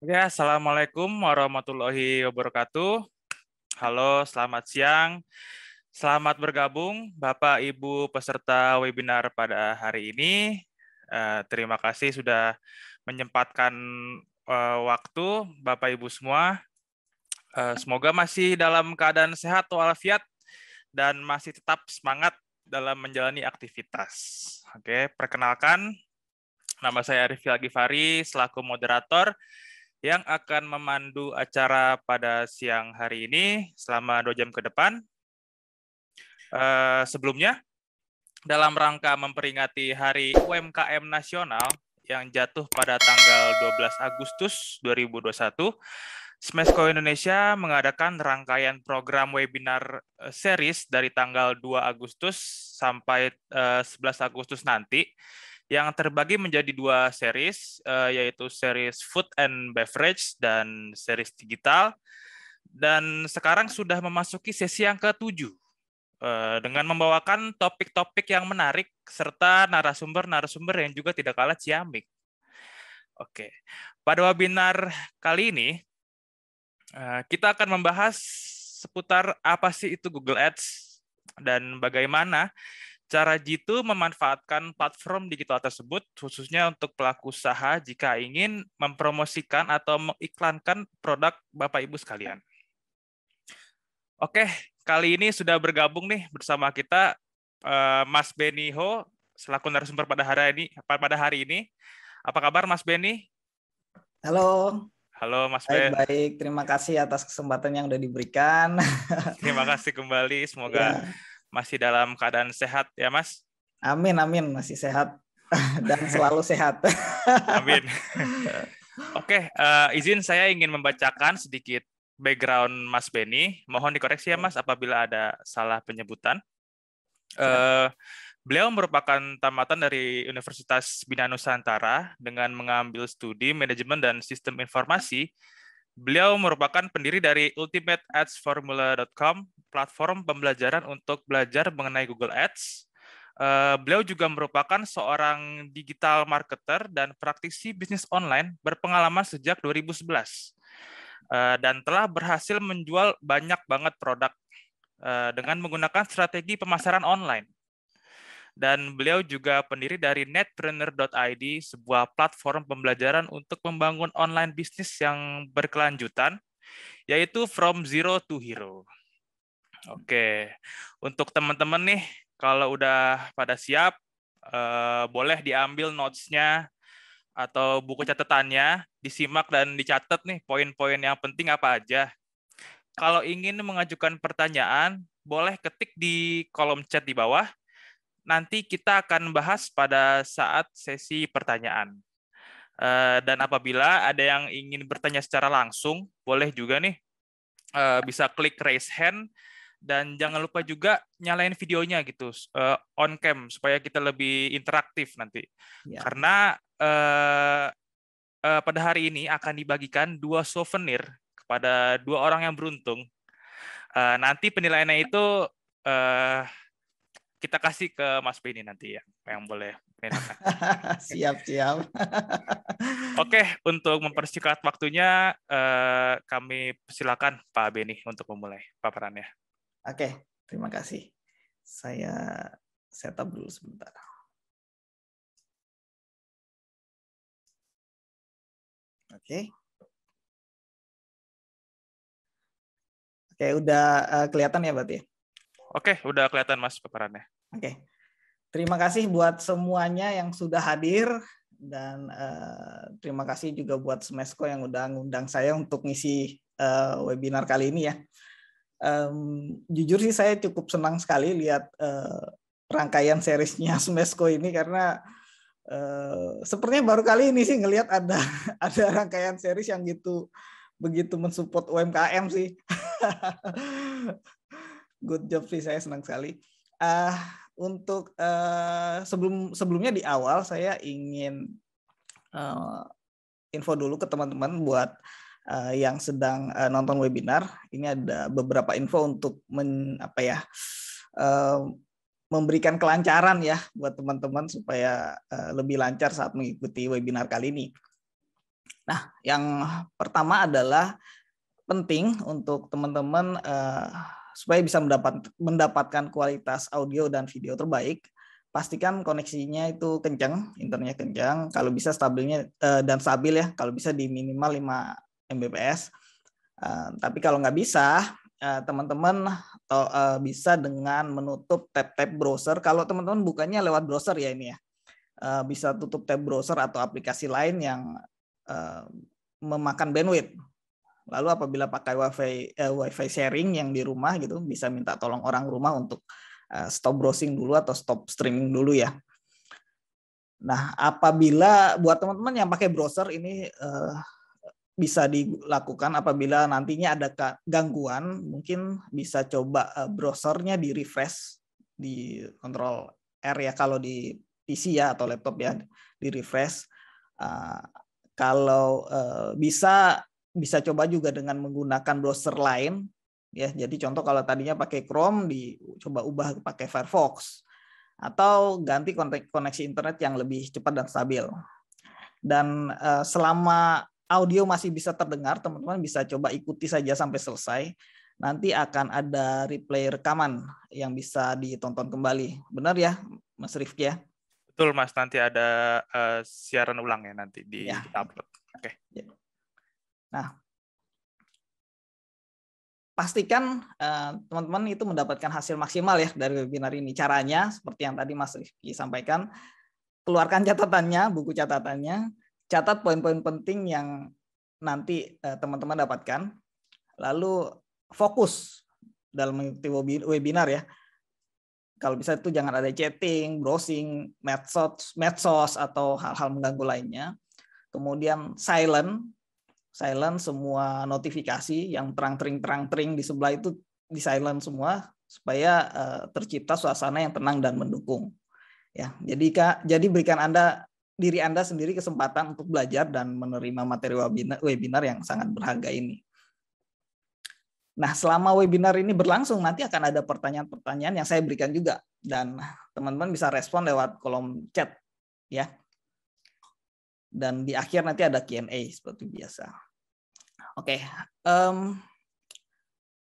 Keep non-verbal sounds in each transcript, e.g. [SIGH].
Oke, ya, assalamualaikum warahmatullahi wabarakatuh. Halo, selamat siang. Selamat bergabung, Bapak Ibu peserta webinar pada hari ini. Eh, terima kasih sudah menyempatkan eh, waktu, Bapak Ibu semua. Eh, semoga masih dalam keadaan sehat walafiat dan masih tetap semangat dalam menjalani aktivitas. Oke, perkenalkan, nama saya Arifil Gifari selaku moderator yang akan memandu acara pada siang hari ini selama dua jam ke depan. Eh, sebelumnya, dalam rangka memperingati Hari UMKM Nasional yang jatuh pada tanggal 12 Agustus 2021, Smesco Indonesia mengadakan rangkaian program webinar eh, series dari tanggal 2 Agustus sampai eh, sebelas 11 Agustus nanti yang terbagi menjadi dua series, uh, yaitu series Food and Beverage dan series Digital. Dan sekarang sudah memasuki sesi yang ketujuh eh, dengan membawakan topik-topik yang menarik serta narasumber-narasumber yang juga tidak kalah ciamik. Oke, pada webinar kali ini eh, kita akan membahas seputar apa sih itu Google Ads dan bagaimana Cara Jitu memanfaatkan platform digital tersebut khususnya untuk pelaku usaha jika ingin mempromosikan atau mengiklankan produk Bapak Ibu sekalian. Oke, kali ini sudah bergabung nih bersama kita eh, Mas ho selaku narasumber pada hari ini pada hari ini. Apa kabar Mas Beni? Halo. Halo Mas baik, Baik, terima kasih atas kesempatan yang sudah diberikan. Terima kasih kembali, semoga [LAUGHS] ya masih dalam keadaan sehat ya Mas. Amin amin masih sehat [LAUGHS] dan selalu sehat. [LAUGHS] amin. [LAUGHS] Oke, uh, izin saya ingin membacakan sedikit background Mas Benny. Mohon dikoreksi ya Mas apabila ada salah penyebutan. Uh, beliau merupakan tamatan dari Universitas Bina Nusantara dengan mengambil studi manajemen dan sistem informasi. Beliau merupakan pendiri dari ultimateadsformula.com platform pembelajaran untuk belajar mengenai Google Ads. Eh, beliau juga merupakan seorang digital marketer dan praktisi bisnis online berpengalaman sejak 2011 eh, dan telah berhasil menjual banyak banget produk eh, dengan menggunakan strategi pemasaran online. Dan beliau juga pendiri dari netpreneur.id, sebuah platform pembelajaran untuk membangun online bisnis yang berkelanjutan, yaitu From Zero to Hero. Oke, untuk teman-teman nih, kalau udah pada siap, eh, boleh diambil notes-nya atau buku catatannya, disimak dan dicatat nih poin-poin yang penting apa aja. Kalau ingin mengajukan pertanyaan, boleh ketik di kolom chat di bawah. Nanti kita akan bahas pada saat sesi pertanyaan. Eh, dan apabila ada yang ingin bertanya secara langsung, boleh juga nih eh, bisa klik raise hand dan jangan lupa juga nyalain videonya gitu uh, on cam supaya kita lebih interaktif nanti yeah. karena uh, uh, pada hari ini akan dibagikan dua souvenir kepada dua orang yang beruntung uh, nanti penilaiannya itu uh, kita kasih ke Mas Beni nanti ya yang boleh [LAUGHS] siap siap [LAUGHS] oke untuk mempersingkat waktunya uh, kami silakan Pak Beni untuk memulai paparannya Oke, terima kasih. Saya setup dulu sebentar. Oke. Oke, udah eh, kelihatan ya berarti? Ya? Oke, udah kelihatan Mas paparannya. Oke. Terima kasih buat semuanya yang sudah hadir dan uh, terima kasih juga buat Smesco yang udah ngundang saya untuk ngisi uh, webinar kali ini ya um, jujur sih saya cukup senang sekali lihat uh, rangkaian seriesnya [LAUGHS] Smesco ini karena uh, sepertinya baru kali ini sih ngelihat ada [LAUGHS] ada rangkaian series yang gitu begitu mensupport UMKM sih. [LAUGHS] Good job sih saya senang sekali. Uh, untuk uh, sebelum sebelumnya di awal saya ingin uh, info dulu ke teman-teman buat uh, yang sedang uh, nonton webinar, ini ada beberapa info untuk men, apa ya uh, memberikan kelancaran ya buat teman-teman supaya uh, lebih lancar saat mengikuti webinar kali ini. Nah, yang pertama adalah penting untuk teman-teman supaya bisa mendapat mendapatkan kualitas audio dan video terbaik. Pastikan koneksinya itu kencang, internetnya kencang, kalau bisa stabilnya dan stabil ya, kalau bisa di minimal 5 MBPS. Uh, eh, tapi kalau nggak bisa, eh, teman-teman uh, uh, bisa dengan menutup tab-tab browser. Kalau teman-teman bukannya lewat browser ya ini ya, uh, bisa tutup tab browser atau aplikasi lain yang uh, memakan bandwidth. Lalu apabila pakai wifi uh, wifi sharing yang di rumah gitu, bisa minta tolong orang rumah untuk uh, stop browsing dulu atau stop streaming dulu ya. Nah, apabila buat teman-teman yang pakai browser ini uh, bisa dilakukan apabila nantinya ada gangguan, mungkin bisa coba eh, browsernya di refresh di kontrol R ya kalau di PC ya atau laptop ya di refresh. Uh, kalau uh, bisa bisa coba juga dengan menggunakan browser lain ya. Jadi contoh kalau tadinya pakai Chrome dicoba ubah pakai Firefox atau ganti koneksi internet yang lebih cepat dan stabil. Dan uh, selama audio masih bisa terdengar, teman-teman bisa coba ikuti saja sampai selesai. Nanti akan ada replay rekaman yang bisa ditonton kembali. Benar ya, Mas Rifki ya? Betul, Mas. Nanti ada uh, siaran ulang ya nanti di ya. kita upload. Oke. Okay. Ya. Nah, pastikan eh, teman-teman uh, teman -teman itu mendapatkan hasil maksimal ya dari webinar ini. Caranya seperti yang tadi Mas Rifki sampaikan, keluarkan catatannya, buku catatannya, Catat poin-poin penting yang nanti eh, teman-teman uh, dapatkan. Lalu fokus dalam mengikuti webinar ya. Kalau bisa itu jangan ada chatting, browsing, medsos, medsos atau hal-hal mengganggu lainnya. Kemudian silent, silent semua notifikasi yang terang-tering-terang-tering di sebelah itu di silent semua supaya eh, tercipta suasana yang tenang dan mendukung. Ya, jadi Kak, jadi berikan Anda diri Anda sendiri kesempatan untuk belajar dan menerima materi webinar, yang sangat berharga ini. Nah, selama webinar ini berlangsung, nanti akan ada pertanyaan-pertanyaan yang saya berikan juga. Dan teman-teman bisa respon lewat kolom chat. ya. Dan di akhir nanti ada Q&A seperti biasa. Oke, okay. um,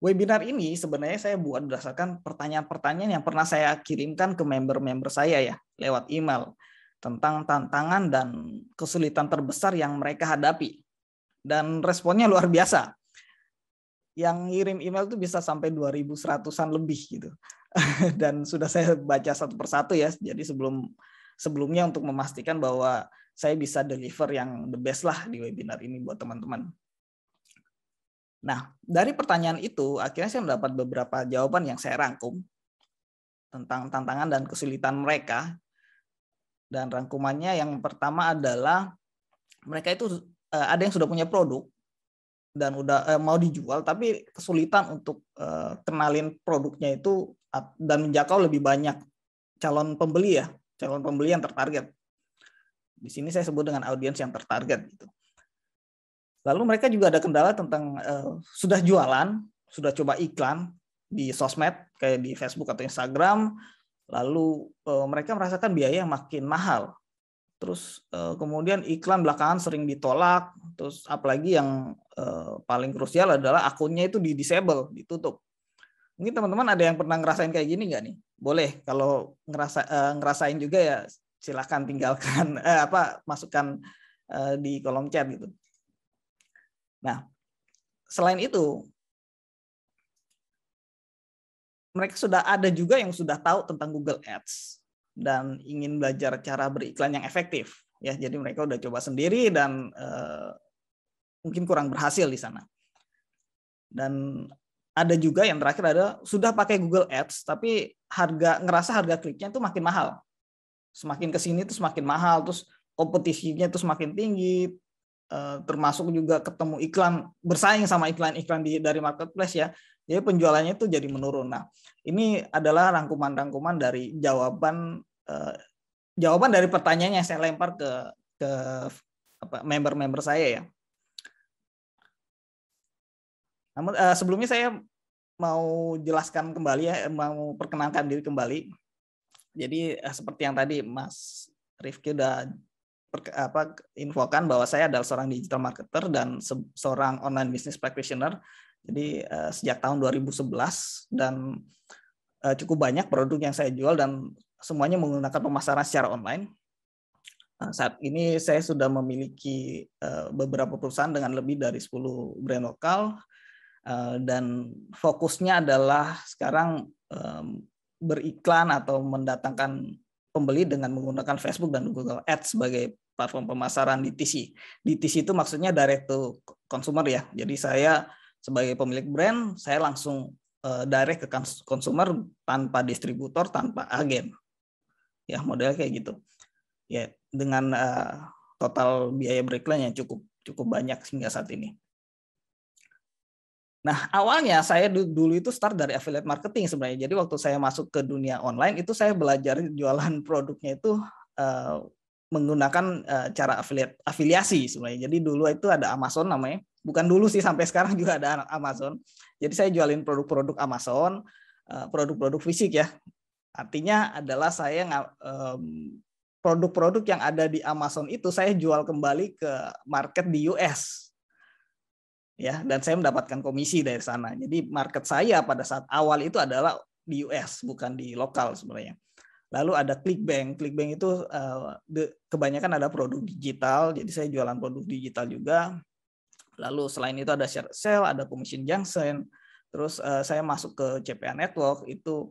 webinar ini sebenarnya saya buat berdasarkan pertanyaan-pertanyaan yang pernah saya kirimkan ke member-member saya ya, lewat email tentang tantangan dan kesulitan terbesar yang mereka hadapi. Dan responnya luar biasa. Yang ngirim email itu bisa sampai 2100-an lebih gitu. [LAUGHS] dan sudah saya baca satu persatu ya. Jadi sebelum sebelumnya untuk memastikan bahwa saya bisa deliver yang the best lah di webinar ini buat teman-teman. Nah, dari pertanyaan itu akhirnya saya mendapat beberapa jawaban yang saya rangkum tentang tantangan dan kesulitan mereka dan rangkumannya yang pertama adalah mereka itu eh, ada yang sudah punya produk dan udah eh, mau dijual tapi kesulitan untuk eh, kenalin produknya itu dan menjangkau lebih banyak calon pembeli ya, calon pembeli yang tertarget. Di sini saya sebut dengan audiens yang tertarget gitu. Lalu mereka juga ada kendala tentang uh, sudah jualan, sudah coba iklan di sosmed kayak di Facebook atau Instagram, lalu eh, mereka merasakan biaya yang makin mahal. Terus eh, kemudian iklan belakangan sering ditolak, terus apalagi yang eh, paling krusial adalah akunnya itu di disable, ditutup. Mungkin teman-teman ada yang pernah ngerasain kayak gini nggak nih? Boleh kalau ngerasa ngerasain juga ya silakan tinggalkan [LAUGHS] eh, apa masukkan eh, di kolom chat gitu. Nah, selain itu mereka sudah ada juga yang sudah tahu tentang Google Ads dan ingin belajar cara beriklan yang efektif ya jadi mereka udah coba sendiri dan uh, mungkin kurang berhasil di sana dan ada juga yang terakhir ada sudah pakai Google Ads tapi harga ngerasa harga kliknya itu makin mahal semakin ke sini tuh semakin mahal terus kompetisinya itu semakin tinggi eh, termasuk juga ketemu iklan bersaing sama iklan-iklan dari marketplace ya jadi penjualannya itu jadi menurun. Nah, ini adalah rangkuman-rangkuman dari jawaban eh, jawaban dari pertanyaan yang saya lempar ke ke apa member-member saya ya. Namun eh, sebelumnya saya mau jelaskan kembali ya, mau perkenalkan diri kembali. Jadi eh, seperti yang tadi Mas Rifki udah apa infokan bahwa saya adalah seorang digital marketer dan seorang online business practitioner jadi uh, sejak tahun 2011 dan uh, cukup banyak produk yang saya jual dan semuanya menggunakan pemasaran secara online. Uh, saat ini saya sudah memiliki uh, beberapa perusahaan dengan lebih dari 10 brand lokal dan fokusnya adalah sekarang um, beriklan atau mendatangkan pembeli dengan menggunakan Facebook dan Google Ads sebagai platform pemasaran di Di DTC itu maksudnya direct to consumer ya. Jadi saya sebagai pemilik brand saya langsung uh, direct ke consumer tanpa distributor tanpa agen ya model kayak gitu ya dengan uh, total biaya breakline yang cukup cukup banyak hingga saat ini Nah, awalnya saya dulu itu start dari affiliate marketing sebenarnya. Jadi waktu saya masuk ke dunia online itu saya belajar jualan [LAUGHS] produknya itu uh, menggunakan uh, cara afiliat afiliasi sebenarnya. Jadi dulu itu ada Amazon namanya. Bukan dulu sih sampai sekarang juga ada Amazon. Jadi saya jualin produk-produk Amazon, eh, produk-produk uh, fisik ya. Artinya adalah saya produk produk-produk yang ada di Amazon itu saya jual kembali ke market di US. Ya, dan saya mendapatkan komisi dari sana. Jadi market saya pada saat awal itu adalah di US, bukan di lokal sebenarnya. Lalu ada Clickbank. Clickbank itu eh, kebanyakan ada produk digital, jadi saya jualan produk digital juga. Lalu selain itu ada share sale, ada commission junction. Terus eh, saya masuk ke CPN Network itu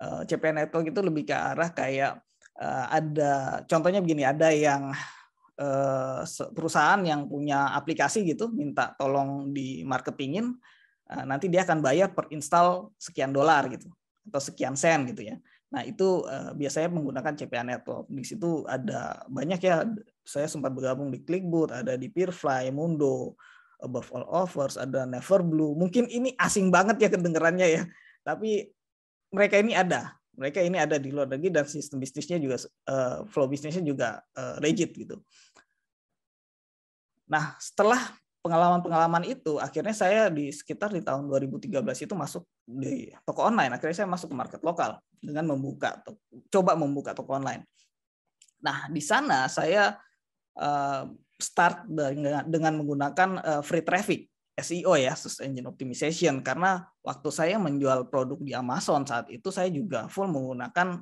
eh, CPN Network itu lebih ke arah kayak ada contohnya begini, ada yang perusahaan yang punya aplikasi gitu minta tolong di marketingin, nanti dia akan bayar per install sekian dolar gitu atau sekian sen gitu ya. Nah, itu uh, biasanya menggunakan CPA Network. Di situ ada banyak ya, saya sempat bergabung di Clickboot, ada di Peerfly, Mundo, Above All Offers, ada Neverblue. Mungkin ini asing banget ya kedengarannya ya, tapi mereka ini ada. Mereka ini ada di luar negeri dan sistem bisnisnya juga, uh, flow bisnisnya juga uh, eh, rigid gitu. Nah, setelah pengalaman-pengalaman itu akhirnya saya di sekitar di tahun 2013 itu masuk di toko online. Akhirnya saya masuk ke market lokal dengan membuka coba membuka toko online. Nah, di sana saya eh, start dengan, menggunakan eh, free traffic SEO ya, search engine optimization karena waktu saya menjual produk di Amazon saat itu saya juga full menggunakan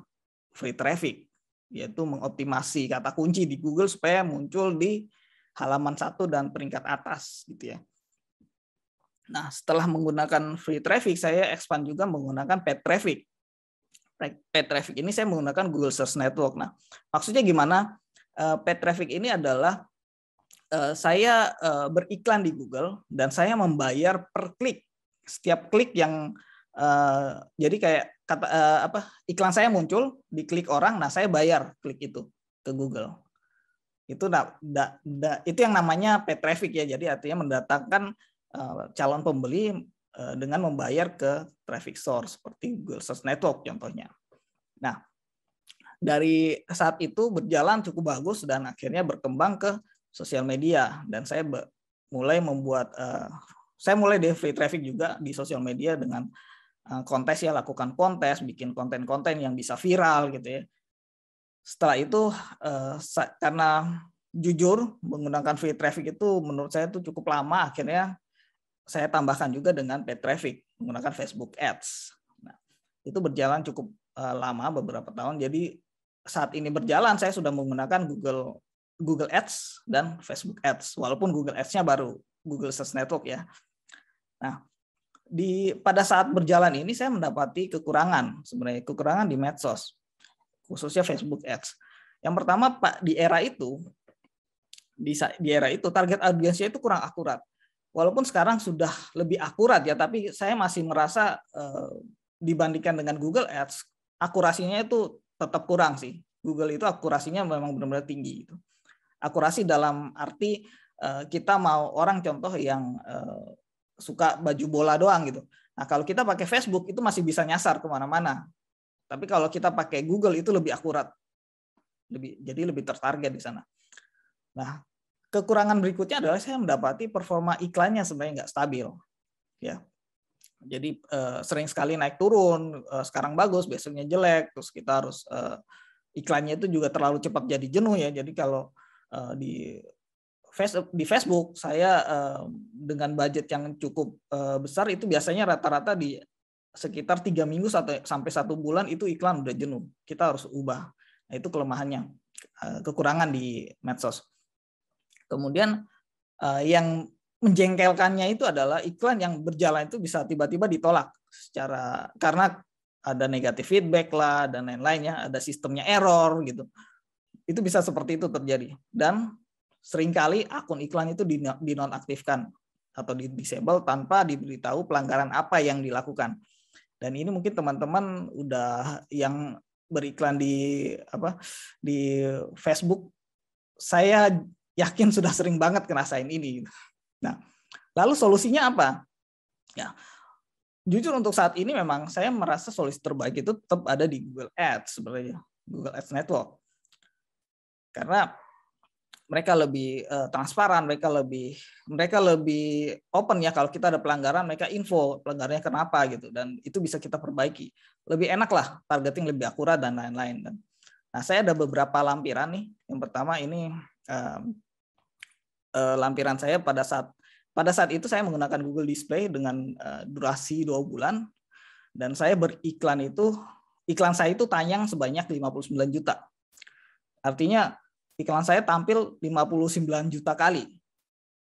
free traffic yaitu mengoptimasi kata kunci di Google supaya muncul di halaman satu dan peringkat atas gitu ya. Nah, setelah menggunakan free traffic, saya expand juga menggunakan paid traffic. Paid traffic ini saya menggunakan Google Search Network. Nah, maksudnya gimana? Eh, paid traffic ini adalah eh, saya eh, beriklan di Google dan saya membayar per klik. Setiap klik yang jadi kayak kata apa iklan saya muncul diklik orang, nah saya bayar klik itu ke Google itu da, da, da, itu yang namanya paid traffic ya jadi artinya mendatangkan uh, calon pembeli uh, dengan membayar ke traffic source seperti Google Search Network contohnya nah dari saat itu berjalan cukup bagus dan akhirnya berkembang ke sosial media dan saya be, mulai membuat uh, saya mulai di free traffic juga di sosial media dengan uh, kontes ya lakukan kontes bikin konten-konten yang bisa viral gitu ya setelah itu eh, karena jujur menggunakan free traffic itu menurut saya itu cukup lama akhirnya saya tambahkan juga dengan paid traffic menggunakan Facebook Ads. Nah, itu berjalan cukup eh, lama beberapa tahun. Jadi saat ini berjalan saya sudah menggunakan Google Google Ads dan Facebook Ads walaupun Google Ads-nya baru Google Search Network ya. Nah, di pada saat berjalan ini saya mendapati kekurangan sebenarnya kekurangan di medsos khususnya Facebook Ads. Yang pertama Pak di era itu di, di era itu target audiensnya itu kurang akurat. Walaupun sekarang sudah lebih akurat ya, tapi saya masih merasa eh, dibandingkan dengan Google Ads akurasinya itu tetap kurang sih. Google itu akurasinya memang benar-benar tinggi itu. Akurasi dalam arti eh, kita mau orang contoh yang eh, suka baju bola doang gitu. Nah kalau kita pakai Facebook itu masih bisa nyasar kemana-mana tapi kalau kita pakai Google itu lebih akurat. Lebih jadi lebih tertarget di sana. Nah, kekurangan berikutnya adalah saya mendapati performa iklannya sebenarnya nggak stabil. Ya. Jadi eh, sering sekali naik turun, eh, sekarang bagus, besoknya jelek, terus kita harus eh, iklannya itu juga terlalu cepat jadi jenuh ya. Jadi kalau eh, di di Facebook saya eh, dengan budget yang cukup eh, besar itu biasanya rata-rata di sekitar tiga minggu sampai satu bulan itu iklan udah jenuh. Kita harus ubah. Nah, itu kelemahannya, eh, kekurangan di medsos. Kemudian eh, yang menjengkelkannya itu adalah iklan yang berjalan itu bisa tiba-tiba ditolak secara karena ada negatif feedback lah dan lain-lainnya, ada sistemnya error gitu. Itu bisa seperti itu terjadi. Dan seringkali akun iklan itu dinonaktifkan atau disable tanpa diberitahu pelanggaran apa yang dilakukan. Dan ini mungkin teman-teman udah yang beriklan di apa di Facebook, saya yakin sudah sering banget ngerasain ini. Nah, lalu solusinya apa? Ya, jujur untuk saat ini memang saya merasa solusi terbaik itu tetap ada di Google Ads sebenarnya Google Ads Network karena mereka lebih uh, transparan, mereka lebih mereka lebih open ya kalau kita ada pelanggaran mereka info pelanggarannya kenapa gitu dan itu bisa kita perbaiki. Lebih enak lah targeting lebih akurat dan lain-lain. nah, saya ada beberapa lampiran nih. Yang pertama ini uh, uh, lampiran saya pada saat pada saat itu saya menggunakan Google Display dengan uh, durasi dua bulan dan saya beriklan itu iklan saya itu tayang sebanyak 59 juta. Artinya iklan saya tampil 59 juta kali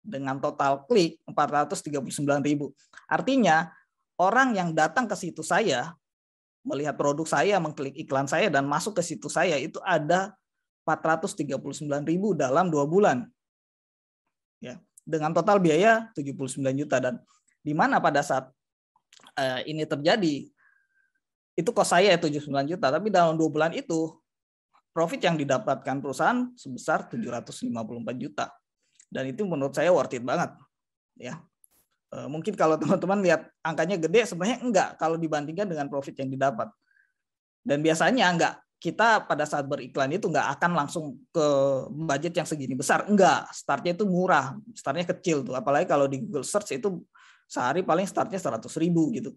dengan total klik 439 ribu. Artinya orang yang datang ke situs saya melihat produk saya, mengklik iklan saya dan masuk ke situs saya itu ada 439 ribu dalam dua bulan. Ya, dengan total biaya 79 juta dan di mana pada saat eh, ini terjadi itu kos saya 79 juta tapi dalam dua bulan itu profit yang didapatkan perusahaan sebesar 754 juta. Dan itu menurut saya worth it banget. Ya. E, mungkin kalau [LAUGHS] teman-teman lihat angkanya gede, sebenarnya enggak kalau dibandingkan dengan profit yang didapat. Dan biasanya enggak kita pada saat beriklan itu enggak akan langsung ke budget yang segini besar. Enggak, startnya itu murah, startnya kecil tuh. Apalagi kalau di Google Search itu sehari paling startnya 100 ribu gitu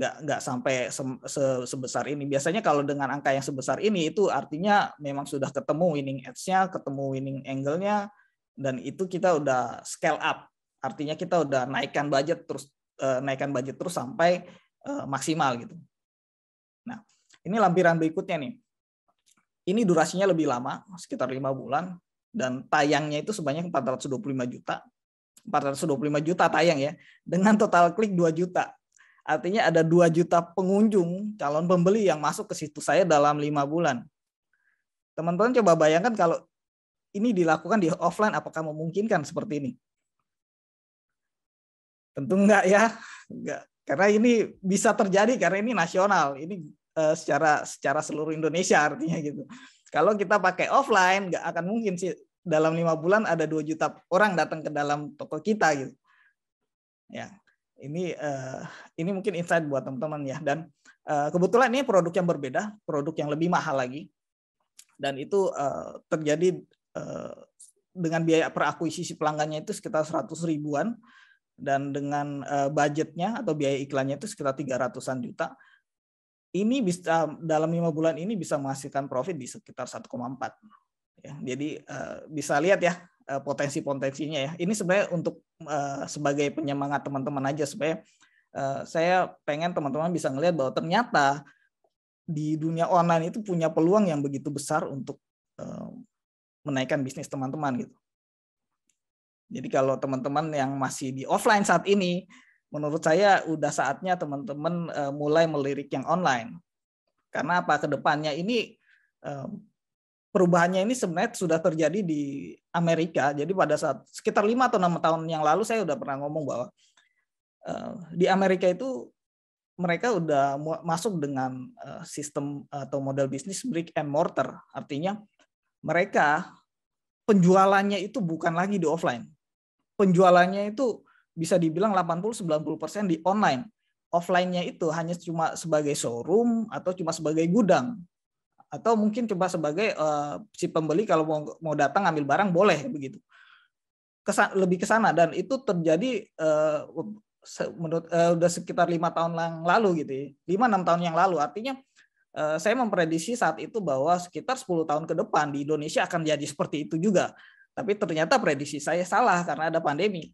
nggak nggak sampai se, se, sebesar ini. Biasanya kalau dengan angka yang sebesar ini itu artinya memang sudah ketemu winning edge-nya, ketemu winning angle-nya, dan itu kita udah scale up. Artinya kita udah naikkan budget terus eh, naikkan budget terus sampai eh, maksimal gitu. Nah, ini lampiran berikutnya nih. Ini durasinya lebih lama, sekitar lima bulan, dan tayangnya itu sebanyak 425 juta. 425 juta tayang ya, dengan total klik 2 juta Artinya ada 2 juta pengunjung calon pembeli yang masuk ke situ saya dalam lima bulan. Teman-teman coba bayangkan kalau ini dilakukan di offline apakah memungkinkan seperti ini? Tentu enggak ya. Enggak. Karena ini bisa terjadi karena ini nasional. Ini eh, secara secara seluruh Indonesia artinya gitu. Kalau kita pakai offline nggak akan mungkin sih dalam lima bulan ada 2 juta orang datang ke dalam toko kita gitu. Ya, ini uh, ini mungkin insight buat teman-teman ya dan uh, kebetulan ini produk yang berbeda produk yang lebih mahal lagi dan itu uh, terjadi uh, dengan biaya per akuisisi pelanggannya itu sekitar 100 ribuan dan dengan uh, budgetnya atau biaya iklannya itu sekitar 300-an juta ini bisa dalam lima bulan ini bisa menghasilkan profit di sekitar 1,4 ya jadi uh, bisa lihat ya Eh, potensi-potensinya ya. Ini sebenarnya untuk eh, sebagai penyemangat teman-teman aja supaya eh, saya pengen teman-teman bisa ngelihat bahwa ternyata di dunia online itu punya peluang yang begitu besar untuk menaikkan bisnis teman-teman gitu. Jadi kalau teman-teman yang masih di offline saat ini, menurut saya udah saatnya teman-teman mulai melirik yang online. Karena apa kedepannya ini perubahannya ini sebenarnya sudah terjadi di Amerika. Jadi pada saat sekitar lima atau enam tahun yang lalu saya sudah pernah ngomong bahwa uh, di Amerika itu mereka sudah masuk dengan uh, sistem atau model bisnis brick and mortar. Artinya mereka penjualannya itu bukan lagi di offline. Penjualannya itu bisa dibilang 80-90% di online. Offline-nya itu hanya cuma sebagai showroom atau cuma sebagai gudang atau mungkin coba sebagai uh, si pembeli kalau mau mau datang ambil barang boleh begitu Kesan, lebih ke sana dan itu terjadi uh, menurut uh, udah sekitar lima tahun yang lalu gitu ya. lima ya. enam tahun yang lalu artinya uh, saya memprediksi saat itu bahwa sekitar 10 tahun ke depan di Indonesia akan jadi seperti itu juga tapi ternyata prediksi saya salah karena ada pandemi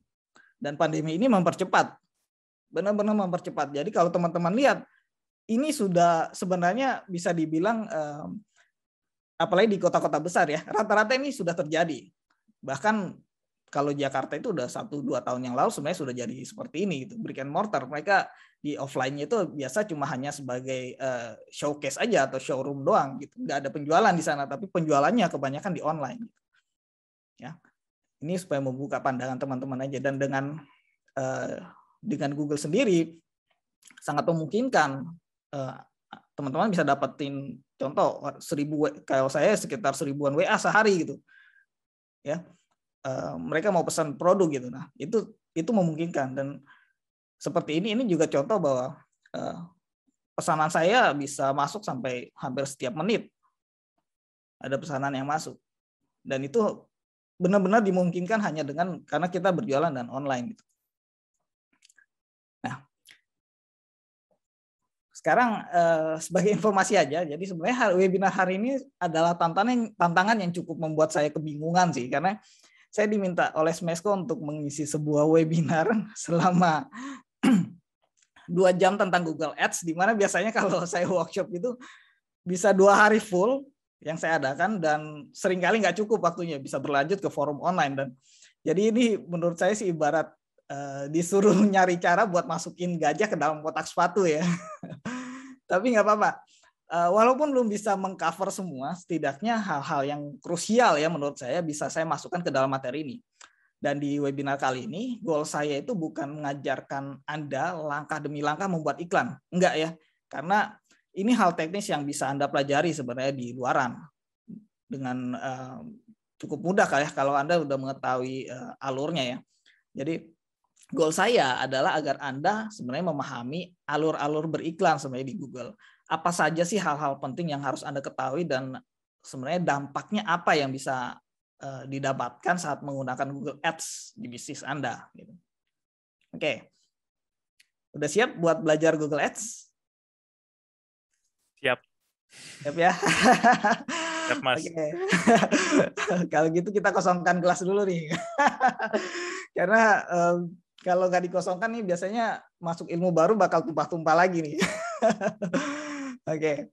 dan pandemi ini mempercepat benar-benar mempercepat jadi kalau teman-teman lihat ini sudah sebenarnya bisa dibilang apalagi di kota-kota besar ya rata-rata ini sudah terjadi bahkan kalau Jakarta itu udah satu dua tahun yang lalu sebenarnya sudah jadi seperti ini gitu brick and mortar mereka di offline-nya itu biasa cuma hanya sebagai uh, showcase aja atau showroom doang gitu nggak ada penjualan di sana tapi penjualannya kebanyakan di online gitu. ya ini supaya membuka pandangan teman-teman aja dan dengan uh, dengan Google sendiri sangat memungkinkan Eh, teman-teman uh, bisa dapetin contoh seribu kalau saya sekitar seribuan WA sehari gitu ya uh, mereka mau pesan produk gitu nah itu itu memungkinkan dan seperti ini ini juga contoh bahwa uh, pesanan saya bisa masuk sampai hampir setiap menit ada pesanan yang masuk dan itu benar-benar dimungkinkan hanya dengan karena kita berjualan dan online gitu. sekarang eh, sebagai informasi aja jadi sebenarnya hari, webinar hari ini adalah tantangan tantangan yang cukup membuat saya kebingungan sih karena saya diminta oleh Smesco untuk mengisi sebuah webinar [LAUGHS] selama [CLEARS THROAT] dua jam tentang Google Ads, di mana biasanya kalau [LAUGHS] saya workshop itu bisa dua hari full yang saya adakan dan seringkali nggak cukup waktunya bisa berlanjut ke forum online dan jadi ini menurut saya sih ibarat eh, disuruh [LAUGHS] nyari cara buat masukin gajah ke dalam kotak sepatu ya tapi nggak apa-apa. Eh, walaupun belum bisa mengcover semua, setidaknya hal-hal yang krusial ya menurut saya bisa saya masukkan ke dalam materi ini. Dan di webinar kali ini, goal saya itu bukan mengajarkan Anda langkah demi langkah membuat iklan. Enggak ya. Karena ini hal teknis yang bisa Anda pelajari sebenarnya di luaran. Dengan eh, cukup mudah kali ya kalau Anda sudah mengetahui eh, alurnya ya. Jadi goal saya adalah agar Anda sebenarnya memahami alur-alur beriklan sebenarnya di Google. Apa saja sih hal-hal penting yang harus Anda ketahui dan sebenarnya dampaknya apa yang bisa eh, didapatkan saat menggunakan Google Ads di bisnis Anda. Gitu. Oke, udah siap buat belajar Google Ads? Siap. Siap ya. Siap mas. Oke. [LAUGHS] Kalau gitu kita kosongkan kelas dulu nih, [LAUGHS] karena kalau nggak dikosongkan nih biasanya masuk ilmu baru bakal tumpah-tumpah lagi nih. [LAUGHS] Oke.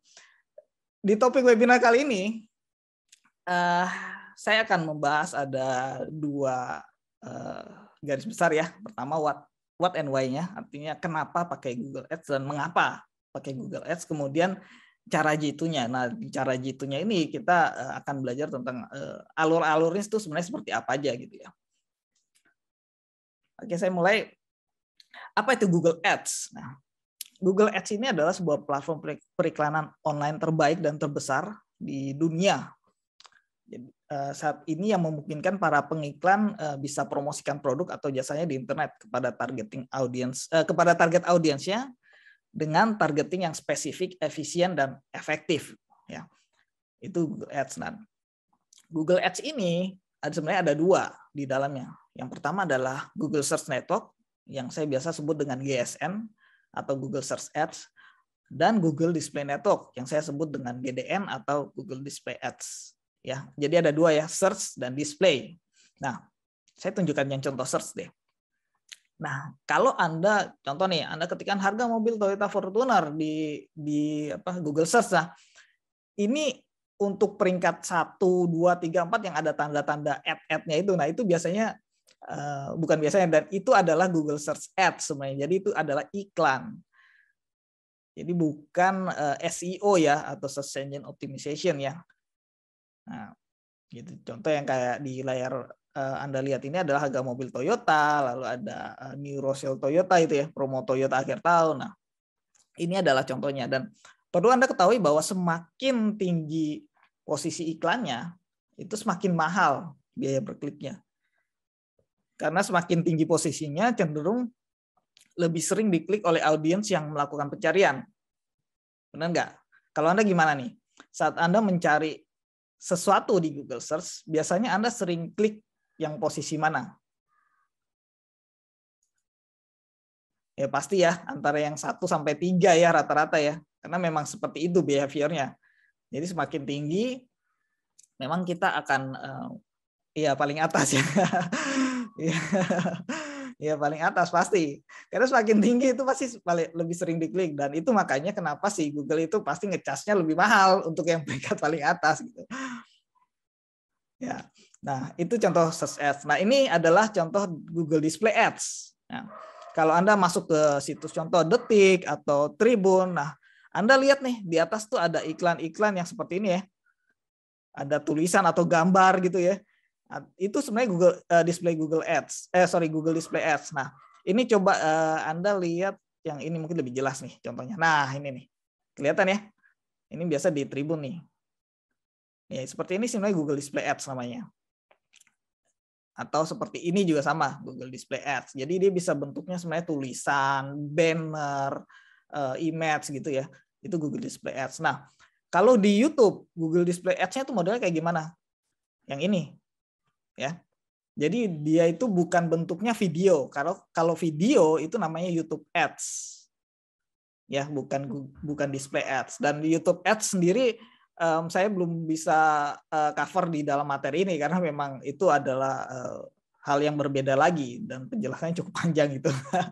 Di topik webinar kali ini uh, saya akan membahas ada dua uh, garis besar ya. Pertama what what and why-nya, artinya kenapa pakai Google Ads dan mengapa pakai Google Ads. Kemudian cara jitunya. Nah, cara jitunya ini kita eh, akan belajar tentang uh, alur-alurnya itu sebenarnya seperti apa aja gitu ya. Oke, saya mulai. Apa itu Google Ads? Nah, Google Ads ini adalah sebuah platform periklanan online terbaik dan terbesar di dunia. Jadi, eh, saat ini yang memungkinkan para pengiklan eh, bisa promosikan produk atau jasanya di internet kepada targeting audience eh, kepada target audiensnya dengan targeting yang spesifik, efisien dan efektif. Ya, itu Google Ads. Nah, Google Ads ini sebenarnya ada dua di dalamnya. Yang pertama adalah Google Search Network yang saya biasa sebut dengan GSN atau Google Search Ads dan Google Display Network yang saya sebut dengan GDN atau Google Display Ads. Ya, jadi ada dua ya, search dan display. Nah, saya tunjukkan yang contoh search deh. Nah, kalau Anda contoh nih, Anda ketikkan harga mobil Toyota Fortuner di di apa Google search nah. Ini untuk peringkat 1 2 3 4 yang ada tanda-tanda ad-ad-nya itu. Nah, itu biasanya Eh, bukan biasanya dan itu adalah Google Search Ads semuanya. Jadi itu adalah iklan. Jadi bukan uh, eh, SEO ya atau search engine optimization ya. Nah, gitu. Contoh yang kayak di layar uh, Anda lihat ini adalah harga mobil Toyota, lalu ada uh, New Rosel Toyota itu ya, promo Toyota akhir tahun. Nah, ini adalah contohnya dan perlu Anda ketahui bahwa semakin tinggi posisi iklannya, itu semakin mahal biaya per kliknya. Karena semakin tinggi posisinya cenderung lebih sering diklik oleh audiens yang melakukan pencarian. Benar nggak? Kalau Anda gimana nih? Saat Anda mencari sesuatu di Google Search, biasanya Anda sering klik yang posisi mana? Ya pasti ya, antara yang 1 sampai tiga ya rata-rata ya. Karena memang seperti itu behaviornya. Jadi semakin tinggi, memang kita akan ya paling atas ya. [LAUGHS] ya, paling atas pasti. Karena semakin tinggi itu pasti paling lebih sering diklik dan itu makanya kenapa sih Google itu pasti ngecasnya lebih mahal untuk yang peringkat paling atas gitu. Ya. Nah, itu contoh search ads. Nah, ini adalah contoh Google Display Ads. Nah, kalau Anda masuk ke situs contoh Detik atau Tribun, nah Anda lihat nih di atas tuh ada iklan-iklan yang seperti ini ya. Ada tulisan atau gambar gitu ya. Nah, itu sebenarnya Google uh, display Google Ads, eh sorry Google Display Ads. Nah, ini coba uh, Anda lihat yang ini mungkin lebih jelas nih contohnya. Nah, ini nih. Kelihatan ya? Ini biasa di Tribun nih. Ya, seperti ini sebenarnya Google Display Ads namanya. Atau seperti ini juga sama, Google Display Ads. Jadi dia bisa bentuknya sebenarnya tulisan, banner, uh, image gitu ya. Itu Google Display Ads. Nah, kalau di YouTube, Google Display Ads-nya itu modelnya kayak gimana? Yang ini, ya. Jadi dia itu bukan bentuknya video. Kalau kalau video itu namanya YouTube Ads. Ya, bukan bukan display ads dan YouTube Ads sendiri um, saya belum bisa uh, cover di dalam materi ini karena memang itu adalah uh, hal yang berbeda lagi dan penjelasannya cukup [LAUGHS] panjang itu. uh,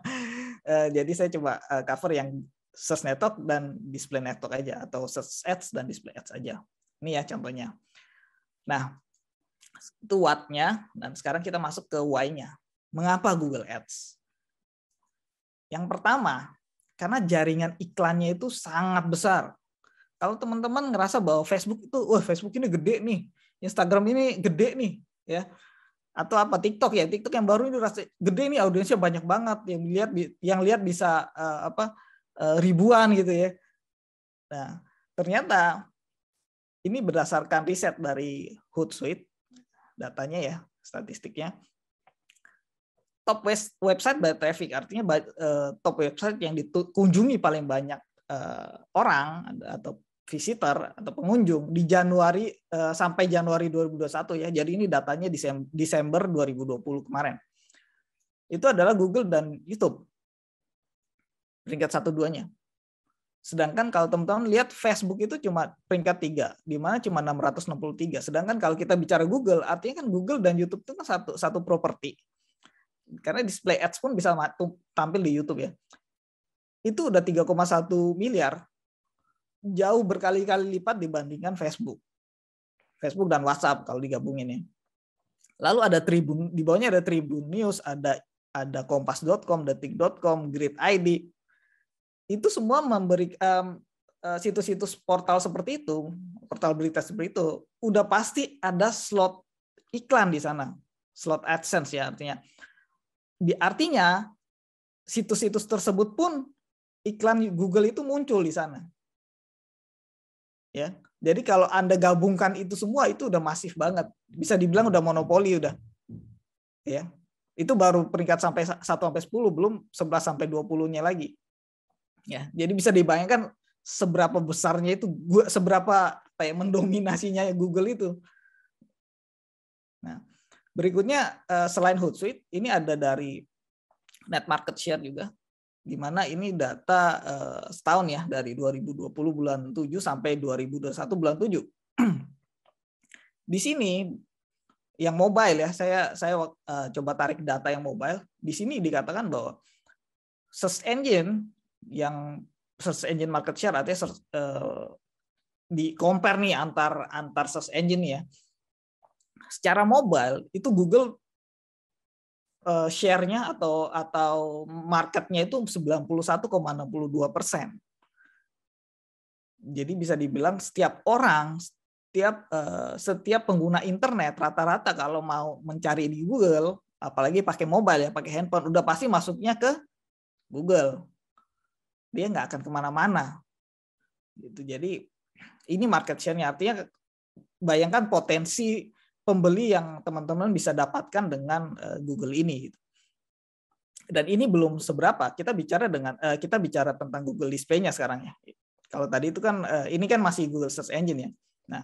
[LAUGHS] e, jadi saya coba uh, cover yang search network dan display network aja atau search ads dan display ads aja. Ini ya contohnya. Nah, itu what-nya, dan sekarang kita masuk ke why-nya. Mengapa Google Ads? Yang pertama, karena jaringan iklannya itu sangat besar. Kalau teman-teman ngerasa bahwa Facebook itu, wah Facebook ini gede nih, Instagram ini gede nih, ya atau apa TikTok ya TikTok yang baru ini rasa gede nih audiensnya banyak banget yang lihat yang lihat bisa uh, apa uh, ribuan gitu ya nah ternyata ini berdasarkan riset dari Hootsuite datanya ya statistiknya top website by traffic artinya eh, top website yang dikunjungi paling banyak eh, orang atau visitor atau pengunjung di Januari eh, sampai Januari 2021 ya. Jadi ini datanya Desember 2020 kemarin. Itu adalah Google dan YouTube. Peringkat satu duanya. Sedangkan kalau teman-teman lihat Facebook itu cuma peringkat tiga, di mana cuma 663. Sedangkan kalau kita bicara Google, artinya kan Google dan YouTube itu kan satu satu properti. Karena display ads pun bisa tampil di YouTube ya. Itu udah 3,1 miliar. Jauh berkali-kali lipat dibandingkan Facebook. Facebook dan WhatsApp kalau digabungin ya. Lalu ada Tribun, di bawahnya ada Tribun News, ada ada kompas.com, detik.com, grid ID, itu semua memberi um, situs-situs portal seperti itu, portal berita seperti itu, udah pasti ada slot iklan di sana, slot AdSense ya artinya. Di artinya situs-situs tersebut pun iklan Google itu muncul di sana. Ya. Jadi kalau Anda gabungkan itu semua itu udah masif banget. Bisa dibilang udah monopoli udah. Ya. Itu baru peringkat sampai 1 sampai 10, belum 11 sampai 20-nya lagi. Ya, jadi bisa dibayangkan seberapa besarnya itu gua seberapa apa ya, mendominasinya Google itu. Nah, berikutnya eh, selain Hootsuite, ini ada dari net market share juga di mana ini data eh, setahun ya dari 2020 bulan 7 sampai 2021 bulan 7. [CLEARS THROAT] di sini yang mobile ya saya saya eh, coba tarik data yang mobile. Di sini dikatakan bahwa search engine yang search engine market share artinya search, uh, di compare nih antar antar search engine ya. Secara mobile itu Google uh, share-nya atau atau marketnya itu 91,62 persen. Jadi bisa dibilang setiap orang, setiap eh, setiap pengguna internet rata-rata kalau mau mencari di Google, apalagi pakai mobile ya, pakai handphone, udah pasti masuknya ke Google dia nggak akan kemana-mana. Gitu. Jadi ini market share-nya artinya bayangkan potensi pembeli yang teman-teman bisa dapatkan dengan eh, Google ini. Gitu. Dan ini belum seberapa. Kita bicara dengan eh, kita bicara tentang Google Display-nya sekarang ya. Kalau tadi itu kan eh, ini kan masih Google Search Engine ya. Nah,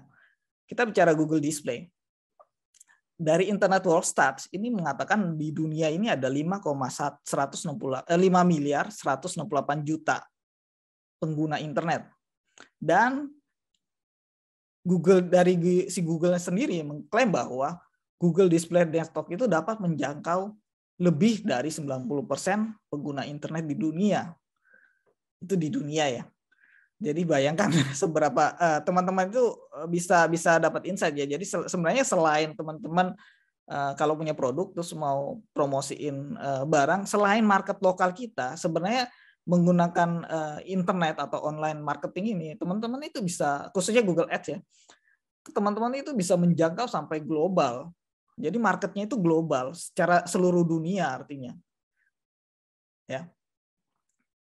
kita bicara Google Display dari Internet World Stats ini mengatakan di dunia ini ada 5,165 seratus eh, miliar 168 juta pengguna internet. Dan Google dari si Google sendiri mengklaim bahwa Google Display Desktop itu dapat menjangkau lebih dari 90% pengguna internet di dunia. Itu di dunia ya. Jadi bayangkan [LAUGHS] seberapa eh, teman-teman uh, itu eh, bisa bisa dapat insight ya. Jadi sebenarnya selain teman-teman uh, kalau punya produk terus mau promosiin uh, barang, selain market lokal kita, sebenarnya menggunakan uh, internet atau online marketing ini, teman-teman itu bisa khususnya Google Ads ya. Teman-teman itu bisa menjangkau sampai global. Jadi marketnya itu global secara seluruh dunia artinya. Ya.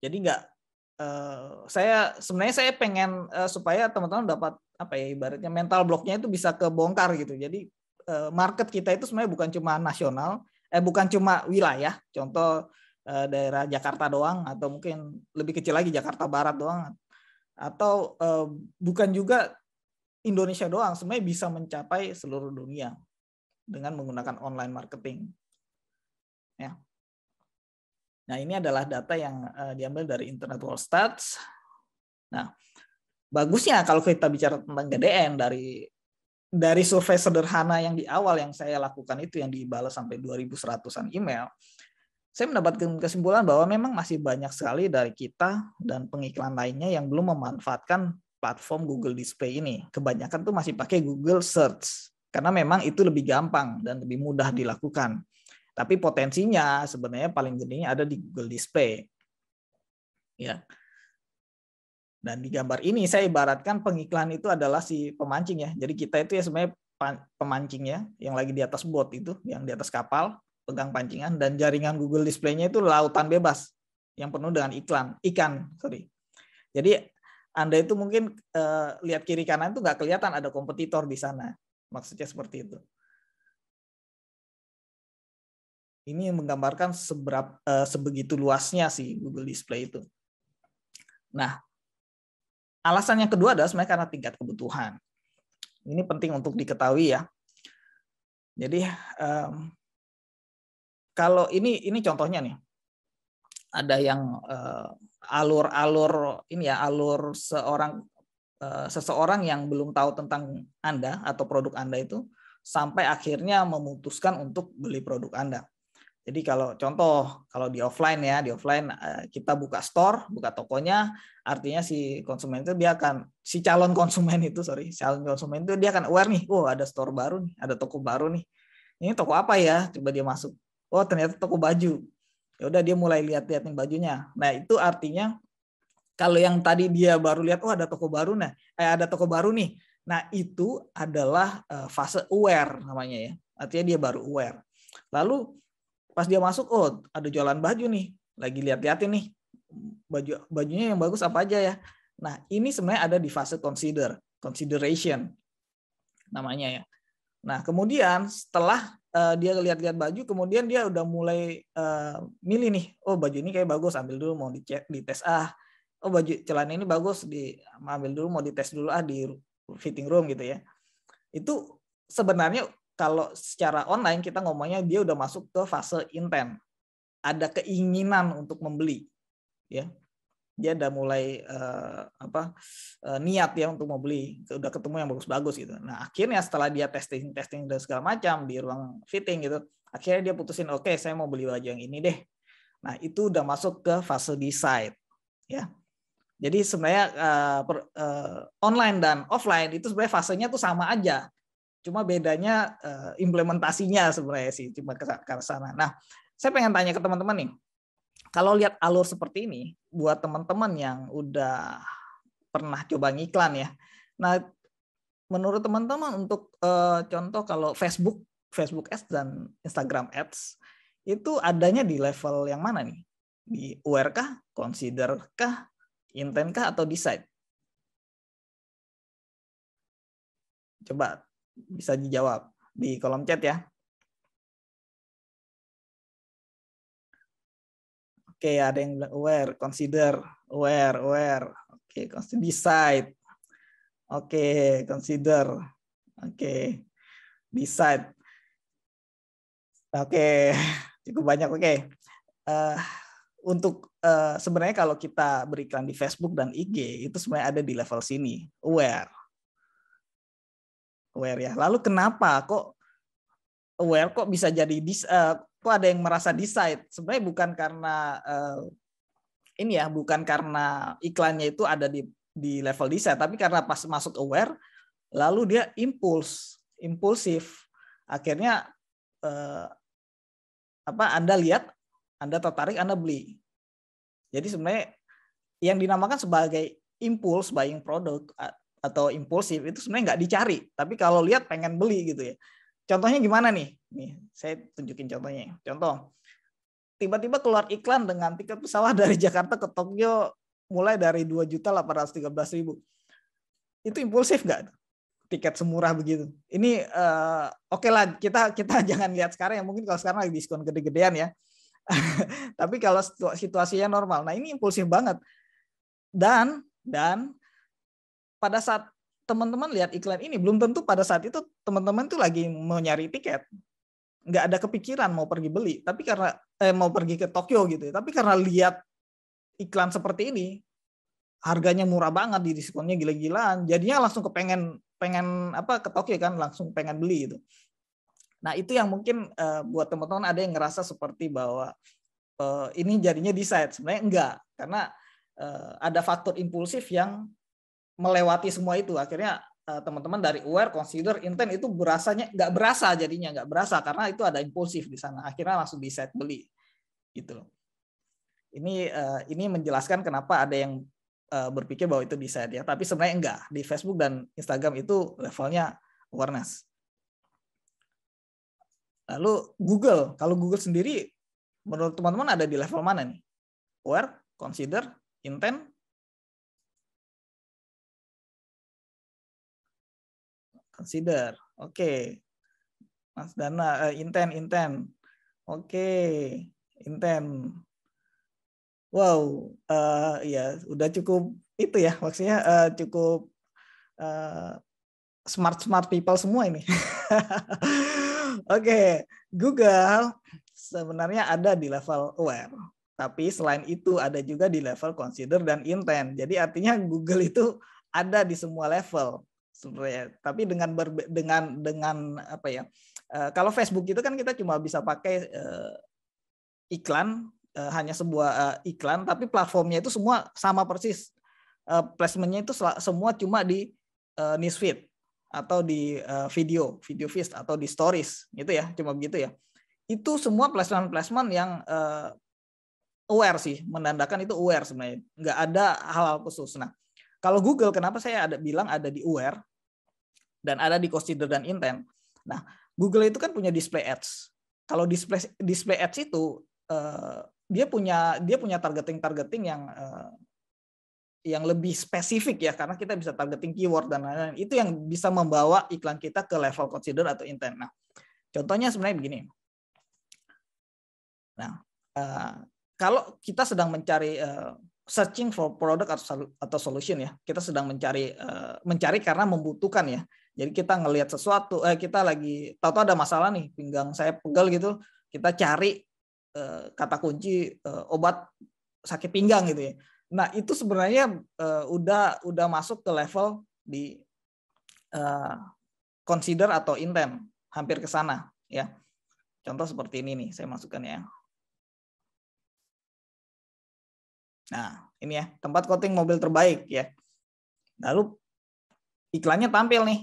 Jadi nggak Eh, saya sebenarnya saya pengen uh, supaya teman-teman dapat apa ya ibaratnya mental bloknya itu bisa kebongkar gitu. Jadi uh, market kita itu sebenarnya bukan cuma nasional, eh bukan cuma wilayah. Contoh uh, daerah Jakarta doang atau mungkin lebih kecil lagi Jakarta Barat doang atau uh, bukan juga Indonesia doang. Sebenarnya bisa mencapai seluruh dunia dengan menggunakan online marketing. Ya. Nah, ini adalah data yang uh, diambil dari Internet World Stats. Nah, bagusnya kalau kita bicara tentang GDN dari dari survei sederhana yang di awal yang saya lakukan itu yang dibalas sampai 2100-an email, saya mendapatkan kesimpulan bahwa memang masih banyak sekali dari kita dan pengiklan lainnya yang belum memanfaatkan platform Google Display ini. Kebanyakan tuh masih pakai Google Search karena memang itu lebih gampang dan lebih mudah dilakukan. Tapi potensinya sebenarnya paling gedenya ada di Google Display. Ya. Dan di gambar ini saya ibaratkan pengiklan itu adalah si pemancing ya. Jadi kita itu ya sebenarnya pemancingnya yang lagi di atas bot itu, yang di atas kapal pegang pancingan dan jaringan Google Display-nya itu lautan bebas yang penuh dengan iklan, ikan, sorry. Jadi Anda itu mungkin eh, lihat kiri kanan itu nggak kelihatan ada kompetitor di sana. Maksudnya seperti itu. Ini menggambarkan seberapa eh, sebegitu luasnya si Google Display itu. Nah, alasan yang kedua adalah sebenarnya karena tingkat kebutuhan. Ini penting untuk diketahui ya. Jadi um, kalau ini ini contohnya nih, ada yang eh, alur-alur ini ya alur seorang uh, seseorang yang belum tahu tentang Anda atau produk Anda itu sampai akhirnya memutuskan untuk beli produk Anda. Jadi kalau contoh kalau di offline ya, di offline eh, kita buka store, buka tokonya, artinya si konsumen itu dia akan si calon konsumen itu sorry, calon konsumen itu dia akan aware nih, oh ada store baru nih, ada toko baru nih. Ini toko apa ya? Coba dia masuk. Oh ternyata toko baju. Ya udah dia mulai lihat-lihatin bajunya. Nah itu artinya kalau yang tadi dia baru lihat, oh ada toko baru nah, eh, ada toko baru nih. Nah itu adalah eh, fase aware namanya ya. Artinya dia baru aware. Lalu Pas dia masuk, oh ada jualan baju nih, lagi lihat lihatin nih baju bajunya yang bagus apa aja ya. Nah ini sebenarnya ada di fase consider, consideration namanya ya. Nah kemudian setelah uh, dia lihat-lihat baju, kemudian dia udah mulai uh, milih nih, oh baju ini kayak bagus, ambil dulu mau dicek di tes ah. Oh baju celana ini bagus, di ambil dulu mau dites dulu ah di fitting room gitu ya. Itu sebenarnya kalau secara online kita ngomongnya dia udah masuk ke fase intent. Ada keinginan untuk membeli, ya. Dia udah mulai eh, apa eh, niat ya untuk mau beli, udah ketemu yang bagus-bagus gitu. Nah, akhirnya setelah dia testing testing dan segala macam di ruang fitting gitu, akhirnya dia putusin oke, okay, saya mau beli baju yang ini deh. Nah, itu udah masuk ke fase decide, ya. Jadi sebenarnya uh, per, uh, online dan offline itu sebenarnya fasenya tuh sama aja. Cuma bedanya uh, implementasinya sebenarnya sih cuma ke, sana. Nah, saya pengen tanya ke teman-teman nih. Kalau lihat alur seperti ini buat teman-teman yang udah pernah coba ngiklan ya. Nah, menurut teman-teman untuk uh, contoh kalau Facebook Facebook Ads dan Instagram Ads itu adanya di level yang mana nih? Di aware kah, consider kah, intent kah atau decide? Coba bisa dijawab di kolom chat ya. Oke, okay, ada yang bilang aware, consider, aware, aware. Oke, okay, consider decide. Oke, okay, consider. Oke. Okay, decide. Oke, okay, [LAUGHS] cukup banyak. Oke. Okay. Uh, eh, untuk uh, sebenarnya kalau kita beriklan di Facebook dan IG itu sebenarnya ada di level sini, aware aware ya. Lalu kenapa kok aware kok bisa jadi dis, uh, kok ada yang merasa decide? Sebenarnya bukan karena uh, ini ya, bukan karena iklannya itu ada di di level decide, tapi karena pas masuk aware lalu dia impuls, impulsif. Akhirnya eh, apa Anda lihat, Anda tertarik, Anda beli. Jadi sebenarnya yang dinamakan sebagai impuls buying product atau impulsif itu sebenarnya nggak dicari, tapi kalau lihat pengen beli gitu ya. Contohnya gimana nih? Nih, saya tunjukin contohnya. Contoh, tiba-tiba keluar iklan dengan tiket pesawat [LAUGHS] dari Jakarta ke Tokyo mulai dari dua juta tiga belas ribu Itu impulsif nggak? Tiket semurah begitu. Ini uh, oke okay lah kita kita [LAUGHS] jangan lihat sekarang ya mungkin kalau sekarang lagi diskon gede-gedean ya. [LAUGHS] Tapi kalau situasinya normal. Nah, ini impulsif banget. Dan dan pada saat teman-teman lihat iklan ini belum tentu pada saat itu teman-teman tuh lagi mau nyari tiket nggak ada kepikiran mau pergi beli tapi karena eh, mau pergi ke Tokyo gitu ya. tapi karena lihat iklan seperti ini harganya murah banget di diskonnya gila-gilaan jadinya langsung kepengen pengen apa ke Tokyo kan langsung pengen beli gitu. nah itu yang mungkin eh, buat teman-teman ada yang ngerasa seperti bahwa eh, ini jadinya decide sebenarnya enggak karena eh, ada faktor impulsif yang melewati semua itu akhirnya eh, teman-teman dari aware consider intent itu berasanya nggak berasa jadinya nggak berasa karena itu ada impulsif di sana akhirnya langsung di set beli gitu ini eh, ini menjelaskan kenapa ada yang eh, berpikir bahwa itu bisa ya tapi sebenarnya enggak di Facebook dan Instagram itu levelnya awareness lalu Google kalau Google sendiri menurut teman-teman ada di level mana nih aware consider intent Consider. Oke. Okay. Mas Dana, uh, intent, intent. Oke. Okay. Intent. Wow. Uh, ya, udah cukup itu ya. Maksudnya uh, cukup uh, smart-smart people semua ini. [LAUGHS] Oke. okay. Google sebenarnya ada di level aware. Tapi selain itu ada juga di level consider dan intent. Jadi artinya Google itu ada di semua level sebenarnya. Tapi dengan berbe dengan dengan apa ya? Uh, kalau Facebook itu kan kita cuma bisa pakai uh, iklan uh, hanya sebuah uh, iklan, tapi platformnya itu semua sama persis. Uh, placementnya itu semua cuma di uh, newsfeed atau di uh, video, video feed atau di stories, gitu ya, cuma begitu ya. Itu semua placement-placement yang uh, aware sih, menandakan itu aware sebenarnya. Nggak ada hal-hal khusus. Nah, kalau Google, kenapa saya ada bilang ada di aware? dan ada di consider dan intent. Nah, Google itu kan punya display ads. Kalau display display ads itu uh, dia punya dia punya targeting targeting yang uh, yang lebih spesifik ya karena kita bisa targeting keyword dan lain-lain itu yang bisa membawa iklan kita ke level consider atau intent. Nah, contohnya sebenarnya begini. Nah, uh, kalau kita sedang mencari uh, searching for product atau solution ya, kita sedang mencari mencari karena membutuhkan ya. Jadi kita ngelihat sesuatu, eh, kita lagi tahu-tahu ada masalah nih, pinggang saya pegel gitu, kita cari eh, kata kunci eh, obat sakit pinggang gitu ya. Nah itu sebenarnya eh, udah udah masuk ke level di eh, consider atau intent, hampir ke sana ya. Contoh seperti ini nih, saya masukkan ya. Nah ini ya tempat coating mobil terbaik ya. Lalu iklannya tampil nih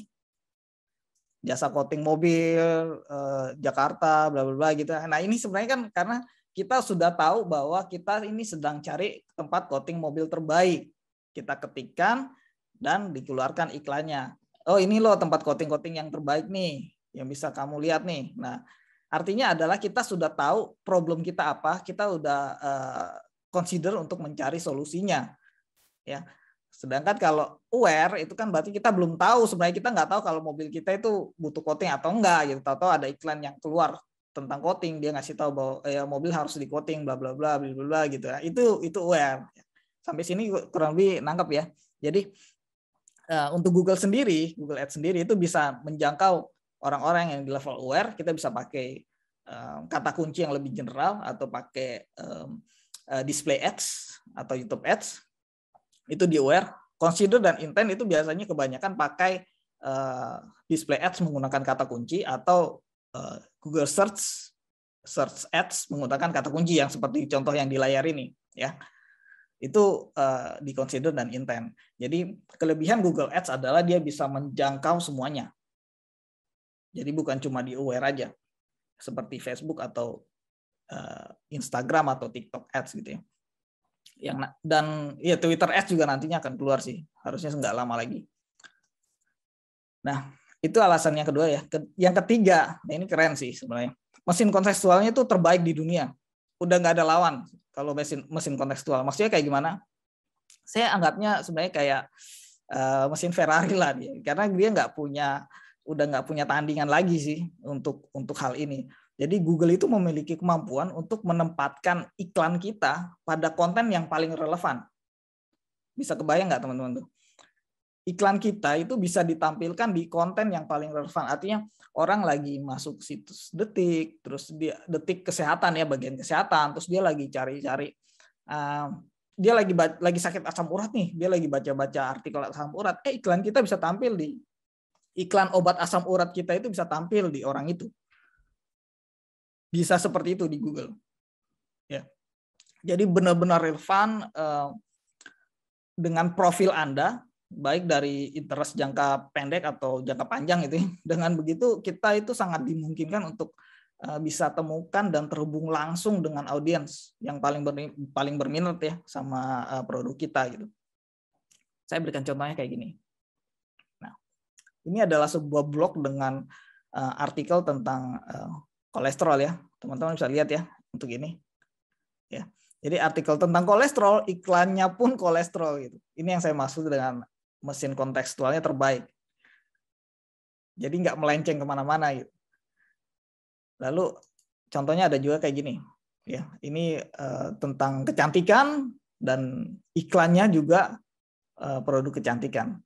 jasa coating mobil eh, Jakarta bla bla bla gitu. Nah, ini sebenarnya kan karena kita sudah tahu bahwa kita ini sedang cari tempat coating mobil terbaik. Kita ketikkan dan dikeluarkan iklannya. Oh, ini loh tempat coating-coating yang terbaik nih yang bisa kamu lihat nih. Nah, artinya adalah kita sudah tahu problem kita apa, kita sudah uh, eh, consider untuk mencari solusinya. Ya. Sedangkan kalau aware itu kan berarti kita belum tahu sebenarnya kita nggak tahu kalau mobil kita itu butuh coating atau enggak gitu. Tahu-tahu ada iklan yang keluar tentang coating dia ngasih tahu bahwa ya mobil harus di coating bla bla bla bla bla gitu. ya itu itu aware. Sampai sini kurang lebih nangkep ya. Jadi eh, untuk Google sendiri, Google Ads sendiri itu bisa menjangkau orang-orang yang di level aware, kita bisa pakai eh, kata kunci yang lebih general atau pakai display ads atau YouTube ads itu di aware consider dan intent itu biasanya kebanyakan pakai uh, display ads menggunakan kata kunci atau uh, Google search search ads menggunakan kata kunci yang seperti contoh yang di layar ini ya itu uh, di consider dan intent. Jadi kelebihan Google Ads adalah dia bisa menjangkau semuanya. Jadi bukan cuma di aware aja seperti Facebook atau Instagram atau TikTok Ads gitu ya yang dan ya Twitter Ads juga nantinya akan keluar sih harusnya nggak lama lagi nah itu alasan yang kedua ya yang ketiga nah ini keren sih sebenarnya mesin kontekstualnya itu terbaik di dunia udah nggak ada lawan kalau mesin mesin kontekstual maksudnya kayak gimana saya anggapnya sebenarnya kayak uh, mesin Ferrari lah dia karena dia nggak punya udah nggak punya tandingan lagi sih untuk untuk hal ini jadi Google itu memiliki kemampuan untuk menempatkan iklan kita pada konten yang paling relevan. Bisa kebayang nggak teman-teman tuh? Iklan kita itu bisa ditampilkan di konten yang paling relevan. Artinya orang lagi masuk situs detik, terus dia detik kesehatan ya bagian kesehatan, terus dia lagi cari-cari uh, dia lagi lagi sakit asam urat nih, dia lagi baca-baca artikel asam urat. Eh iklan kita bisa tampil di iklan obat asam urat kita itu bisa tampil di orang itu bisa seperti itu di Google. Ya. Jadi benar-benar relevan uh, dengan profil Anda, baik dari interest jangka pendek atau jangka panjang itu. Ya. [LAUGHS] Dengan begitu kita itu sangat dimungkinkan untuk uh, bisa temukan dan terhubung langsung dengan audiens yang paling ber, paling berminat ya sama uh, produk kita gitu. Saya berikan contohnya kayak gini. Nah, ini adalah sebuah blog dengan uh, artikel tentang uh, kolesterol ya Teman-teman bisa lihat ya untuk ini. Ya. Jadi artikel tentang kolesterol, iklannya pun kolesterol gitu. Ini yang saya maksud dengan mesin kontekstualnya terbaik. Jadi nggak melenceng kemana-mana gitu. Lalu contohnya ada juga kayak gini, ya ini uh, tentang kecantikan dan iklannya juga uh, produk kecantikan.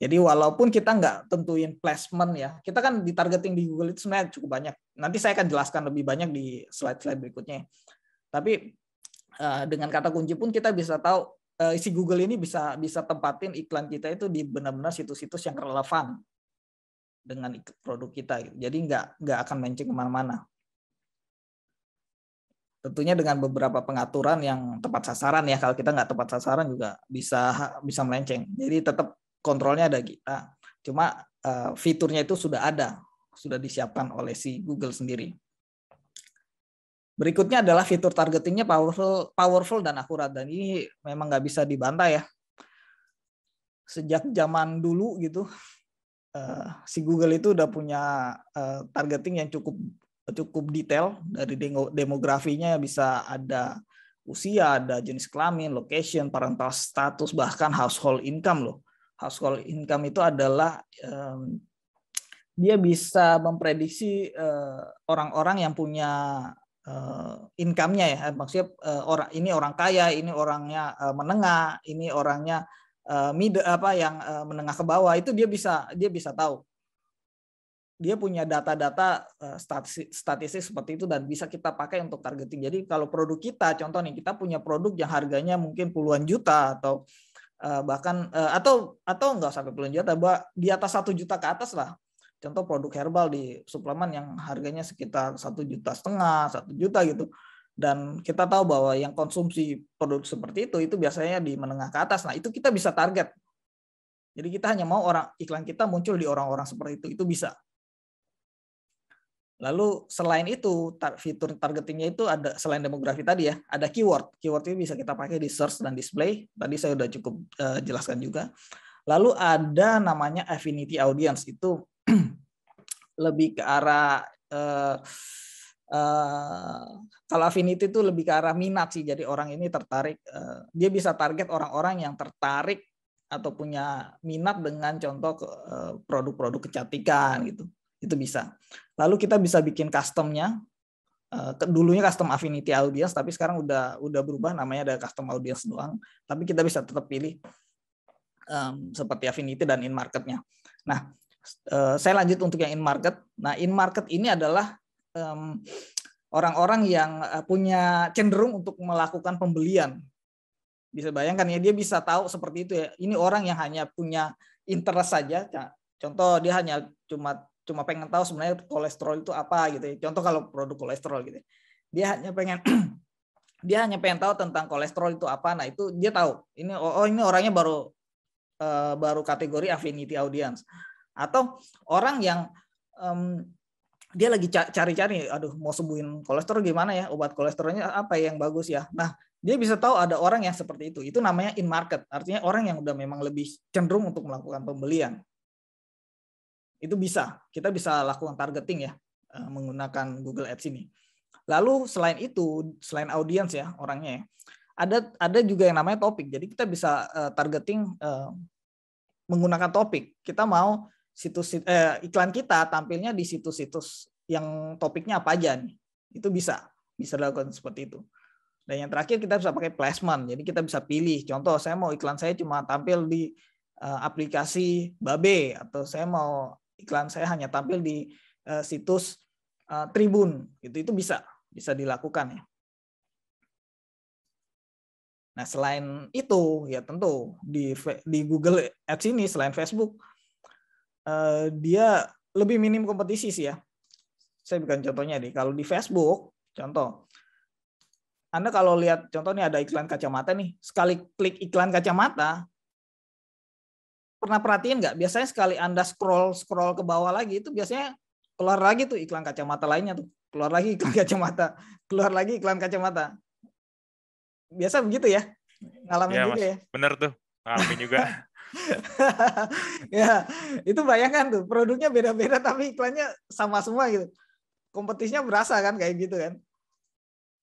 Jadi walaupun kita nggak tentuin placement ya, kita kan di targeting di Google itu sebenarnya cukup banyak. Nanti saya akan jelaskan lebih banyak di slide-slide berikutnya. Tapi eh, dengan kata kunci pun kita bisa tahu eh, isi Google ini bisa bisa tempatin iklan kita itu di benar-benar situs-situs yang relevan dengan produk kita. Gitu. Jadi nggak nggak akan mencing kemana-mana. Tentunya dengan beberapa pengaturan yang tepat sasaran ya. Kalau kita nggak tepat sasaran juga bisa bisa melenceng. Jadi tetap kontrolnya ada kita cuma uh, fiturnya itu sudah ada sudah disiapkan oleh si Google sendiri berikutnya adalah fitur targetingnya powerful powerful dan akurat dan ini memang nggak bisa dibantah ya sejak zaman dulu gitu eh, si Google itu udah punya eh, targeting yang cukup cukup detail dari demografinya bisa ada usia, ada jenis kelamin, location, parental status, bahkan household income loh household income itu adalah um, dia bisa memprediksi eh, orang-orang uh, yang punya uh, income-nya ya eh, maksudnya uh, orang ini orang kaya ini orangnya uh, menengah ini orangnya uh, middle apa yang uh, menengah ke bawah itu dia bisa dia bisa tahu dia punya data-data uh, statistik, statistik seperti itu dan bisa kita pakai untuk targeting jadi kalau produk kita contoh nih kita punya produk yang harganya mungkin puluhan juta atau Eh, bahkan uh, atau atau nggak sampai puluhan juta, bah, di atas satu juta ke atas lah. Contoh produk herbal di suplemen yang harganya sekitar satu juta setengah, satu juta gitu. Dan kita tahu bahwa yang konsumsi produk seperti itu itu biasanya di menengah ke atas. Nah itu kita bisa target. Jadi kita hanya mau orang iklan kita muncul di orang-orang seperti itu, itu bisa. Lalu selain itu fitur targetingnya itu ada selain demografi tadi ya, ada keyword. Keyword ini bisa kita pakai di search dan display. Tadi saya sudah cukup uh, jelaskan juga. Lalu ada namanya affinity audience itu [CLEARS THROAT] lebih ke arah uh, uh, kalau affinity itu lebih ke arah minat sih. Jadi orang ini tertarik, uh, dia bisa target orang-orang yang tertarik atau punya minat dengan contoh produk-produk kecantikan gitu itu bisa. Lalu kita bisa bikin customnya. Eh, dulunya custom affinity audience, tapi sekarang udah udah berubah namanya ada custom audience doang. Tapi kita bisa tetap pilih um, seperti affinity dan in marketnya. Nah, uh, saya lanjut untuk yang in market. Nah, in market ini adalah um, orang-orang yang eh, punya cenderung untuk melakukan pembelian. Bisa bayangkan ya dia bisa tahu seperti itu ya. Ini orang yang hanya punya interest saja. Contoh dia hanya cuma cuma pengen tahu sebenarnya kolesterol itu apa gitu ya. Contoh kalau produk kolesterol gitu. Ya. Dia hanya pengen [CLEARS THROAT] dia hanya pengen tahu tentang kolesterol itu apa. Nah, itu dia tahu. Ini oh, oh ini orangnya baru eh, baru kategori affinity audience. Atau orang yang um, dia lagi cari-cari, aduh mau sembuhin kolesterol gimana ya, obat kolesterolnya apa ya yang bagus ya. Nah, dia bisa tahu ada orang yang seperti itu. Itu namanya in market, artinya orang yang udah memang lebih cenderung untuk melakukan pembelian. Itu bisa, kita bisa lakukan targeting ya eh, menggunakan Google Ads ini. Lalu selain itu, selain audiens ya orangnya ya, ada ada juga yang namanya topik. Jadi kita bisa eh, targeting eh, menggunakan topik. Kita mau situs eh, iklan kita tampilnya di situs-situs yang topiknya apa aja nih. Itu bisa bisa dilakukan seperti itu. Dan yang terakhir kita bisa pakai placement. Jadi kita bisa pilih. Contoh saya mau iklan saya cuma tampil di aplikasi Babe atau saya mau iklan saya hanya tampil di uh, situs uh, Tribun gitu itu bisa bisa dilakukan ya. Nah, selain itu ya tentu di di Google Ads ini selain Facebook uh, dia lebih minim kompetisi sih ya. Saya bukan contohnya nih Kalau di Facebook contoh anda kalau lihat contohnya ada iklan kacamata nih, sekali klik iklan kacamata, pernah perhatiin nggak? Biasanya sekali Anda scroll scroll ke bawah lagi itu biasanya keluar lagi tuh iklan kacamata lainnya tuh. Keluar lagi iklan kacamata, keluar lagi iklan kacamata. Biasa begitu ya? Ngalamin ya, juga ya. Bener tuh. Ngalamin juga. [LAUGHS] ya, itu bayangkan tuh produknya beda-beda tapi iklannya sama semua gitu. Kompetisinya berasa kan kayak gitu kan.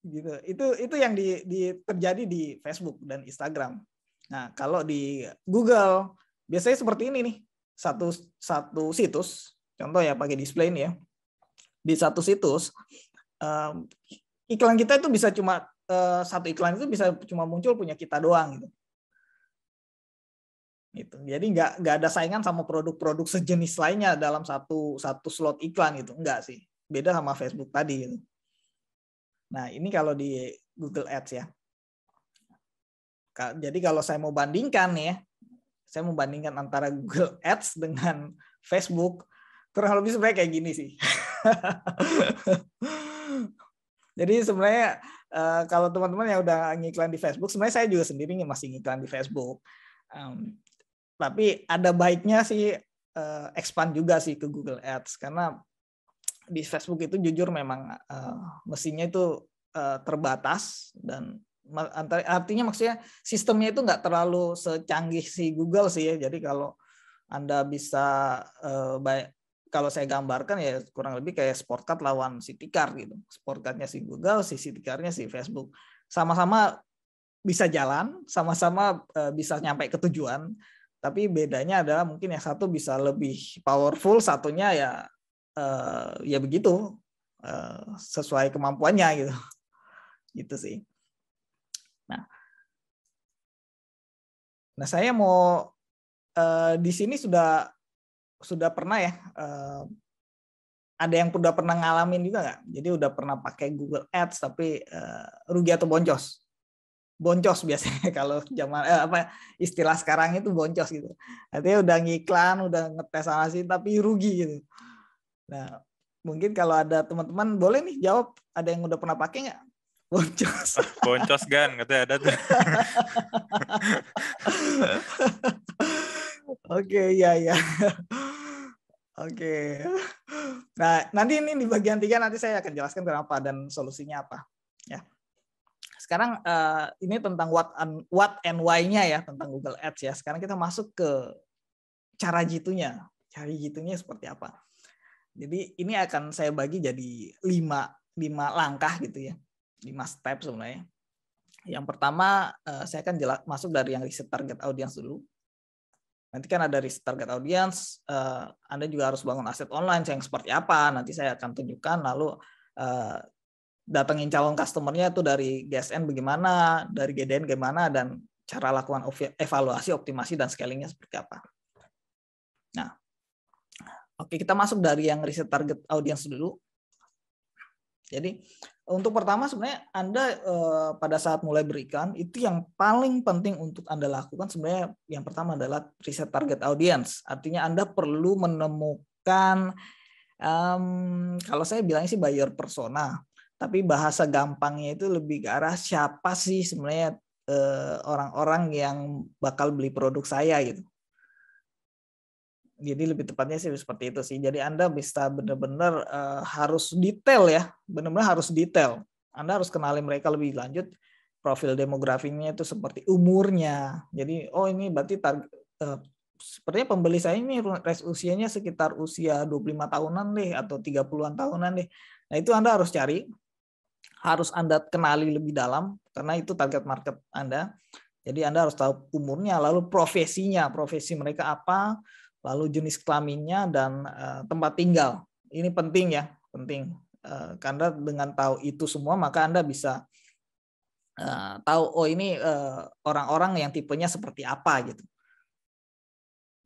Gitu. Itu itu yang di, di terjadi di Facebook dan Instagram. Nah, kalau di Google Biasanya seperti ini nih, satu satu situs, contoh ya pakai display ini ya, di satu situs um, iklan kita itu bisa cuma uh, satu iklan itu bisa cuma muncul punya kita doang gitu. itu Jadi nggak nggak ada saingan sama produk-produk sejenis lainnya dalam satu satu slot iklan gitu, enggak sih. Beda sama Facebook tadi gitu. Nah, ini kalau di Google Ads ya. Jadi kalau saya mau bandingkan ya, saya membandingkan antara Google Ads dengan Facebook kurang lebih sebenarnya kayak gini sih. [LAUGHS] Jadi sebenarnya eh, kalau teman-teman yang udah ngiklan di Facebook, sebenarnya saya juga sendiri masih ngiklan di Facebook. tapi ada baiknya sih eh, expand juga sih ke Google Ads karena di Facebook itu jujur memang eh, mesinnya itu terbatas dan artinya maksudnya sistemnya itu nggak terlalu secanggih si Google sih ya. Jadi kalau Anda bisa eh, baik kalau saya gambarkan ya kurang lebih kayak sport card lawan card gitu. Sport Sportcardnya si Google, si card-nya si Facebook. Sama-sama bisa jalan, sama-sama eh, bisa nyampe ke tujuan. Tapi bedanya adalah mungkin yang satu bisa lebih powerful, satunya ya eh, ya begitu uh, sesuai kemampuannya gitu. [LAUGHS] Gitu sih. Nah, saya mau uh, di sini sudah sudah pernah ya uh, ada yang sudah pernah ngalamin juga nggak? Jadi udah pernah pakai Google Ads tapi uh, rugi atau boncos? Boncos biasanya [LAUGHS] kalau zaman eh, apa istilah sekarang itu boncos gitu. Artinya udah ngiklan, udah ngetes sana sih tapi rugi gitu. Nah, mungkin kalau ada teman-teman boleh nih jawab ada yang udah pernah pakai nggak Poncos. Poncos ah, gan katanya ada tuh oke okay, ya ya oke nah nanti ini di bagian tiga nanti saya akan jelaskan kenapa dan solusinya apa ya sekarang uh, ini tentang what and what and why-nya ya tentang Google Ads ya sekarang kita masuk ke cara jitunya cara jitunya seperti apa jadi ini akan saya bagi jadi lima lima langkah gitu ya lima step sebenarnya. Yang pertama eh, saya akan masuk dari yang riset target audiens dulu. Nanti kan ada riset target audiens, eh, Anda juga harus bangun aset online yang seperti apa. Nanti saya akan tunjukkan lalu eh, datangin calon customernya itu dari GSN bagaimana, dari GDN bagaimana, dan cara lakukan evaluasi, optimasi, dan scalingnya seperti apa. Nah, oke kita masuk dari yang riset target audiens dulu. Jadi untuk pertama sebenarnya Anda eh, pada saat mulai berikan itu yang paling penting untuk Anda lakukan sebenarnya yang pertama adalah riset target audience. Artinya Anda perlu menemukan um, kalau saya bilang sih buyer persona, tapi bahasa gampangnya itu lebih ke arah siapa sih sebenarnya eh, orang-orang eh, yang bakal beli produk saya gitu jadi lebih tepatnya sih seperti itu sih. Jadi Anda bisa benar-benar uh, harus detail ya, benar-benar harus detail. Anda harus kenali mereka lebih lanjut, profil demografinya itu seperti umurnya. Jadi oh ini berarti target uh, sepertinya pembeli saya ini res usianya sekitar usia 25 tahunan deh atau 30-an tahunan deh. Nah, itu Anda harus cari, harus Anda kenali lebih dalam karena itu target market Anda. Jadi Anda harus tahu umurnya, lalu profesinya, profesi mereka apa, lalu jenis kelaminnya dan uh, tempat tinggal. Ini penting ya, penting. Uh, karena dengan tahu itu semua maka Anda bisa uh, tahu oh ini orang orang-orang yang tipenya seperti apa gitu.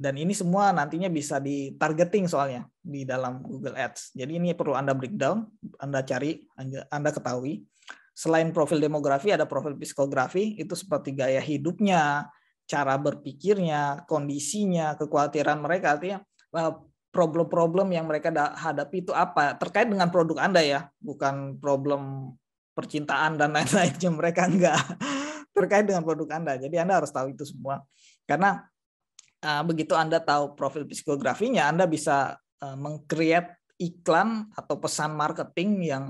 Dan ini semua nantinya bisa di targeting soalnya di dalam Google Ads. Jadi ini perlu Anda breakdown, Anda cari, Anda, anda ketahui. Selain profil demografi ada profil psikografi itu seperti gaya hidupnya, cara berpikirnya, kondisinya, kekhawatiran mereka artinya eh, problem-problem yang mereka hadapi itu apa terkait dengan produk Anda ya, bukan problem percintaan dan lain-lainnya mereka enggak [LAUGHS] terkait dengan produk Anda. Jadi Anda harus tahu itu semua. Karena eh, begitu Anda tahu profil psikografinya, Anda bisa meng eh, mengcreate iklan atau pesan marketing yang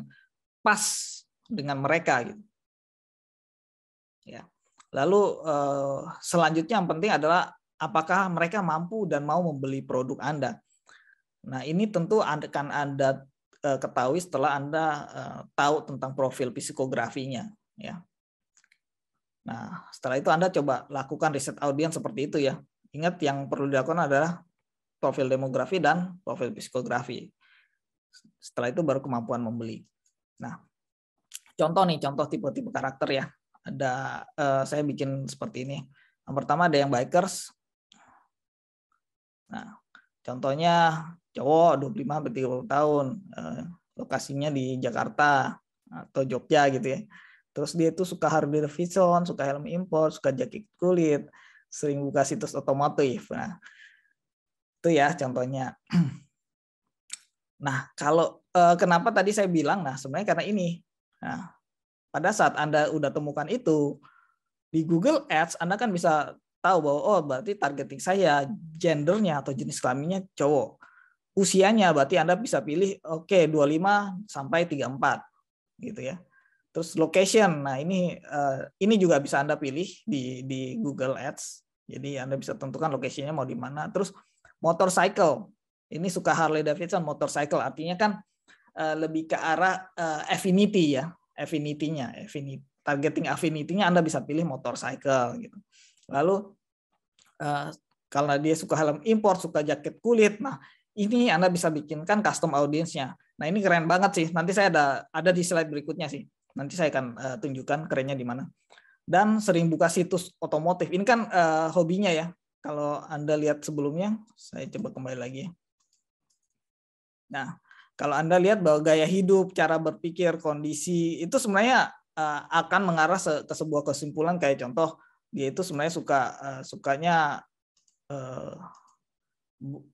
pas dengan mereka gitu. Ya. Lalu eh, selanjutnya yang penting adalah apakah mereka mampu dan mau membeli produk Anda. Nah, ini tentu akan Anda eh, ketahui setelah Anda eh, tahu tentang profil psikografinya, ya. Nah, setelah itu Anda coba lakukan riset audiens seperti itu ya. Ingat yang perlu dilakukan adalah profil demografi dan profil psikografi. Setelah itu baru kemampuan membeli. Nah, contoh nih, contoh tipe-tipe karakter ya ada uh, saya bikin seperti ini. Yang pertama ada yang bikers. Nah, contohnya cowok 25 sampai 30 tahun, uh, lokasinya di Jakarta atau Jogja gitu ya. Terus dia itu suka Harley Davidson, suka helm import, suka jaket kulit, sering buka situs otomotif. Nah, itu ya contohnya. [CLEARS THROAT] Nah, kalau uh, kenapa tadi saya bilang, nah sebenarnya karena ini. Nah, pada saat Anda udah temukan itu di Google Ads Anda kan bisa tahu bahwa oh berarti targeting saya gendernya atau jenis kelaminnya cowok. Usianya berarti Anda bisa pilih oke okay, 25 sampai 34 gitu ya. Terus location. Nah, ini eh, ini juga bisa Anda pilih di di Google Ads. Jadi Anda bisa tentukan lokasinya mau di mana. Terus motorcycle. Ini suka Harley Davidson motorcycle artinya kan eh, lebih ke arah uh, affinity ya affinity-nya, affinity, targeting affinity-nya Anda bisa pilih motorcycle gitu. Lalu uh, karena dia suka helm impor, suka jaket kulit, nah ini Anda bisa bikinkan custom audience-nya. Nah, ini keren banget sih. Nanti saya ada ada di slide berikutnya sih. Nanti saya akan uh, tunjukkan kerennya di mana. Dan sering buka situs otomotif. Ini kan uh, hobinya ya. Kalau Anda lihat sebelumnya, saya coba kembali lagi. Nah, kalau Anda lihat bahwa gaya hidup, cara berpikir, kondisi itu sebenarnya eh, akan mengarah ke sebuah kesimpulan kayak contoh dia itu sebenarnya suka uh, sukanya eh,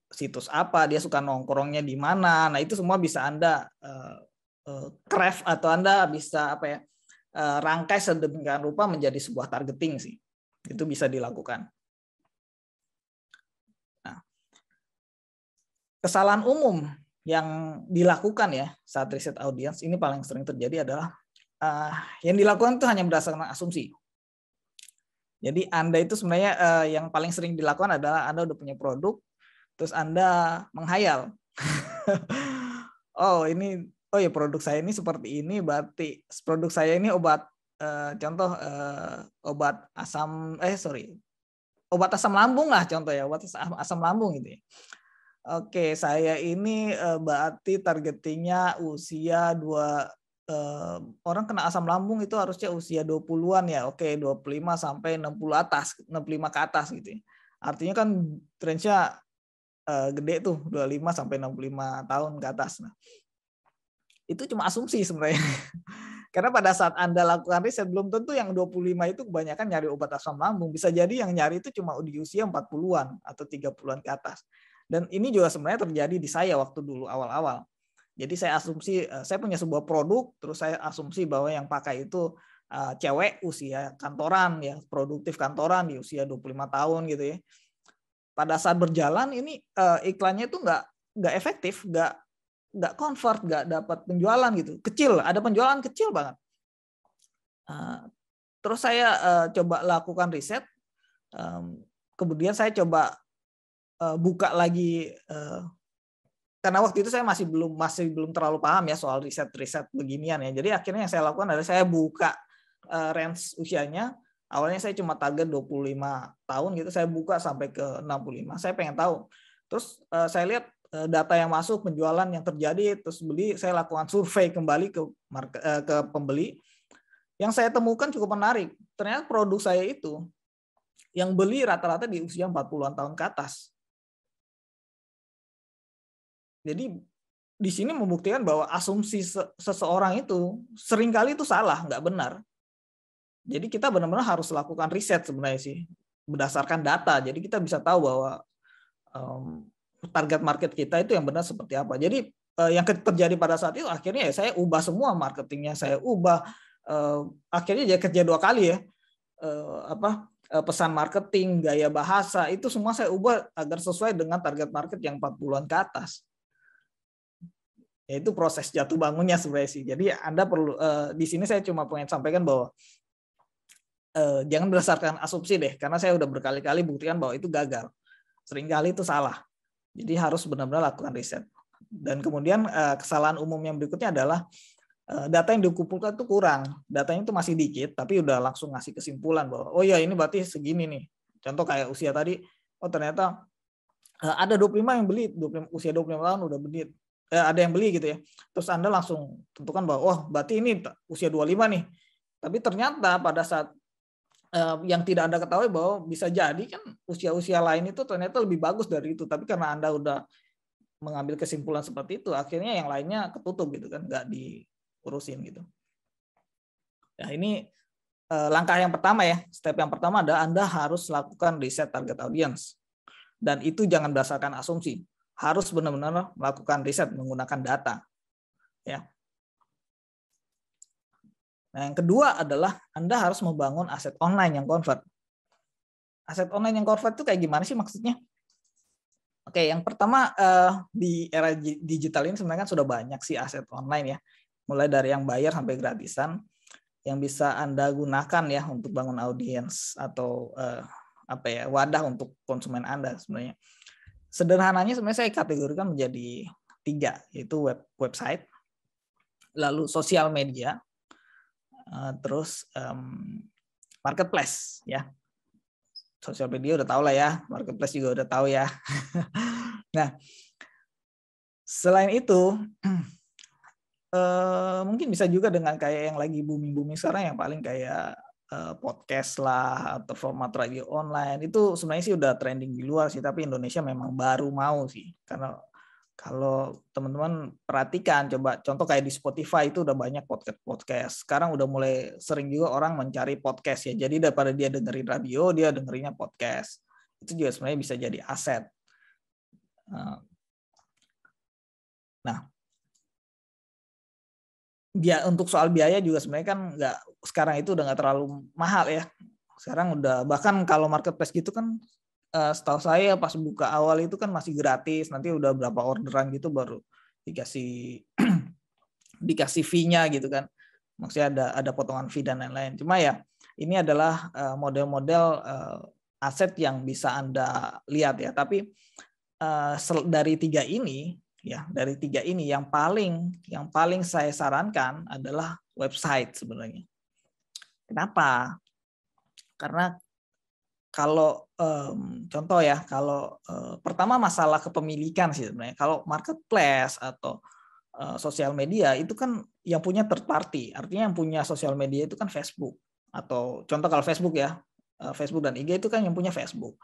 situs apa, dia suka nongkrongnya di mana. Nah, itu semua bisa Anda craft atau Anda bisa apa ya? rangkai sedemikian rupa menjadi sebuah targeting sih. Itu bisa dilakukan. Nah, kesalahan umum yang dilakukan ya saat riset audiens ini paling sering terjadi adalah uh, yang dilakukan itu hanya berdasarkan asumsi. Jadi Anda itu sebenarnya uh, yang paling sering dilakukan adalah Anda udah punya produk, terus Anda menghayal. [LAUGHS] oh ini, oh ya produk saya ini seperti ini, berarti produk saya ini obat, uh, contoh uh, obat asam, eh sorry, obat asam lambung lah contoh ya, obat asam, asam lambung gitu ya. Oke, saya ini eh, berarti targetingnya usia dua eh, orang kena asam lambung itu harusnya usia 20-an ya. Oke, 25 sampai 60 atas, 65 ke atas gitu. Ya. Artinya kan trennya eh, gede tuh 25 sampai 65 tahun ke atas. Nah, itu cuma asumsi sebenarnya. [LAUGHS] Karena pada saat Anda lakukan riset belum tentu yang 25 itu kebanyakan nyari obat asam lambung. Bisa jadi yang nyari itu cuma di usia 40-an atau 30-an ke atas. Dan ini juga sebenarnya terjadi di saya waktu dulu awal-awal. Jadi saya asumsi eh, saya punya sebuah produk, terus saya asumsi bahwa yang pakai itu eh, cewek usia kantoran ya, produktif kantoran di usia 25 tahun gitu ya. Pada saat berjalan ini eh, iklannya itu nggak nggak efektif, nggak nggak convert, nggak dapat penjualan gitu. Kecil, ada penjualan kecil banget. Terus saya coba lakukan riset, kemudian saya coba Eh, buka lagi eh, karena waktu itu saya masih belum masih belum terlalu paham ya soal riset-riset beginian ya. Jadi akhirnya yang saya lakukan adalah saya buka eh, range usianya. Awalnya saya cuma target 25 tahun gitu, saya buka sampai ke 65. Saya pengen tahu. Terus saya lihat data yang masuk, penjualan yang terjadi, terus beli, saya lakukan survei kembali ke market, ke pembeli. Yang saya temukan cukup menarik. Ternyata produk saya itu yang beli rata-rata di usia 40-an tahun ke atas jadi di sini membuktikan bahwa asumsi seseorang itu seringkali itu salah, nggak benar. Jadi kita benar-benar harus lakukan riset sebenarnya sih berdasarkan data. Jadi kita bisa tahu bahwa um, target market kita itu yang benar seperti apa. Jadi uh, yang terjadi pada saat itu akhirnya ya saya ubah semua marketingnya, saya ubah uh, akhirnya jadi ya kerja dua kali ya uh, apa uh, pesan marketing, gaya bahasa itu semua saya ubah agar sesuai dengan target market yang 40-an ke atas. Ya, itu proses jatuh bangunnya sebenarnya sih. Jadi Anda perlu uh, di sini saya cuma pengen sampaikan bahwa uh, jangan berdasarkan asumsi deh karena saya udah berkali-kali buktikan bahwa itu gagal. Seringkali itu salah. Jadi harus benar-benar lakukan riset. Dan kemudian uh, kesalahan umum yang berikutnya adalah data yang dikumpulkan itu kurang. Datanya itu masih dikit, tapi udah langsung ngasih kesimpulan bahwa, oh ya ini berarti segini nih. Contoh kayak usia tadi, oh ternyata ada 25 yang beli, 25, usia 25 tahun udah beli, eh, ada yang beli gitu ya. Terus Anda langsung tentukan bahwa oh berarti ini usia 25 nih. Tapi ternyata pada saat eh, yang tidak Anda ketahui bahwa bisa jadi kan usia-usia lain itu ternyata lebih bagus dari itu. Tapi karena Anda udah mengambil kesimpulan seperti itu, akhirnya yang lainnya ketutup gitu kan, nggak diurusin gitu. Nah ini eh, langkah yang pertama ya. Step yang pertama adalah Anda harus lakukan riset target audience. Dan itu jangan berdasarkan asumsi harus benar-benar melakukan riset menggunakan data. Ya. Nah, yang kedua adalah Anda harus membangun aset online yang convert. Aset online yang convert itu kayak gimana sih maksudnya? Oke, yang pertama eh, di era digital ini sebenarnya kan sudah banyak sih aset online ya. Mulai dari yang bayar sampai gratisan yang bisa Anda gunakan ya untuk bangun audiens atau eh, apa ya, wadah untuk konsumen Anda sebenarnya. Sederhananya sebenarnya saya kategorikan menjadi tiga, yaitu web website, lalu sosial media, eh, terus um, marketplace ya. Sosial media udah tahu lah ya, marketplace juga udah tahu ya. [LAUGHS] nah, selain itu uh, [CLEARS THROAT] mungkin bisa juga dengan kayak yang lagi booming booming sekarang yang paling kayak Eh, podcast lah atau format radio online itu sebenarnya sih udah trending di luar sih tapi Indonesia memang baru mau sih karena kalau teman-teman perhatikan coba contoh kayak di Spotify itu udah banyak podcast podcast sekarang udah mulai sering juga orang mencari podcast ya jadi daripada dia dengerin radio dia dengerinnya podcast itu juga sebenarnya bisa jadi aset eh, nah dia untuk soal biaya juga sebenarnya kan nggak sekarang itu udah nggak terlalu mahal ya. Sekarang udah bahkan kalau marketplace gitu kan eh, setahu saya pas buka awal itu kan masih gratis, nanti udah berapa orderan gitu baru dikasih [CLEARS THROAT] dikasih fee-nya gitu kan. Maksudnya ada ada potongan fee dan lain-lain. Cuma ya ini adalah eh, model-model eh, aset yang bisa Anda lihat ya, tapi dari tiga ini ya dari tiga ini yang paling yang paling saya sarankan adalah website sebenarnya Kenapa? Karena kalau um, contoh ya, kalau uh, pertama masalah kepemilikan sih sebenarnya. Kalau marketplace atau uh, sosial media itu kan yang punya third party, artinya yang punya sosial media itu kan Facebook atau contoh kalau Facebook ya, uh, Facebook dan IG itu kan yang punya Facebook.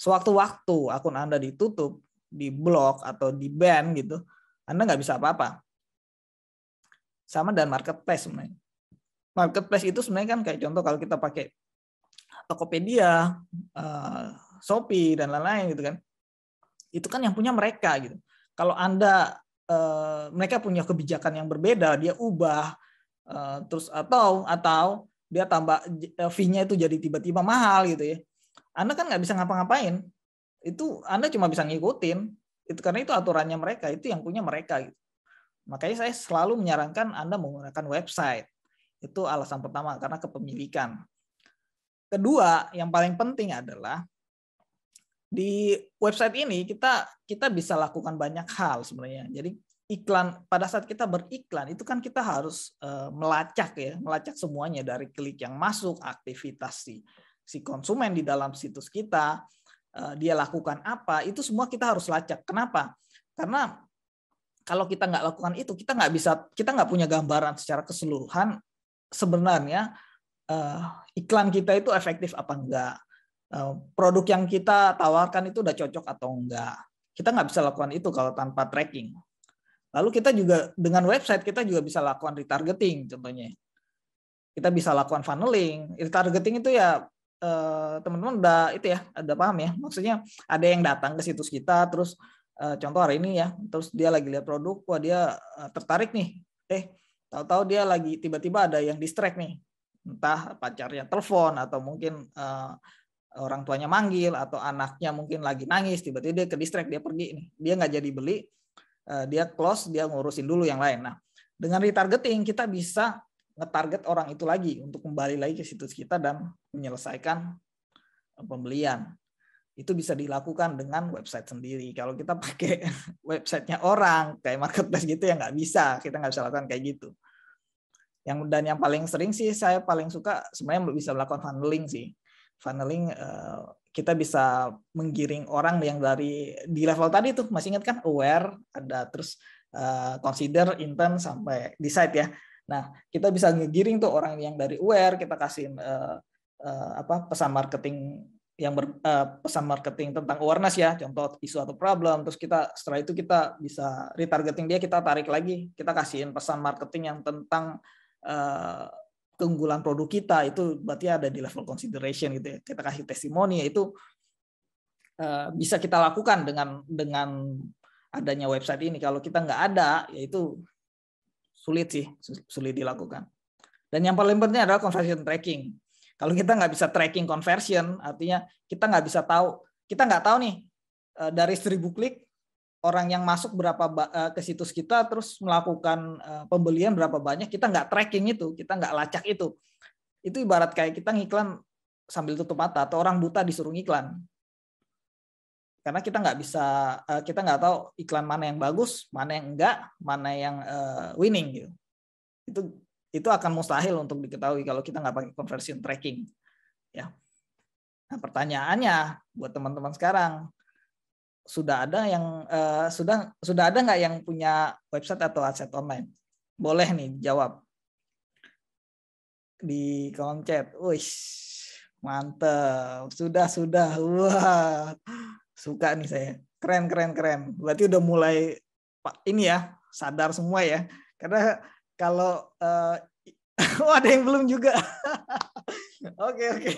Sewaktu-waktu akun Anda ditutup, diblok atau di ban gitu, Anda nggak bisa apa-apa. Sama dan marketplace sebenarnya marketplace itu sebenarnya kan kayak contoh kalau kita pakai Tokopedia, uh, Shopee dan lain-lain gitu kan. Itu kan yang punya mereka gitu. Kalau Anda uh, mereka punya kebijakan yang berbeda, dia ubah uh, terus atau atau dia tambah fee-nya itu jadi tiba-tiba mahal gitu ya. Anda kan nggak bisa ngapa-ngapain. Itu Anda cuma bisa ngikutin. Itu karena itu aturannya mereka, itu yang punya mereka gitu. Makanya saya selalu menyarankan Anda menggunakan website itu alasan pertama karena kepemilikan. Kedua, yang paling penting adalah di website ini kita kita bisa lakukan banyak hal sebenarnya. Jadi iklan pada saat kita beriklan itu kan kita harus eh, melacak ya, melacak semuanya dari klik yang masuk, aktivitas si si konsumen di dalam situs kita, eh, dia lakukan apa, itu semua kita harus lacak. Kenapa? Karena kalau kita nggak lakukan itu, kita nggak bisa, kita nggak punya gambaran secara keseluruhan sebenarnya uh, iklan kita itu efektif apa enggak, uh, produk yang kita tawarkan itu udah cocok atau enggak. Kita nggak bisa lakukan itu kalau tanpa tracking. Lalu kita juga dengan website kita juga bisa lakukan retargeting contohnya. Kita bisa lakukan funneling. Retargeting itu ya teman eh, teman-teman udah itu ya, ada paham ya. Maksudnya ada yang datang ke situs kita terus eh, contoh hari ini ya, terus dia lagi lihat produk, wah dia eh, tertarik nih. Eh, tahu-tahu dia lagi tiba-tiba ada yang distract nih entah pacarnya telepon atau mungkin uh, orang tuanya manggil atau anaknya mungkin lagi nangis tiba-tiba dia ke distract dia pergi nih dia nggak jadi beli uh, dia close dia ngurusin dulu yang lain nah dengan retargeting kita bisa ngetarget orang itu lagi untuk kembali lagi ke situs kita dan menyelesaikan pembelian itu bisa dilakukan dengan website sendiri. Kalau kita pakai [LAUGHS] websitenya orang kayak marketplace gitu ya nggak bisa, kita nggak bisa lakukan kayak gitu. Yang dan yang paling sering sih saya paling suka sebenarnya bisa melakukan funneling sih. Funneling eh, kita bisa menggiring orang yang dari di level tadi tuh masih ingat kan aware ada terus eh, consider intent sampai decide ya. Nah kita bisa ngegiring tuh orang yang dari aware kita kasih eh, apa pesan marketing yang ber, uh, pesan marketing tentang awareness ya, contoh isu atau problem, terus kita setelah itu kita bisa retargeting dia, kita tarik lagi, kita kasihin pesan marketing yang tentang uh, keunggulan produk kita itu berarti ada di level consideration gitu ya. Kita kasih testimoni itu uh, eh, bisa kita lakukan dengan dengan adanya website ini. Kalau kita nggak ada, yaitu sulit sih, sulit dilakukan. Dan yang paling penting adalah conversion tracking kalau kita nggak bisa tracking conversion, artinya kita nggak bisa tahu, kita nggak tahu nih eh, dari seribu klik orang yang masuk berapa eh, ke situs kita terus melakukan eh, pembelian berapa banyak, kita nggak tracking itu, kita nggak lacak itu. Itu ibarat kayak kita ngiklan sambil tutup mata atau orang buta disuruh ngiklan. Karena kita nggak bisa, kita nggak tahu iklan mana yang bagus, mana yang enggak, mana yang winning gitu. Itu itu akan mustahil untuk diketahui kalau kita nggak pakai conversion tracking. Ya. Nah, pertanyaannya buat teman-teman sekarang, sudah ada yang uh, sudah sudah ada nggak yang punya website atau aset online? Boleh nih jawab di kolom chat. Wih, mantep. Sudah sudah. Wah, suka nih saya. Keren keren keren. Berarti udah mulai pak ini ya sadar semua ya. Karena kalau uh, [LAUGHS] oh ada yang belum juga. [LAUGHS] Oke oke.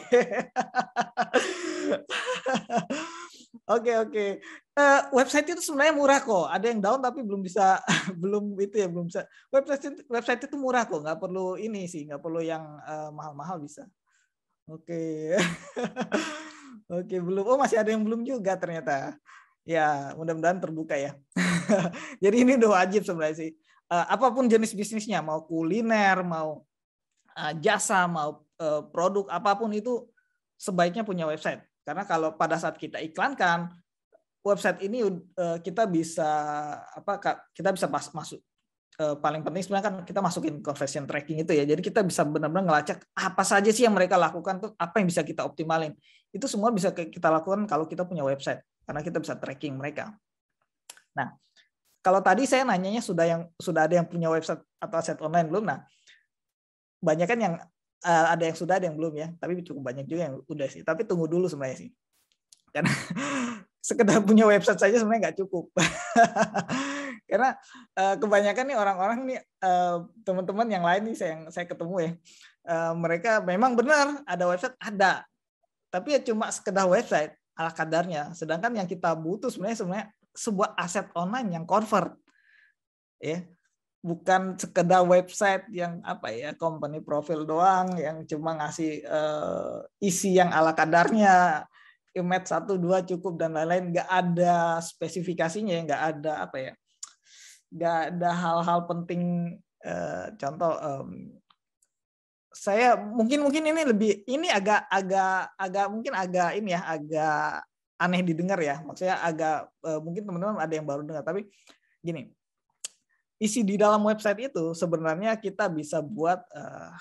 [LAUGHS] Oke oke. Eh, website itu sebenarnya murah kok. Ada yang down tapi belum bisa belum itu ya belum bisa. Website website itu murah kok. Nggak perlu ini sih. Nggak perlu yang mahal eh, mahal-mahal bisa. Oke. oke belum. Oh masih ada yang belum juga ternyata. Ya mudah-mudahan terbuka ya. Jadi ini udah wajib sebenarnya sih uh, apapun jenis bisnisnya, mau kuliner, mau uh, jasa, mau uh, produk apapun itu sebaiknya punya website. Karena kalau pada saat kita iklankan website ini uh, kita bisa apa kita bisa pas, masuk uh, paling penting sebenarnya kan kita masukin conversion tracking itu ya. Jadi kita bisa benar-benar ngelacak apa saja sih yang mereka lakukan tuh apa yang bisa kita optimalin. Itu semua bisa kita lakukan kalau kita punya website karena kita bisa tracking mereka. Nah, kalau tadi saya nanyanya sudah yang sudah ada yang punya website atau aset online belum? Nah, banyak kan yang uh, ada yang sudah ada yang belum ya, tapi cukup banyak juga yang udah sih. Tapi tunggu dulu sebenarnya sih. Karena [LAUGHS] sekedar punya website saja sebenarnya nggak cukup. [LAUGHS] Karena uh, kebanyakan nih orang-orang nih teman eh, teman-teman yang lain nih saya yang saya ketemu ya, uh, mereka memang benar ada website ada, tapi ya cuma sekedar website ala kadarnya. Sedangkan yang kita butuh sebenarnya sebenarnya sebuah aset online yang convert ya bukan sekedar website yang apa ya company profil doang yang cuma ngasih uh, isi yang ala kadarnya image satu dua cukup dan lain-lain nggak ada spesifikasinya nggak ada apa ya nggak ada hal-hal penting uh, contoh um, saya mungkin mungkin ini lebih ini agak agak agak mungkin agak ini ya agak aneh didengar ya. Maksudnya agak uh, mungkin teman-teman ada yang baru dengar tapi gini. Isi di dalam website itu sebenarnya kita bisa buat uh,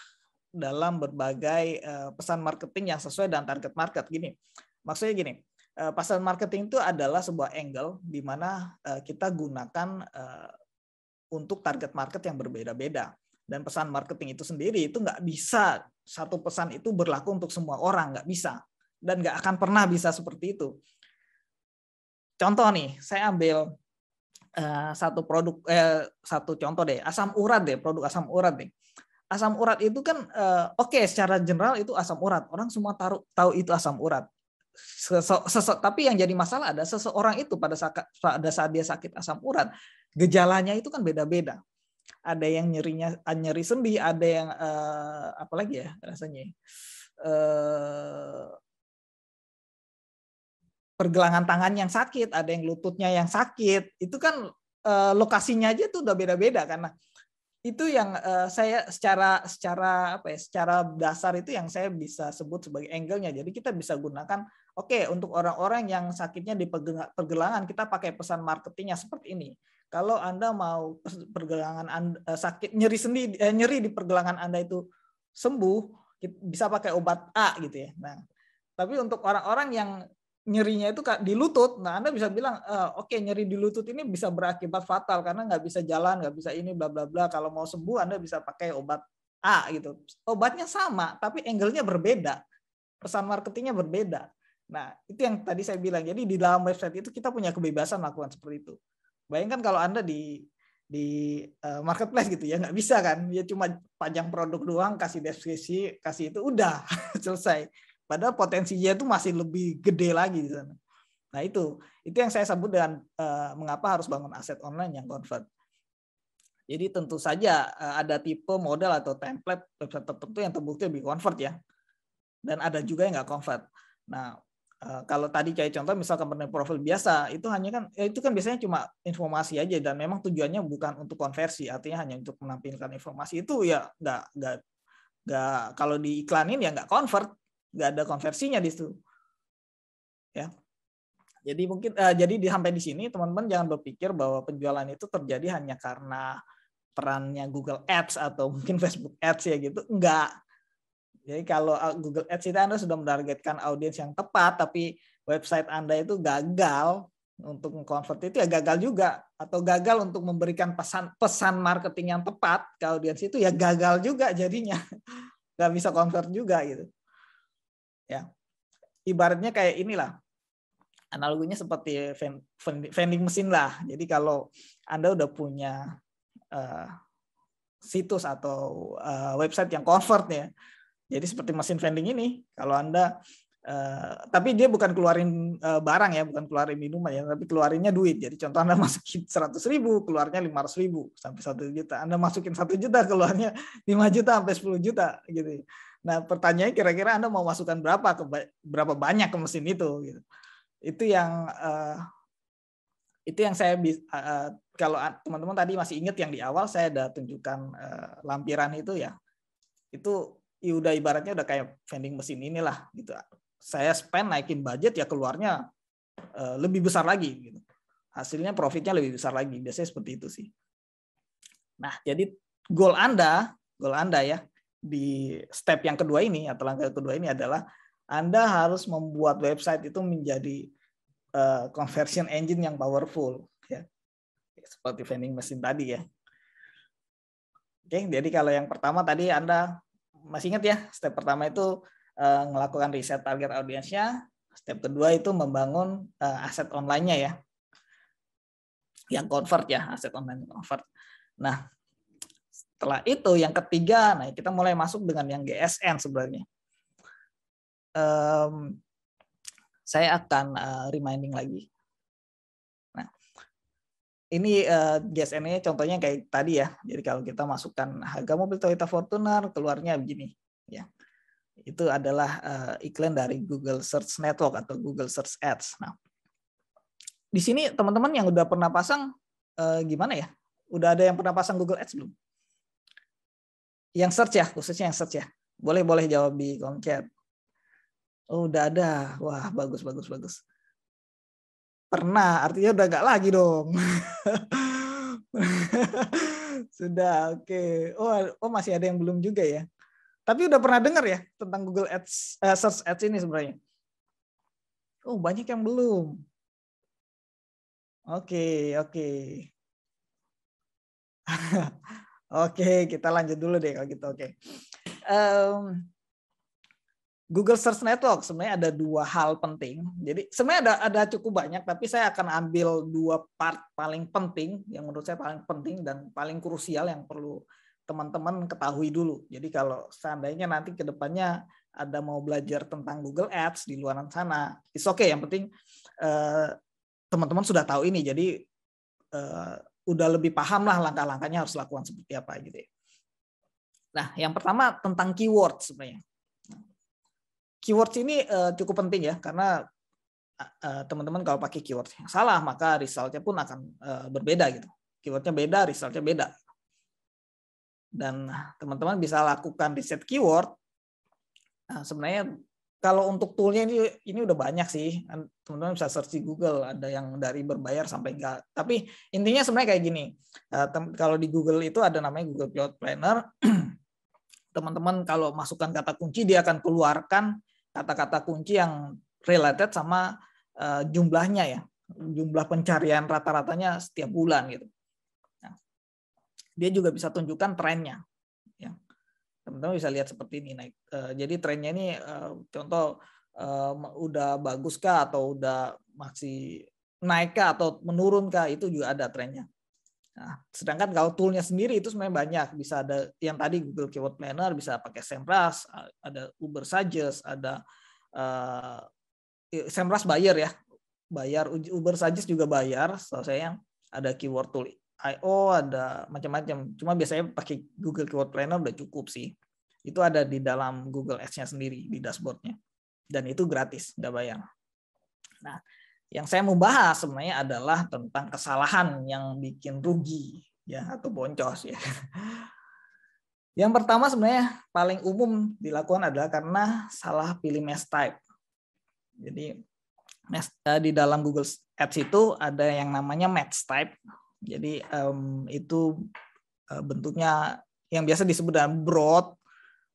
dalam berbagai uh, pesan marketing yang sesuai dengan target market gini. Maksudnya gini, uh, pesan marketing itu adalah sebuah angle di mana uh, kita gunakan uh, untuk target market yang berbeda-beda dan pesan marketing itu sendiri itu nggak bisa satu pesan itu berlaku untuk semua orang nggak bisa dan nggak akan pernah bisa seperti itu. Contoh nih, saya ambil uh, satu produk, eh, satu contoh deh, asam urat deh, produk asam urat deh. Asam urat itu kan uh, oke okay, secara general itu asam urat, orang semua taruh, tahu itu asam urat. Sesok, sesok, tapi yang jadi masalah ada seseorang itu pada saat, pada saat dia sakit asam urat, gejalanya itu kan beda-beda. Ada yang nyerinya nyeri sendi, ada yang uh, lagi ya rasanya. Uh, pergelangan tangan yang sakit, ada yang lututnya yang sakit. Itu kan eh, lokasinya aja tuh udah beda-beda karena itu yang eh, saya secara secara apa ya secara dasar itu yang saya bisa sebut sebagai angle-nya. Jadi kita bisa gunakan oke okay, untuk orang-orang yang sakitnya di pergelangan kita pakai pesan marketingnya seperti ini. Kalau Anda mau pergelangan anda, eh, sakit nyeri sendi eh, nyeri di pergelangan Anda itu sembuh, bisa pakai obat A gitu ya. Nah, tapi untuk orang-orang yang nyerinya itu di lutut. Nah, Anda bisa bilang, e, oke okay, nyeri di lutut ini bisa berakibat fatal karena nggak bisa jalan, nggak bisa ini, bla bla bla. Kalau mau sembuh, Anda bisa pakai obat A gitu. Obatnya sama, tapi angle-nya berbeda. Pesan marketingnya berbeda. Nah, itu yang tadi saya bilang. Jadi di dalam website itu kita punya kebebasan melakukan seperti itu. Bayangkan kalau Anda di di eh, marketplace gitu ya nggak bisa kan dia ya cuma panjang produk doang kasih deskripsi kasih itu udah [LAUGHS] selesai Padahal potensinya itu masih lebih gede lagi di sana. Nah itu, itu yang saya sebut dengan uh, mengapa harus bangun aset online yang convert. Jadi tentu saja uh, ada tipe model atau template website tertentu yang terbukti lebih convert ya. Dan ada juga yang nggak convert. Nah uh, kalau tadi kayak contoh misal company profil biasa itu hanya kan ya itu kan biasanya cuma informasi aja dan memang tujuannya bukan untuk konversi artinya hanya untuk menampilkan informasi itu ya nggak nggak nggak kalau diiklanin ya nggak convert nggak ada konversinya di situ ya jadi mungkin uh, jadi di, sampai di sini teman-teman jangan berpikir bahwa penjualan itu terjadi hanya karena perannya Google Ads atau [LAUGHS] mungkin Facebook Ads ya gitu enggak jadi kalau eh, Google Ads itu Anda sudah menargetkan audiens yang tepat, tapi website Anda itu gagal untuk mengkonvert itu ya gagal juga atau gagal untuk memberikan pesan pesan marketing yang tepat ke audiens itu ya gagal juga jadinya [LAUGHS] nggak bisa convert juga gitu ya ibaratnya kayak inilah analoginya seperti vending mesin lah. Jadi kalau Anda udah punya uh, situs atau uh, website yang convert ya. Jadi seperti mesin vending ini, kalau Anda uh, tapi dia bukan keluarin uh, barang ya, bukan keluarin minuman ya, tapi keluarinnya duit. Jadi contoh Anda [LAUGHS] masukin 100 ribu, keluarnya 500 ribu sampai 1 juta. Anda masukin 1 juta, keluarnya 5 juta sampai 10 juta gitu. Nah, pertanyaannya kira-kira Anda mau masukkan berapa ke berapa banyak ke mesin itu gitu. Itu yang uh, itu yang saya uh, kalau teman-teman tadi masih ingat yang di awal saya ada tunjukkan uh, lampiran itu ya. Itu ya udah ibaratnya udah kayak vending mesin inilah gitu. Saya spend naikin budget ya keluarnya uh, lebih besar lagi gitu. Hasilnya profitnya lebih besar lagi. Biasanya seperti itu sih. Nah, jadi goal Anda, goal Anda ya, di step yang kedua ini atau langkah kedua ini adalah Anda harus membuat website itu menjadi eh, conversion engine yang powerful ya. Seperti vending machine tadi ya. Oke, jadi kalau yang pertama tadi Anda masih ingat ya, step pertama itu uh, melakukan riset target audiensnya, step kedua itu membangun eh, aset onlinenya ya. Yang convert ya, aset online convert. Nah, setelah itu yang ketiga, nah kita mulai masuk dengan yang GSN sebenarnya. Um, saya akan uh, reminding lagi. Nah, ini uh, eh, GSN-nya contohnya kayak tadi ya. Jadi kalau kita masukkan harga mobil Toyota Fortuner, keluarnya begini. Ya, itu adalah uh, iklan dari Google Search Network atau Google Search Ads. Nah, di sini teman-teman yang udah pernah pasang, uh, gimana ya? Udah ada yang pernah pasang Google Ads belum? yang search ya, khususnya yang search ya. Boleh boleh jawab di kolom chat. Oh, udah ada. Wah, bagus bagus bagus. Pernah, artinya udah nggak lagi dong. [LAUGHS] Sudah, oke. Okay. Oh, oh masih ada yang belum juga ya. Tapi udah pernah dengar ya tentang Google Ads eh, Search Ads ini sebenarnya. Oh, banyak yang belum. Oke, okay, oke. Okay. [LAUGHS] Oke, kita lanjut dulu deh kalau gitu. Oke. Um, Google Search Network sebenarnya ada dua hal penting. Jadi sebenarnya ada ada cukup banyak, tapi saya akan ambil dua part paling penting yang menurut saya paling penting dan paling krusial yang perlu teman-teman ketahui dulu. Jadi kalau seandainya nanti ke depannya ada mau belajar tentang Google Ads di luaran sana, it's okay. Yang penting eh, teman-teman eh, sudah tahu ini. Jadi eh, udah lebih paham lah langkah-langkahnya harus lakukan seperti apa gitu ya. Nah, yang pertama tentang keyword sebenarnya. Keyword ini eh, cukup penting ya karena eh, eh, teman-teman kalau pakai keyword yang salah maka resultnya pun akan berbeda gitu. Keywordnya beda, resultnya beda. Dan teman-teman bisa lakukan riset keyword. Nah, sebenarnya kalau untuk toolnya ini ini udah banyak sih kan teman-teman bisa search di Google ada yang dari berbayar sampai enggak tapi intinya sebenarnya kayak gini eh, kalau di Google itu ada namanya Google Cloud Planner [CLEARS THROAT] teman-teman kalau masukkan kata kunci dia akan keluarkan kata-kata kunci yang related sama eh, jumlahnya ya jumlah pencarian rata-ratanya setiap bulan gitu nah, dia juga bisa tunjukkan trennya teman-teman bisa lihat seperti ini naik. Uh, jadi trennya ini uh, contoh uh, udah bagus kah atau udah masih naik kah atau menurun kah itu juga ada trennya. Nah, sedangkan kalau toolnya sendiri itu sebenarnya banyak bisa ada yang tadi Google Keyword Planner bisa pakai Semrush, ada Uber Suggest, ada uh, Semrush bayar ya, bayar Uber Suggest juga bayar, setahu saya yang ada keyword tool IO ada macam-macam. Cuma biasanya pakai Google Keyword Planner udah cukup sih. Itu ada di dalam Google Ads-nya sendiri di dashboardnya. Dan itu gratis, nggak bayar. Nah, yang saya mau bahas sebenarnya adalah tentang kesalahan yang bikin rugi ya atau boncos ya. [LAUGHS] Yang pertama sebenarnya paling umum dilakukan adalah karena salah pilih mesh type. Jadi eh, di dalam Google Ads itu ada yang namanya match type jadi um, itu uh, bentuknya yang biasa disebut dengan broad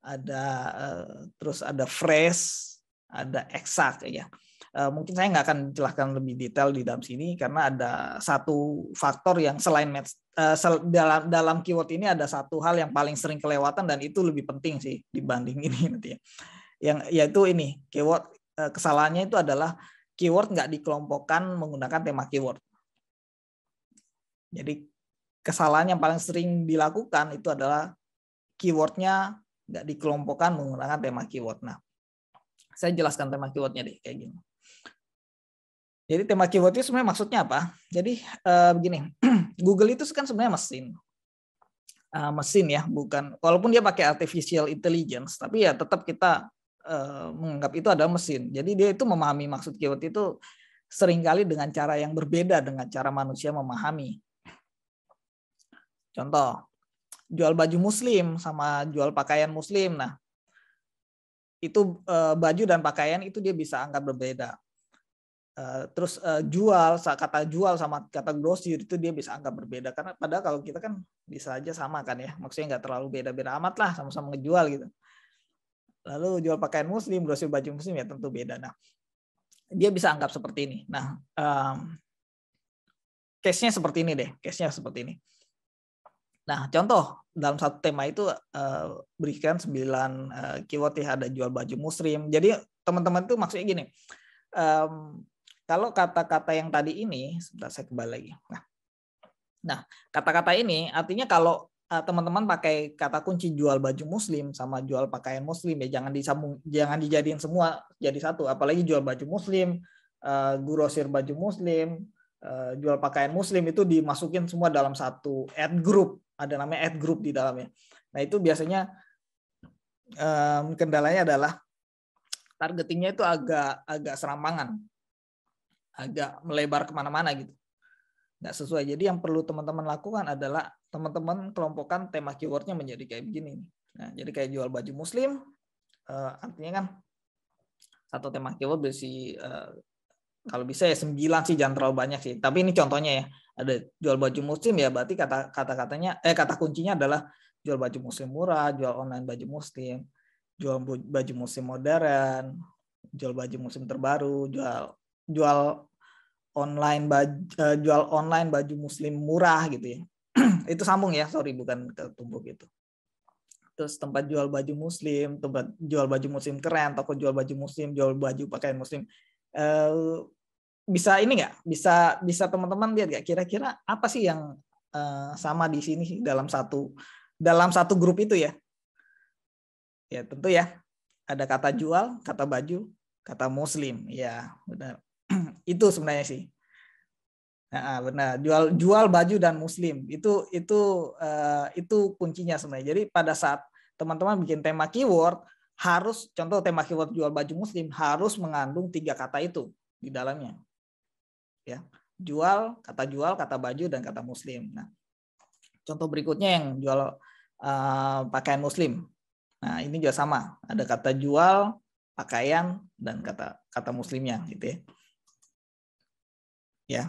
ada uh, terus ada fresh, ada exact ya. Uh, mungkin saya nggak akan jelaskan lebih detail di dalam sini karena ada satu faktor yang selain match, uh, sel, dalam dalam keyword ini ada satu hal yang paling sering kelewatan dan itu lebih penting sih dibanding [LAUGHS] ini nanti ya. Yang yaitu ini keyword uh, kesalahannya itu adalah keyword nggak dikelompokkan menggunakan tema keyword. Jadi kesalahan yang paling sering dilakukan itu adalah keywordnya nggak dikelompokkan menggunakan tema keyword. Nah, saya jelaskan tema keywordnya deh kayak gini. Jadi tema keyword itu sebenarnya maksudnya apa? Jadi eh, begini, [CLEARS THROAT] Google itu kan sebenarnya mesin, eh, mesin ya, bukan. Walaupun dia pakai artificial intelligence, tapi ya tetap kita eh, menganggap itu adalah mesin. Jadi dia itu memahami maksud keyword itu seringkali dengan cara yang berbeda dengan cara manusia memahami. Contoh, jual baju muslim sama jual pakaian muslim. Nah, itu eh, baju dan pakaian itu dia bisa anggap berbeda. Eh, terus eh, jual, kata jual sama kata grosir itu dia bisa anggap berbeda. Karena padahal kalau kita kan bisa aja sama kan ya. Maksudnya nggak terlalu beda-beda amat lah sama-sama ngejual gitu. Lalu jual pakaian muslim, grosir baju muslim ya tentu beda. Nah, dia bisa anggap seperti ini. Nah, um, case-nya seperti ini deh, case-nya seperti ini. Nah, contoh dalam satu tema itu eh, berikan sembilan eh, keyword ya ada jual baju muslim. Jadi teman-teman itu maksudnya gini. kalau kata-kata yang tadi ini, sebentar saya kembali lagi. Nah, nah kata-kata ini artinya kalau eh, teman-teman pakai kata kunci jual baju muslim sama jual pakaian muslim ya jangan disambung jangan dijadiin semua jadi satu apalagi jual baju muslim grosir baju muslim jual pakaian muslim itu dimasukin semua dalam satu ad group ada namanya ad group di dalamnya. Nah itu biasanya um, kendalanya adalah targetingnya itu agak agak serampangan, agak melebar kemana-mana gitu, nggak sesuai. Jadi yang perlu teman-teman lakukan adalah teman-teman kelompokkan tema keywordnya menjadi kayak begini. Nah, jadi kayak jual baju muslim, uh, artinya kan satu tema keyword berisi uh, kalau bisa ya sembilan sih jangan terlalu banyak sih. Tapi ini contohnya ya. Ada jual baju muslim ya berarti kata kata-katanya eh kata kuncinya adalah jual baju muslim murah, jual online baju muslim, jual baju muslim modern, jual baju muslim terbaru, jual jual online baju eh, jual online baju muslim murah gitu ya. [CLEARS THROAT] Itu sambung ya, sorry bukan ketumbuk gitu. Terus tempat jual baju muslim, tempat jual baju muslim keren, toko jual baju muslim, jual baju pakaian muslim. Eh, bisa ini nggak bisa bisa teman-teman lihat nggak kira-kira apa sih yang uh, sama di sini dalam satu dalam satu grup itu ya ya tentu ya ada kata jual kata baju kata muslim ya benar [CLEARS THROAT] itu sebenarnya sih nah, benar jual jual baju dan muslim itu itu uh, itu kuncinya sebenarnya jadi pada saat teman-teman bikin tema keyword harus contoh tema keyword jual baju muslim harus mengandung tiga kata itu di dalamnya ya jual kata jual kata baju dan kata muslim nah contoh berikutnya yang jual uh, pakaian muslim nah ini juga sama ada kata jual pakaian dan kata kata muslimnya gitu ya ya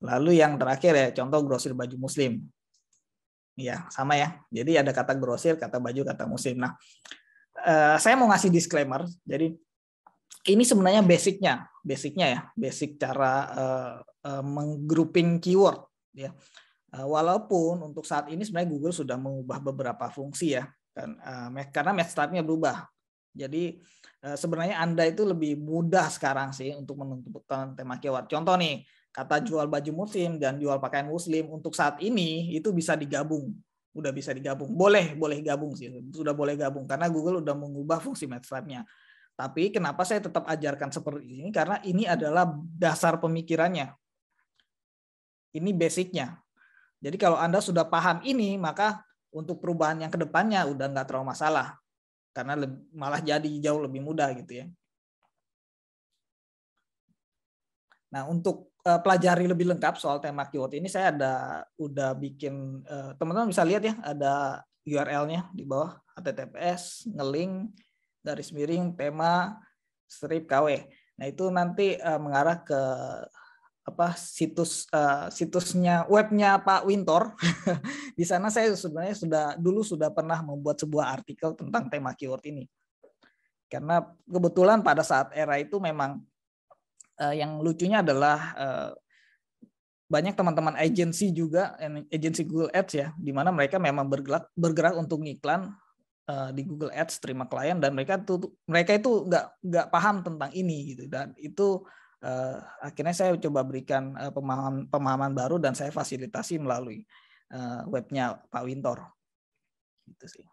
lalu yang terakhir ya contoh grosir baju muslim ya sama ya jadi ada kata grosir kata baju kata muslim nah eh, saya mau ngasih disclaimer. Jadi ini sebenarnya basicnya, basicnya ya, basic cara uh, uh, menggrouping keyword ya. Uh, walaupun untuk saat ini sebenarnya Google sudah mengubah beberapa fungsi ya, kan, uh, karena type-nya berubah. Jadi uh, sebenarnya anda itu lebih mudah sekarang sih untuk menentukan tema keyword. Contoh nih kata jual baju muslim dan jual pakaian muslim untuk saat ini itu bisa digabung, udah bisa digabung. Boleh, boleh gabung sih, sudah boleh gabung karena Google udah mengubah fungsi type nya tapi kenapa saya tetap ajarkan seperti ini? Karena ini adalah dasar pemikirannya. Ini basicnya. Jadi kalau Anda sudah paham ini, maka untuk perubahan yang kedepannya udah nggak terlalu masalah. Karena malah jadi jauh lebih mudah gitu ya. Nah untuk eh, pelajari lebih lengkap soal tema keyword ini, saya ada udah bikin eh, teman-teman bisa lihat ya ada URL-nya di bawah https ngelink garis miring tema strip KW. Nah, itu nanti uh, mengarah ke apa situs uh, situsnya webnya Pak Wintor [LAUGHS] di sana saya sebenarnya sudah dulu sudah pernah membuat sebuah artikel tentang tema keyword ini karena kebetulan pada saat era itu memang uh, yang lucunya adalah uh, banyak teman-teman agensi juga agensi Google Ads ya di mana mereka memang bergerak bergerak untuk iklan uh, di Google Ads terima klien dan mereka tuh mereka itu nggak nggak paham tentang ini gitu dan itu uh, akhirnya saya coba berikan uh, pemahaman pemahaman baru dan saya fasilitasi melalui uh, webnya Pak Wintor itu sih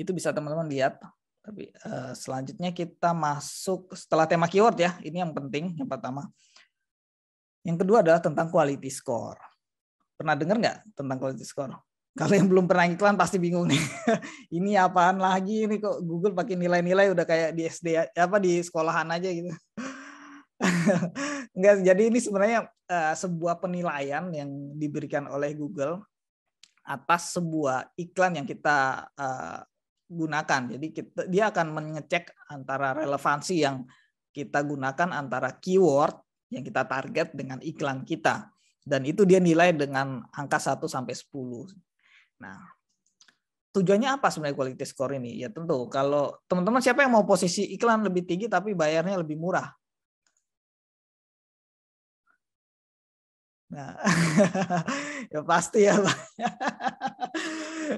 itu bisa teman-teman lihat tapi uh, selanjutnya kita masuk setelah tema keyword ya ini yang penting yang pertama yang kedua adalah tentang quality score pernah dengar nggak tentang quality score kalau yang belum pernah iklan pasti bingung nih. [LAUGHS] ini apaan lagi ini kok Google pakai nilai-nilai udah kayak di SD apa di sekolahan aja gitu. [LAUGHS] Enggak, jadi ini sebenarnya uh, sebuah penilaian yang diberikan oleh Google atas sebuah iklan yang kita uh, gunakan. Jadi kita dia akan mengecek antara relevansi yang kita gunakan antara keyword yang kita target dengan iklan kita dan itu dia nilai dengan angka 1 sampai 10. Nah, tujuannya apa sebenarnya quality score ini? Ya tentu kalau teman-teman siapa yang mau posisi iklan lebih tinggi tapi bayarnya lebih murah? Nah, [LAUGHS] ya pasti ya. [LAUGHS]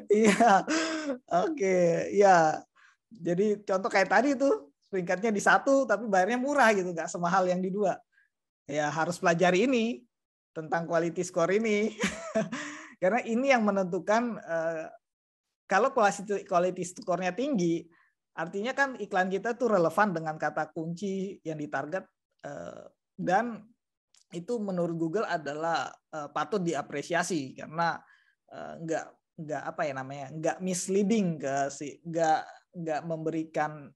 Iya. Oke, okay. ya. Jadi contoh kayak tadi tuh, peringkatnya di satu tapi bayarnya murah gitu, nggak semahal yang di dua. Ya harus pelajari ini tentang quality score ini. [LAUGHS] Karena ini yang menentukan eh, kalau quality, quality score-nya tinggi, artinya kan iklan kita tuh relevan dengan kata kunci yang ditarget eh, dan itu menurut Google adalah eh, patut diapresiasi karena nggak nggak apa ya namanya nggak misleading ke si nggak nggak memberikan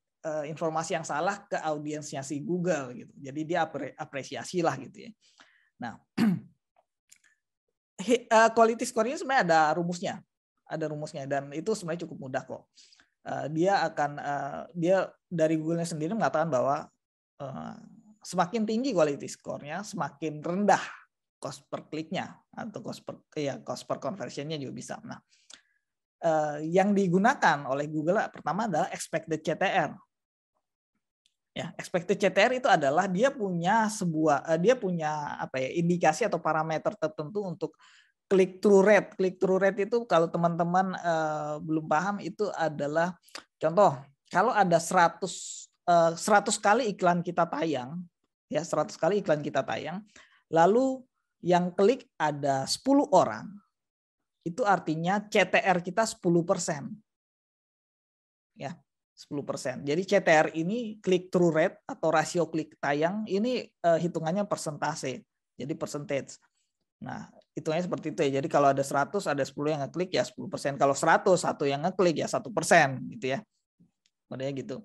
informasi yang salah ke audiensnya si Google gitu jadi dia apresiasi lah gitu ya nah [CLEARS THROAT] uh, quality scoring sebenarnya ada rumusnya, ada rumusnya dan itu sebenarnya cukup mudah kok. Uh, dia akan uh, dia dari Google-nya sendiri mengatakan bahwa uh, semakin tinggi quality score-nya, semakin rendah cost per kliknya atau cost per ya cost per conversion-nya juga bisa. Nah, uh, yang digunakan oleh Google pertama adalah expected CTR ya expected CTR itu adalah dia punya sebuah eh, dia punya apa ya indikasi atau parameter tertentu untuk click through rate click through rate itu kalau teman-teman uh, belum paham itu adalah contoh kalau ada 100 uh, 100 kali iklan kita tayang ya 100 kali iklan kita tayang lalu yang klik ada 10 orang itu artinya CTR kita 10 persen ya 10%. Jadi CTR ini click through rate atau rasio klik tayang ini uh, hitungannya persentase. Jadi percentage. Nah, hitungannya seperti itu ya. Jadi kalau ada 100 ada 10 yang ngeklik ya 10%. Kalau 100 satu yang ngeklik ya 1% gitu ya. Modelnya gitu.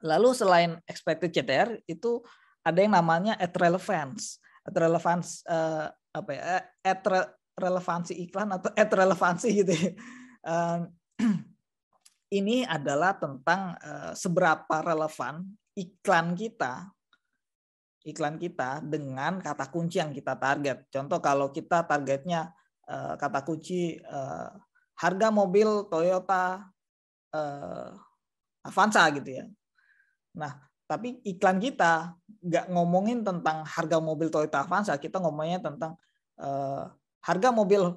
Lalu selain expected CTR itu ada yang namanya ad relevance. Ad relevance uh, apa ya? Eh, ad re relevansi iklan atau ad [LAUGHS] relevansi gitu. Ya. Uh, [CLEARS THROAT] ini adalah tentang eh, seberapa relevan iklan kita iklan kita dengan kata kunci yang kita target. Contoh kalau kita targetnya eh, kata kunci eh, harga mobil Toyota Avanza gitu ya. Nah, tapi iklan kita nggak ngomongin tentang harga mobil Toyota Avanza, kita ngomongnya tentang harga mobil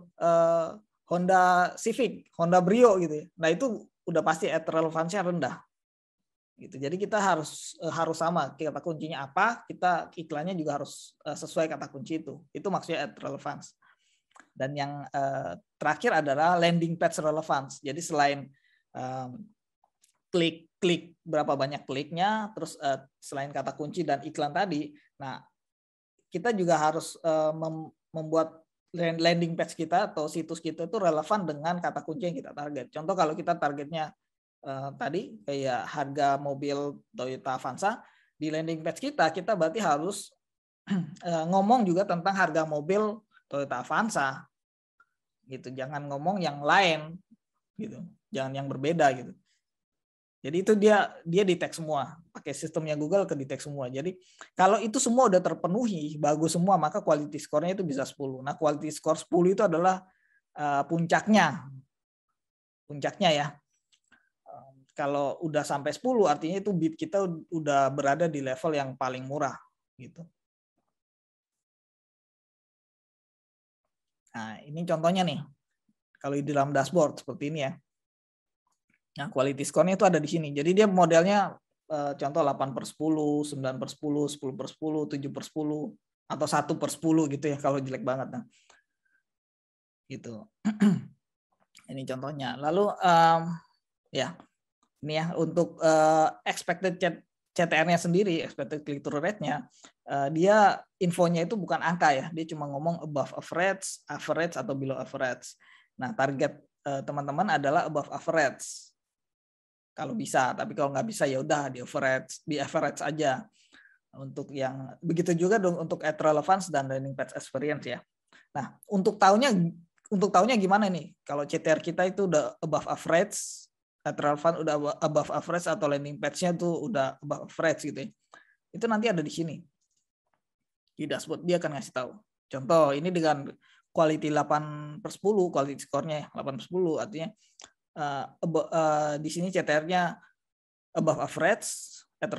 Honda Civic, Honda Brio gitu ya. Nah, itu udah pasti at relevansinya rendah. Gitu. Jadi kita harus eh, harus sama kata kuncinya apa, kita iklannya juga harus eh, sesuai kata kunci itu. Itu maksudnya at relevance. Dan yang eh, terakhir adalah landing page relevance. Jadi selain klik klik berapa banyak kliknya, terus selain kata kunci dan iklan tadi, nah kita juga harus membuat landing page kita atau situs kita itu relevan dengan kata kunci yang kita target. Contoh kalau kita targetnya uh, tadi kayak harga mobil Toyota Avanza di landing page kita, kita berarti harus [CLEARS THROAT] eh, ngomong juga tentang harga mobil Toyota Avanza. Gitu, jangan ngomong yang lain gitu. Jangan yang berbeda gitu. Jadi itu dia dia di tag semua pakai sistemnya Google kedetek semua. Jadi kalau itu semua udah terpenuhi, bagus semua, maka quality score-nya itu bisa 10. Nah, quality score 10 itu adalah uh, puncaknya. Puncaknya ya. Um, kalau udah sampai 10 artinya itu bid kita udah berada di level yang paling murah gitu. Nah, ini contohnya nih. Kalau di dalam dashboard seperti ini ya. Nah, quality score-nya itu ada di sini. Jadi dia modelnya Eh, contoh 8 per 10, 9 per 10, 10 per 10, 7 per 10, atau 1 per 10 gitu ya kalau jelek banget. Nah, gitu. [CLEARS THROAT] ini contohnya. Lalu um, ya, ini ya untuk uh, expected CTR-nya sendiri, expected click through rate-nya, uh, dia infonya itu bukan angka ya, dia cuma ngomong above average, average atau below average. Nah, target teman-teman uh, adalah above average kalau bisa tapi kalau nggak bisa ya udah di average di average aja untuk yang begitu juga dong untuk ad relevance dan learning page experience ya nah untuk tahunnya untuk tahunnya gimana nih kalau CTR kita itu udah above average ad relevance udah above average atau landing page-nya tuh udah above average gitu ya itu nanti ada di sini di dashboard dia akan ngasih tahu contoh ini dengan quality 8 per 10 quality skornya 8 ya, per 10 artinya uh, uh, di sini CTR-nya above average, at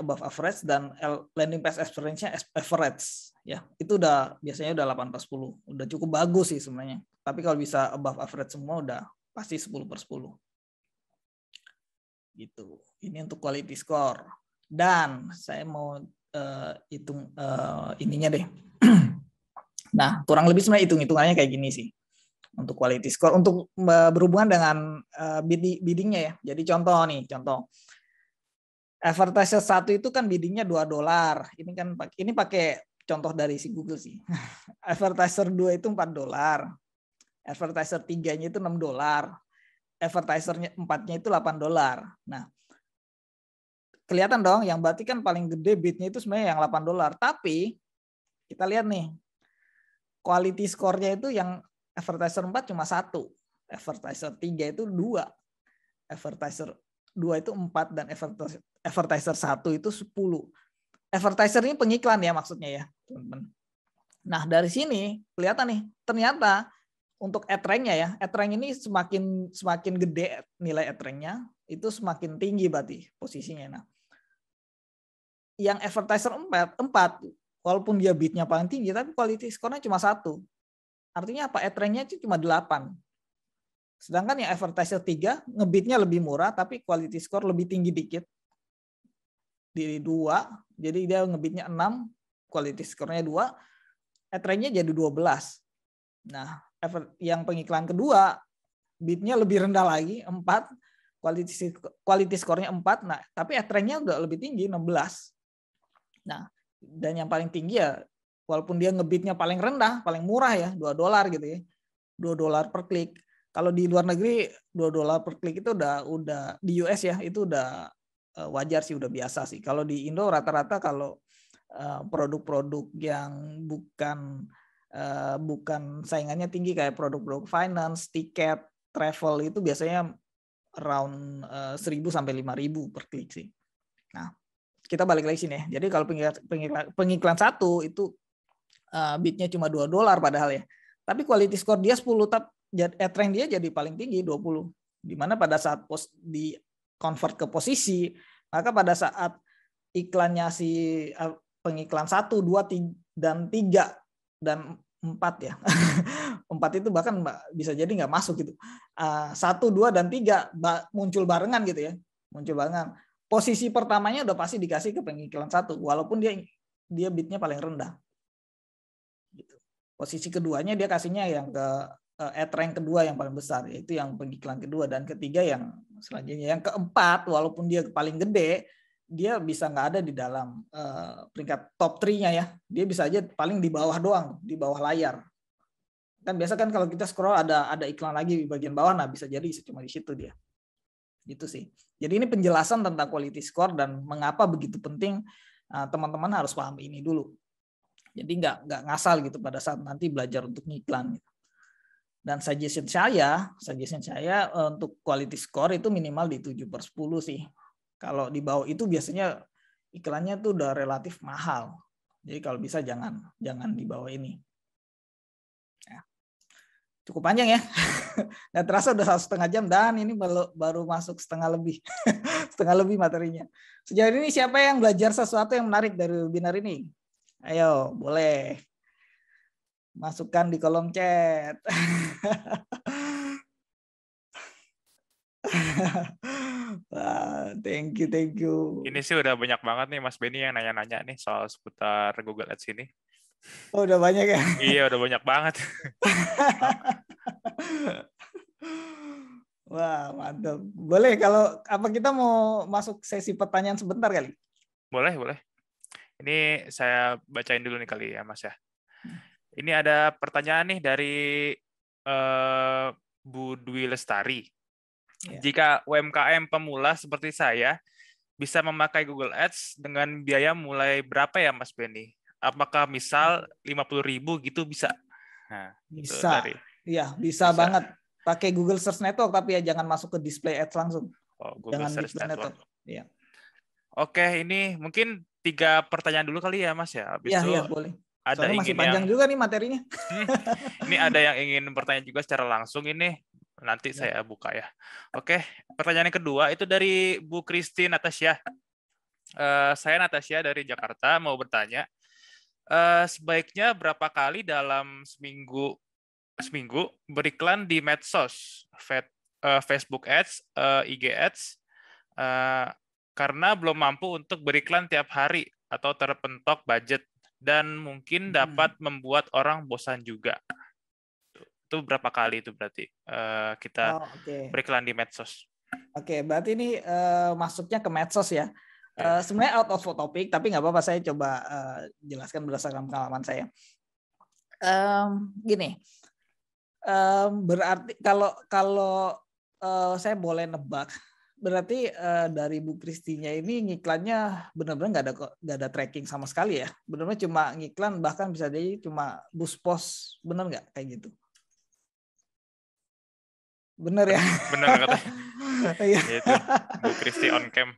above average dan landing page experience-nya average ya. Itu udah biasanya udah 8 per 10. Udah cukup bagus sih sebenarnya. Tapi kalau bisa above average semua udah pasti 10 per 10. Gitu. Ini untuk quality score. Dan saya mau uh, hitung uh, ininya deh. [CLEARS THROAT] nah, kurang lebih sebenarnya hitung-hitungannya kayak gini sih untuk quality score untuk berhubungan dengan uh, biddingnya ya. Jadi contoh nih, contoh advertiser satu itu kan biddingnya dua dolar. Ini kan ini pakai contoh dari si Google sih. [LAUGHS] advertiser 2 itu 4 dolar. Advertiser 3-nya itu 6 dolar. advertiser 4-nya itu 8 dolar. Nah, kelihatan dong yang berarti kan paling gede bidnya itu sebenarnya yang 8 dolar. Tapi kita lihat nih quality score-nya itu yang advertiser 4 cuma satu, advertiser 3 itu dua, advertiser 2 itu 4 dan advertiser, advertiser 1 itu 10. Advertiser ini pengiklan ya maksudnya ya, teman Nah, dari sini kelihatan nih, ternyata untuk ad rank-nya ya, ad rank ini semakin semakin gede nilai ad rank-nya, itu semakin tinggi berarti posisinya. Nah, yang advertiser 4, 4 walaupun dia bidnya paling tinggi tapi quality skornya cuma satu Artinya apa? etrennya itu cuma 8. Sedangkan yang advertiser 3 ngebitnya lebih murah tapi quality score lebih tinggi dikit. Di 2, jadi dia ngebitnya 6, quality score-nya 2, etrennya jadi 12. Nah, yang pengiklan kedua bitnya lebih rendah lagi 4, quality quality score-nya 4. Nah, tapi etrennya udah lebih tinggi 16. Nah, dan yang paling tinggi ya walaupun dia ngebitnya paling rendah, paling murah ya, dua dolar gitu ya. 2 dolar per klik. Kalau di luar negeri dua dolar per klik itu udah udah di US ya, itu udah eh, wajar sih, udah biasa sih. Kalau di Indo rata-rata kalau eh, produk-produk yang bukan eh, bukan saingannya tinggi kayak produk-produk finance, tiket, travel itu biasanya around 1000 sampai 5000 per klik sih. Nah, kita balik lagi sini ya. Jadi kalau pengiklan, pengiklan satu itu uh, bidnya cuma 2 dolar padahal ya. Tapi quality score dia 10 tap at eh, rank dia jadi paling tinggi 20. Dimana pada saat pos, di convert ke posisi, maka pada saat iklannya si eh, pengiklan 1, 2, 3, dan 3 dan 4 ya. 4 [LAUGHS] itu bahkan bisa jadi nggak masuk gitu. Satu, 2, dan 3 muncul barengan gitu ya. Muncul barengan. Posisi pertamanya udah pasti dikasih ke pengiklan satu, walaupun dia dia bitnya paling rendah posisi keduanya dia kasihnya yang ke at rank kedua yang paling besar yaitu yang pengiklan kedua dan ketiga yang selanjutnya yang keempat walaupun dia paling gede dia bisa nggak ada di dalam uh, peringkat top 3-nya ya dia bisa aja paling di bawah doang di bawah layar kan biasa kan kalau kita scroll ada ada iklan lagi di bagian bawah nah bisa jadi cuma di situ dia gitu sih jadi ini penjelasan tentang quality score dan mengapa begitu penting eh, teman-teman uh, harus paham ini dulu jadi nggak nggak ngasal gitu pada saat nanti belajar untuk ngiklan. Gitu. Dan suggestion saya, suggestion saya eh, untuk quality score itu minimal di 7 per 10 sih. Kalau di bawah itu biasanya iklannya tuh udah relatif mahal. Jadi kalau bisa jangan jangan di bawah ini. Ya. Cukup panjang ya. [LAUGHS] Nggak terasa udah satu setengah jam dan ini baru, baru masuk setengah lebih. [LAUGHS] setengah lebih materinya. Sejauh ini siapa yang belajar sesuatu yang menarik dari webinar ini? Ayo, boleh. Masukkan di kolom chat. [LAUGHS] thank you, thank you. Ini sih udah banyak banget nih Mas Benny yang nanya-nanya nih soal seputar Google Ads ini. Oh, udah banyak ya? iya, udah banyak banget. [LAUGHS] Wah, mantap. Boleh kalau apa kita mau masuk sesi pertanyaan sebentar kali? Boleh, boleh. Ini saya bacain dulu nih kali ya, Mas ya. Hmm. Ini ada pertanyaan nih dari uh, Bu Dwi Lestari. Yeah. Jika UMKM pemula seperti saya bisa memakai Google Ads dengan biaya mulai berapa ya, Mas Benny? Apakah misal 50.000 gitu bisa? Nah, bisa. Iya, bisa, bisa banget. Pakai Google Search Network tapi ya jangan masuk ke display ads langsung. Oh, Google jangan Search Network. Iya. Oke, ini mungkin tiga pertanyaan dulu kali ya, Mas ya. Habis ya, itu ya, boleh. Ada Soalnya masih panjang yang... juga nih materinya. [LAUGHS] ini ada yang ingin bertanya juga secara langsung ini. Nanti ya. saya buka ya. Oke, pertanyaan yang kedua itu dari Bu Kristi Natasha. Uh, saya Natasha dari Jakarta mau bertanya. Uh, sebaiknya berapa kali dalam seminggu seminggu beriklan di medsos, eh, Facebook Ads, uh, IG Ads, uh, karena belum mampu untuk beriklan tiap hari atau terpentok budget dan mungkin hmm. dapat membuat orang bosan juga. Itu berapa kali itu berarti uh, kita oh, okay. beriklan di medsos? Oke, okay, berarti ini uh, masuknya ke medsos ya. Uh, sebenarnya out of topic tapi nggak apa-apa saya coba uh, jelaskan berdasarkan pengalaman saya um, gini um, berarti kalau kalau uh, saya boleh nebak Berarti uh, dari Bu Kristinya ini ngiklannya benar-benar nggak ada nggak ada tracking sama sekali ya. Benar-benar cuma ngiklan bahkan bisa jadi cuma bus pos, benar nggak kayak gitu? Benar ya. Benar kata. [LAUGHS] Iya. Bu Kristi on cam.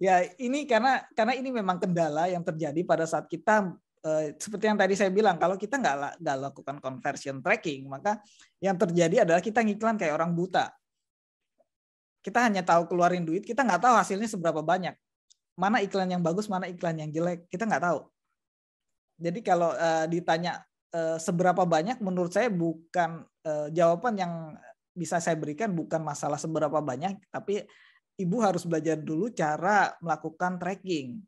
Ya, ini karena karena ini memang kendala yang terjadi pada saat kita eh, seperti yang tadi saya bilang, kalau kita nggak nggak lakukan conversion tracking, maka yang terjadi adalah kita ngiklan kayak orang buta. Kita hanya tahu keluarin duit, kita nggak tahu hasilnya seberapa banyak. Mana iklan yang bagus, mana iklan yang jelek, kita nggak tahu. Jadi kalau uh, ditanya uh, seberapa banyak, menurut saya bukan uh, jawaban yang bisa saya berikan bukan masalah seberapa banyak, tapi ibu harus belajar dulu cara melakukan tracking.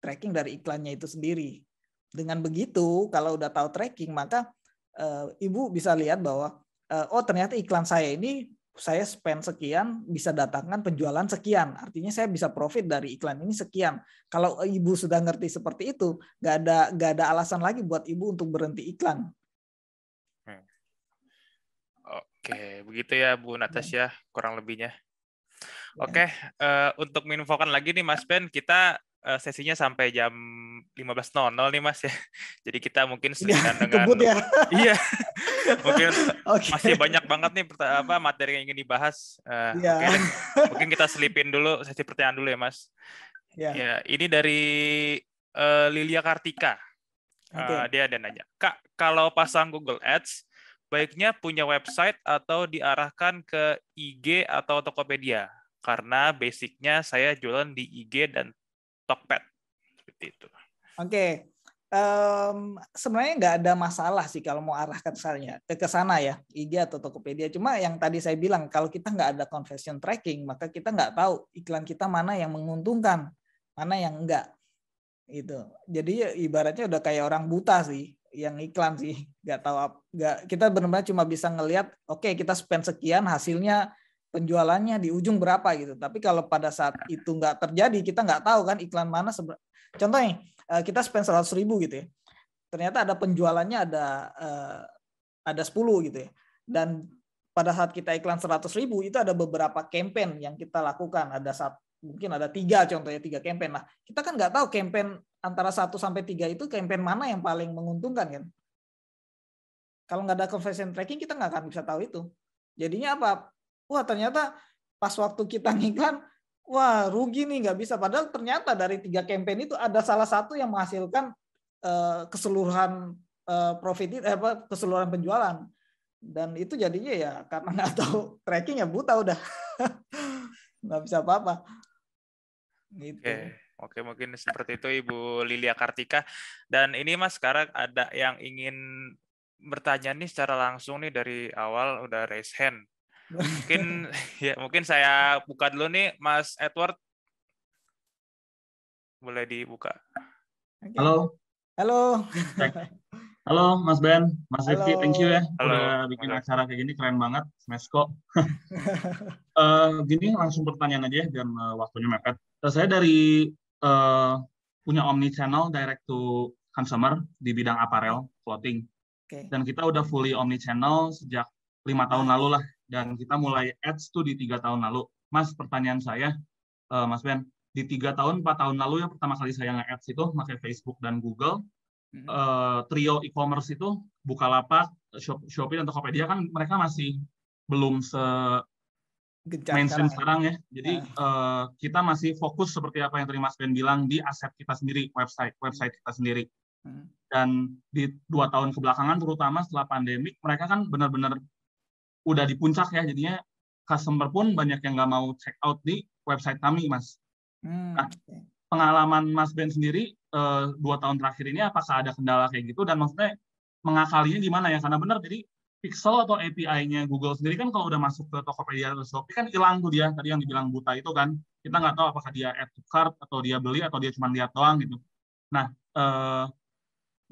Tracking dari iklannya itu sendiri. Dengan begitu, kalau udah tahu tracking, maka uh, ibu bisa lihat bahwa uh, oh ternyata iklan saya ini saya spend sekian bisa datangkan penjualan sekian artinya saya bisa profit dari iklan ini sekian kalau ibu sudah ngerti seperti itu nggak ada nggak ada alasan lagi buat ibu untuk berhenti iklan hmm. oke begitu ya Bu Natasya kurang lebihnya ya. oke uh, untuk menginfokan lagi nih Mas Ben kita eh, sesinya sampai jam 15.00 nih Mas ya. [LAUGHS] Jadi kita mungkin sedang ya, [LAUGHS] dengan ya. Iya. [LAUGHS] Oke, okay. masih banyak banget nih apa materi yang ingin dibahas. Uh, eh, yeah. okay. Mungkin kita selipin dulu sesi pertanyaan dulu ya, Mas. Ya, yeah. yeah, ini dari uh, Lilia Kartika. Uh, dia ada nanya, Kak, kalau pasang Google Ads, baiknya punya website atau diarahkan ke IG atau Tokopedia karena basicnya saya jualan di IG dan Tokped seperti itu. Oke, okay um, sebenarnya nggak ada masalah sih kalau mau arahkan ke ke sana ya, ya IG atau Tokopedia cuma yang tadi saya bilang kalau kita nggak ada conversion tracking maka kita nggak tahu iklan kita mana yang menguntungkan mana yang enggak itu jadi ya, ibaratnya udah kayak orang buta sih yang iklan sih [LAUGHS] nggak tahu nggak kita benar-benar cuma bisa ngelihat oke okay, kita spend sekian hasilnya penjualannya di ujung berapa gitu tapi kalau pada saat itu nggak terjadi kita nggak tahu kan iklan mana Contohnya eh, kita spend 100 ribu gitu ya. Ternyata ada penjualannya ada eh, ada 10 gitu ya. Dan pada saat kita iklan 100 ribu itu ada beberapa campaign yang kita lakukan. Ada saat mungkin ada tiga contohnya tiga campaign lah. Kita kan nggak tahu campaign antara 1 sampai 3 itu campaign mana yang paling menguntungkan kan. Kalau nggak ada conversion tracking kita nggak akan bisa tahu itu. Jadinya apa? Wah ternyata pas waktu kita [LAUGHS] ngiklan wah rugi nih nggak bisa. Padahal ternyata dari tiga campaign itu ada salah satu yang menghasilkan uh, keseluruhan uh, profit eh, apa keseluruhan penjualan. Dan itu jadinya ya karena nggak tahu tracking ya buta udah [LAUGHS] nggak bisa apa-apa. Gitu. Okay. Oke, mungkin seperti itu Ibu Lilia Kartika. Dan ini Mas sekarang ada yang ingin bertanya nih secara langsung nih dari awal udah raise hand mungkin [LAUGHS] ya mungkin saya buka dulu nih Mas Edward boleh dibuka halo halo halo Mas Ben Mas Rifki thank you ya halo. udah bikin halo. acara kayak gini keren banget Mesko uh, [LAUGHS] eh, gini langsung pertanyaan aja dan uh, eh, waktunya mepet uh, saya dari uh, punya omni channel direct to consumer di bidang aparel clothing okay. dan kita udah fully omni channel sejak lima tahun lalu lah dan kita mulai ads tuh di tiga tahun lalu. Mas, pertanyaan saya, uh, Mas Ben, di tiga tahun empat tahun lalu ya pertama kali saya nge-ads itu pakai Facebook dan Google, uh, trio e-commerce itu Bukalapak, Shop, Shopee dan Tokopedia kan mereka masih belum se Gencar mainstream sekarang ya. ya. Jadi ya. Uh, kita masih fokus seperti apa yang tadi Mas Ben bilang di aset kita sendiri, website website kita sendiri. Hmm. Dan di dua tahun kebelakangan, terutama setelah pandemik, mereka kan benar-benar udah di puncak ya jadinya customer pun banyak yang nggak mau check out di website kami mas hmm. nah, pengalaman mas Ben sendiri uh, dua tahun terakhir ini apakah ada kendala kayak gitu dan maksudnya mengakalinya gimana ya karena benar jadi pixel atau API-nya Google sendiri kan kalau udah masuk ke Tokopedia atau Shopee kan hilang tuh dia tadi yang dibilang buta itu kan kita nggak tahu apakah dia add to cart atau dia beli atau dia cuma lihat doang gitu nah uh,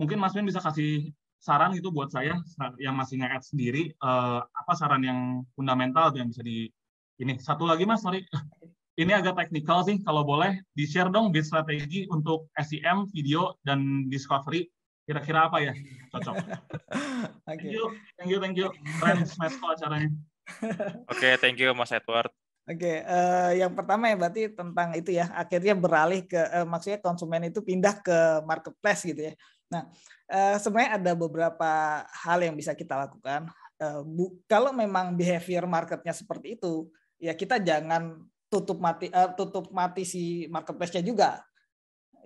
mungkin Mas Ben bisa kasih saran itu buat saya yang masih nge sendiri uh, apa saran yang fundamental yang bisa di ini satu lagi mas sorry [LAUGHS] ini agak teknikal sih kalau boleh di share dong bid strategi untuk SEM video dan discovery kira-kira apa ya cocok [LAUGHS] thank you thank you thank you keren smash acaranya [LAUGHS] oke okay, thank you mas Edward Oke, okay, uh, eh, yang pertama ya berarti tentang itu ya akhirnya beralih ke uh, maksudnya konsumen itu pindah ke marketplace gitu ya. Nah, uh, sebenarnya ada beberapa hal yang bisa kita lakukan. Uh, bu, kalau memang behavior marketnya seperti itu, ya kita jangan tutup mati uh, tutup mati si marketplace-nya juga.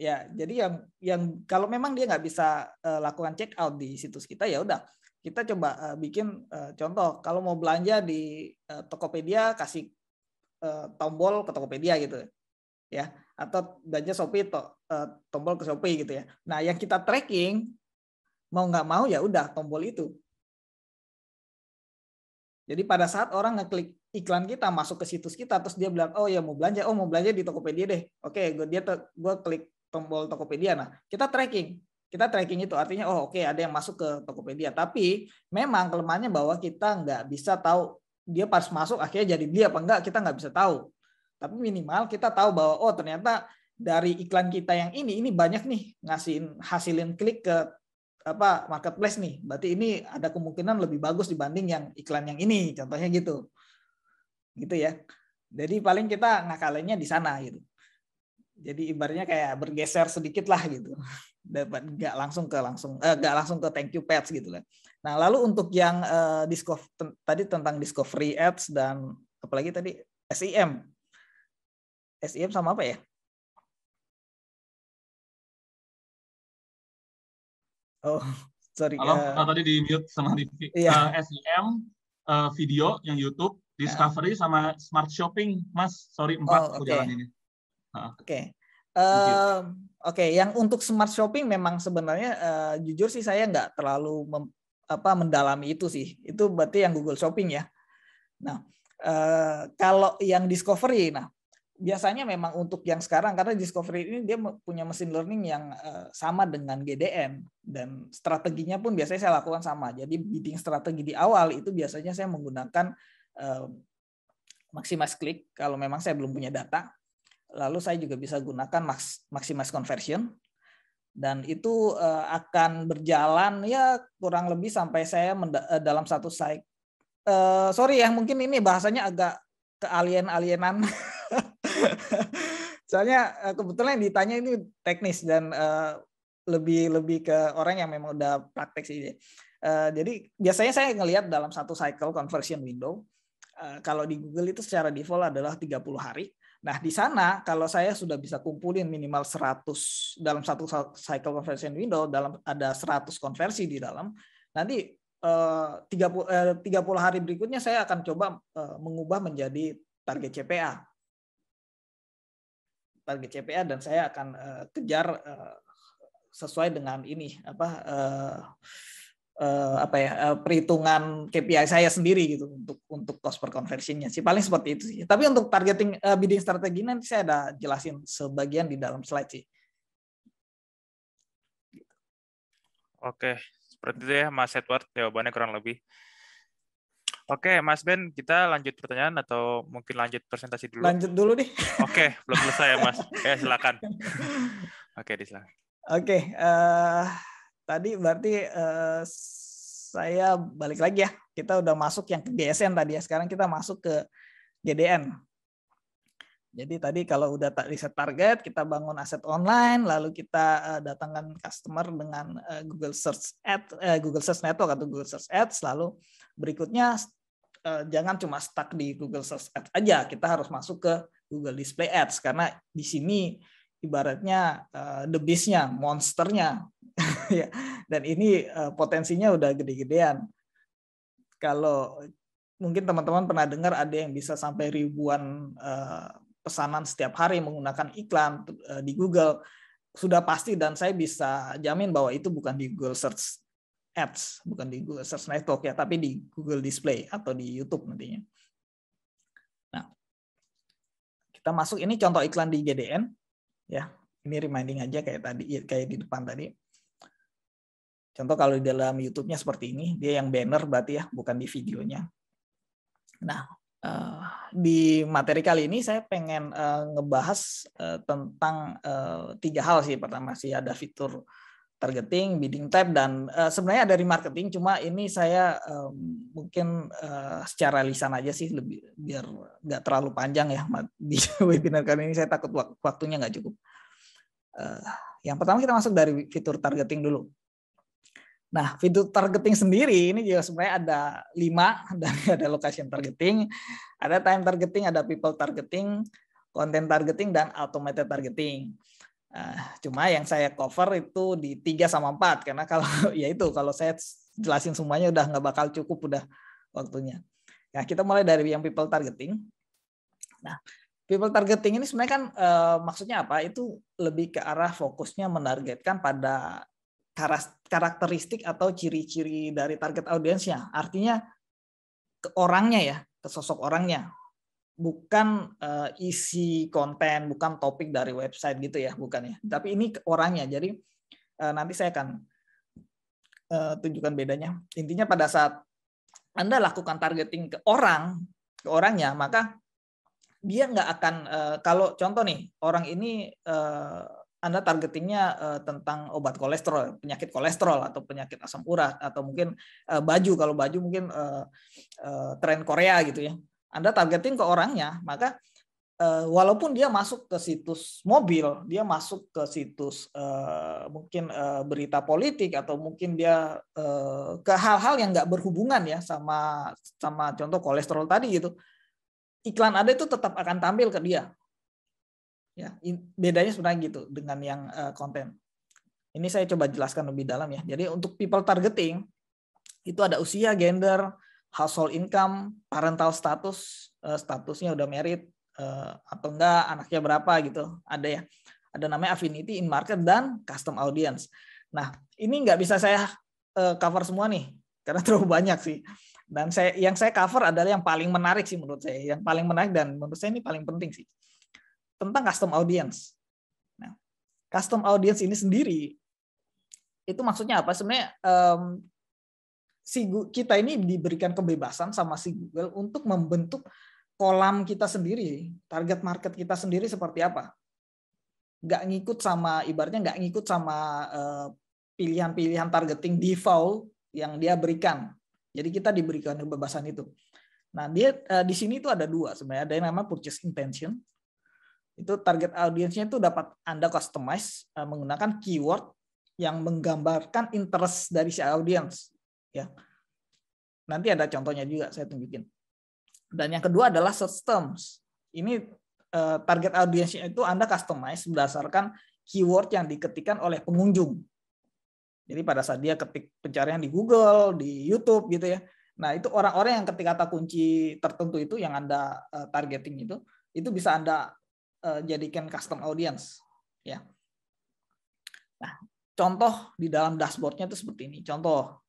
Ya, jadi yang yang kalau memang dia nggak bisa uh, lakukan check out di situs kita, ya udah kita coba uh, bikin uh, contoh. Kalau mau belanja di uh, Tokopedia, kasih uh, tombol ke Tokopedia gitu, ya atau belanja Shopee to, uh, tombol ke Shopee gitu ya. Nah, yang kita tracking mau nggak mau ya udah tombol itu. Jadi pada saat orang ngeklik iklan kita masuk ke situs kita terus dia bilang oh ya mau belanja oh mau belanja di Tokopedia deh. Oke, gue dia gue klik tombol Tokopedia. Nah, kita tracking. Kita tracking itu artinya oh oke okay, ada yang masuk ke Tokopedia. Tapi memang kelemahannya bahwa kita nggak bisa tahu dia pas masuk akhirnya jadi beli apa enggak kita nggak bisa tahu tapi minimal kita tahu bahwa oh ternyata dari iklan kita yang ini ini banyak nih ngasihin hasilin klik ke apa marketplace nih. Berarti ini ada kemungkinan lebih bagus dibanding yang iklan yang ini. Contohnya gitu. Gitu ya. Jadi paling kita ngakalinnya di sana gitu. Jadi ibarnya kayak bergeser sedikit lah gitu. [LAUGHS] Dapat nggak langsung ke langsung eh, nggak langsung ke thank you pets gitu lah. Kan. Nah, lalu untuk yang eh, discover, tadi tentang discovery ads dan apalagi tadi SEM SIM sama apa ya? Oh, [LAUGHS] sorry. Halo, uh, tadi di mute sama di Iya. Uh, eh, SIM, uh, eh, video yang YouTube, iya. Discovery uh, sama Smart Shopping, Mas. Sorry, empat oh, okay. jalan ini. Oke. Uh. Oke, okay. yang untuk Smart Shopping memang sebenarnya uh, jujur sih saya nggak terlalu mem, apa mendalami itu sih. Itu berarti yang Google Shopping ya. Nah, uh, kalau yang Discovery, nah biasanya memang untuk yang sekarang karena Discovery ini dia punya mesin learning yang eh, sama dengan GDN dan strateginya pun biasanya saya lakukan sama. Jadi bidding strategi di awal itu biasanya saya menggunakan eh, maximize click kalau memang saya belum punya data. Lalu saya juga bisa gunakan maximize conversion dan itu eh, akan berjalan ya kurang lebih sampai saya dalam satu cycle. Uh, sorry ya mungkin ini bahasanya agak ke alien alienan [LAUGHS] [LAUGHS] Soalnya eh, kebetulan yang ditanya ini teknis dan eh, lebih lebih ke orang yang memang udah praktek sih. Eh, jadi biasanya saya ngelihat dalam satu cycle conversion window kalau di Google itu secara default adalah 30 hari. Nah, di sana kalau saya sudah bisa kumpulin minimal 100 dalam satu cycle conversion window dalam ada 100 konversi di dalam, nanti 30 30 hari berikutnya saya akan coba mengubah menjadi target CPA target CPA dan saya akan uh, kejar uh, sesuai dengan ini apa uh, uh, apa ya uh, perhitungan KPI saya sendiri gitu untuk untuk cost per conversionnya sih paling seperti itu sih. Tapi untuk targeting uh, bidding strategi nanti saya ada jelasin sebagian di dalam slide sih. Oke, seperti itu ya Mas Edward jawabannya kurang lebih. Oke, Mas Ben, kita lanjut pertanyaan atau mungkin lanjut presentasi dulu? Lanjut dulu deh. [LAUGHS] Oke, belum selesai ya, Mas. Ya, [LAUGHS] silakan. Oke, silakan. Oke, uh, tadi berarti uh, saya balik lagi ya. Kita udah masuk yang ke DSN tadi ya. Sekarang kita masuk ke GDN. Jadi tadi kalau udah tak riset target, kita bangun aset online, lalu kita eh, datangkan customer dengan eh, Google Search Ad, eh, Google Search Network atau Google Search Ads, lalu berikutnya jangan cuma stuck di Google Search Ads aja, kita harus masuk ke Google Display Ads karena di sini ibaratnya the beast-nya, monsternya, [LAUGHS] ya, dan ini potensinya udah gede-gedean. Kalau mungkin teman-teman pernah dengar ada yang bisa sampai ribuan pesanan setiap hari menggunakan iklan eh, di Google sudah pasti dan saya bisa jamin bahwa itu bukan di Google Search Ads, bukan di Google Search Network ya, tapi di Google Display atau di YouTube nantinya. Nah, kita masuk ini contoh iklan di GDN ya. Ini reminding aja kayak tadi kayak di depan tadi. Contoh kalau di dalam YouTube-nya seperti ini, dia yang banner berarti ya, bukan di videonya. Nah, Eh, di materi kali ini saya pengen uh, ngebahas uh, tentang uh, tiga hal sih. Pertama sih ada fitur targeting, bidding type dan uh, sebenarnya dari marketing. Cuma ini saya uh, mungkin uh, secara lisan aja sih, lebih biar nggak terlalu panjang ya [LAUGHS] di webinar kali ini. Saya takut waktunya nggak cukup. Uh, yang pertama kita masuk dari fitur targeting dulu. Nah, video targeting sendiri ini juga sebenarnya ada lima, [LAUGHS] dan ada location targeting, ada time targeting, ada people targeting, content targeting, dan automated targeting. Uh, cuma yang saya cover itu di tiga sama empat karena kalau [LAUGHS] ya itu, kalau saya jelasin semuanya udah nggak bakal cukup udah waktunya. Nah, kita mulai dari yang people targeting. Nah, people targeting ini sebenarnya kan uh, maksudnya apa? Itu lebih ke arah fokusnya menargetkan pada karakteristik atau ciri-ciri dari target audiensnya. Artinya ke orangnya ya, ke sosok orangnya. Bukan uh, isi konten, bukan topik dari website gitu ya, bukan ya. Tapi ini ke orangnya. Jadi uh, nanti saya akan uh, tunjukkan bedanya. Intinya pada saat Anda lakukan targeting ke orang, ke orangnya, maka dia nggak akan uh, kalau contoh nih orang ini uh, anda targetingnya uh, tentang obat kolesterol, penyakit kolesterol atau penyakit asam urat atau mungkin uh, baju kalau baju mungkin uh, uh, tren Korea gitu ya. Anda targeting ke orangnya, maka uh, walaupun dia masuk ke situs mobil, dia masuk ke situs uh, mungkin uh, berita politik atau mungkin dia uh, ke hal-hal yang nggak berhubungan ya sama sama contoh kolesterol tadi gitu. Iklan ada itu tetap akan tampil ke dia Ya, bedanya sebenarnya gitu dengan yang uh, konten. Ini saya coba jelaskan lebih dalam ya. Jadi untuk people targeting itu ada usia, gender, household income, parental status, uh, statusnya udah married uh, atau enggak, anaknya berapa gitu. Ada ya. Ada namanya affinity in market dan custom audience. Nah, ini nggak bisa saya uh, cover semua nih karena [LAUGHS] terlalu banyak sih. Dan saya yang saya cover adalah yang paling menarik sih menurut saya, yang paling menarik dan menurut saya ini paling penting sih tentang custom audience. Nah, custom audience ini sendiri itu maksudnya apa? Sebenarnya um, si kita ini diberikan kebebasan sama si Google untuk membentuk kolam kita sendiri, target market kita sendiri seperti apa. Gak ngikut sama, ibaratnya gak ngikut sama eh, pilihan-pilihan targeting default yang dia berikan. Jadi kita diberikan kebebasan itu. Nah, dia eh, di sini itu ada dua sebenarnya. Ada yang namanya purchase intention itu target audiensnya itu dapat Anda customize uh, menggunakan keyword yang menggambarkan interest dari si audiens ya. Nanti ada contohnya juga saya tunjukin. Dan yang kedua adalah search terms. Ini uh, target audiensnya itu Anda customize berdasarkan keyword yang diketikkan oleh pengunjung. Jadi pada saat dia ketik pencarian di Google, di YouTube gitu ya. Nah, itu orang-orang yang ketik kata kunci tertentu itu yang Anda uh, targeting itu, itu bisa Anda Eh, jadikan custom audience ya nah contoh di dalam dashboardnya itu seperti ini contoh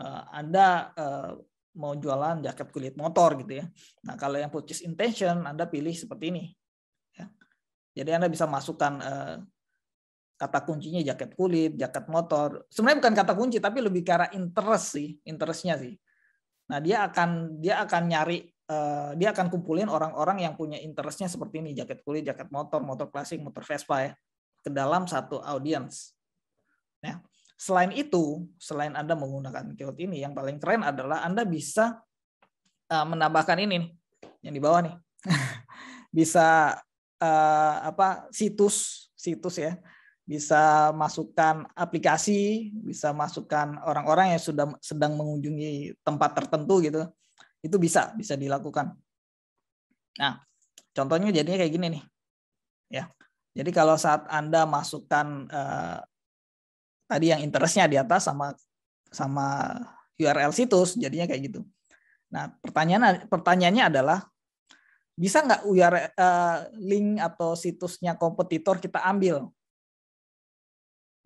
eh, anda eh, mau jualan jaket kulit motor gitu ya nah kalau yang purchase intention anda pilih seperti ini ya. jadi anda bisa masukkan kata kuncinya jaket kulit, jaket motor. Sebenarnya bukan kata kunci tapi lebih ke arah interest sih, interestnya sih. Nah dia akan dia akan nyari Eh, dia akan kumpulin orang-orang yang punya interestnya seperti ini jaket kulit, jaket motor, motor klasik, motor Vespa ya ke dalam satu audience. Nah, selain itu, selain Anda menggunakan keyword ini, yang paling keren adalah Anda bisa eh, menambahkan ini nih, yang di bawah nih. [LAUGHS] bisa eh, apa situs situs ya bisa masukkan aplikasi, bisa masukkan orang-orang yang sudah sedang mengunjungi tempat tertentu gitu. Itu bisa, bisa dilakukan. Nah, contohnya jadinya kayak gini nih. Ya. Jadi kalau saat Anda masukkan eh, tadi yang interestnya di atas sama sama URL situs, jadinya kayak gitu. Nah, pertanyaan pertanyaannya adalah bisa nggak URL eh, link atau situsnya kompetitor kita ambil?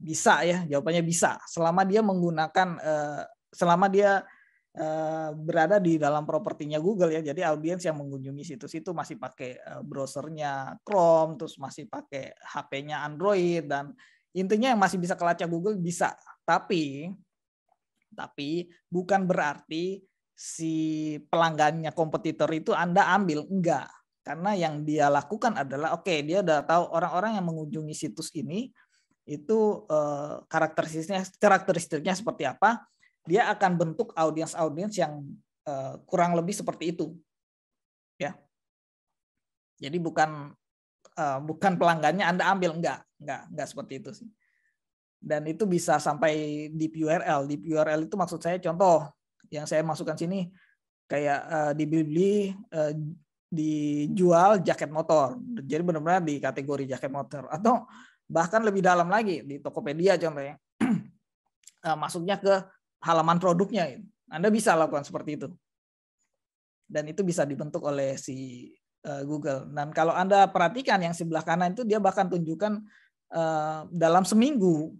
Bisa ya, jawabannya bisa. Selama dia menggunakan eh, selama dia Eh, berada di dalam propertinya Google ya. Jadi audiens yang mengunjungi situs itu masih pakai eh, browsernya Chrome, terus masih pakai HP-nya Android dan intinya yang masih bisa kelacak Google bisa. Tapi tapi bukan berarti si pelanggannya kompetitor itu Anda ambil enggak karena yang dia lakukan adalah oke okay, dia udah tahu orang-orang yang mengunjungi situs ini itu eh, karakteristiknya karakteristiknya seperti apa dia akan bentuk audiens-audiens yang eh, kurang lebih seperti itu. Ya. Jadi bukan eh, bukan pelanggannya Anda ambil enggak, enggak, enggak seperti itu sih. Dan itu bisa sampai di URL. Di URL itu maksud saya contoh yang saya masukkan sini kayak uh, dibeli uh, dijual jaket motor. Jadi benar-benar di kategori jaket motor atau bahkan lebih dalam lagi di Tokopedia contohnya. [CLEARS THROAT] masuknya ke halaman produknya. Gitu. Anda bisa lakukan seperti itu. Dan itu bisa dibentuk oleh si eh, Google. Dan kalau Anda perhatikan yang sebelah kanan itu dia bahkan tunjukkan eh, dalam seminggu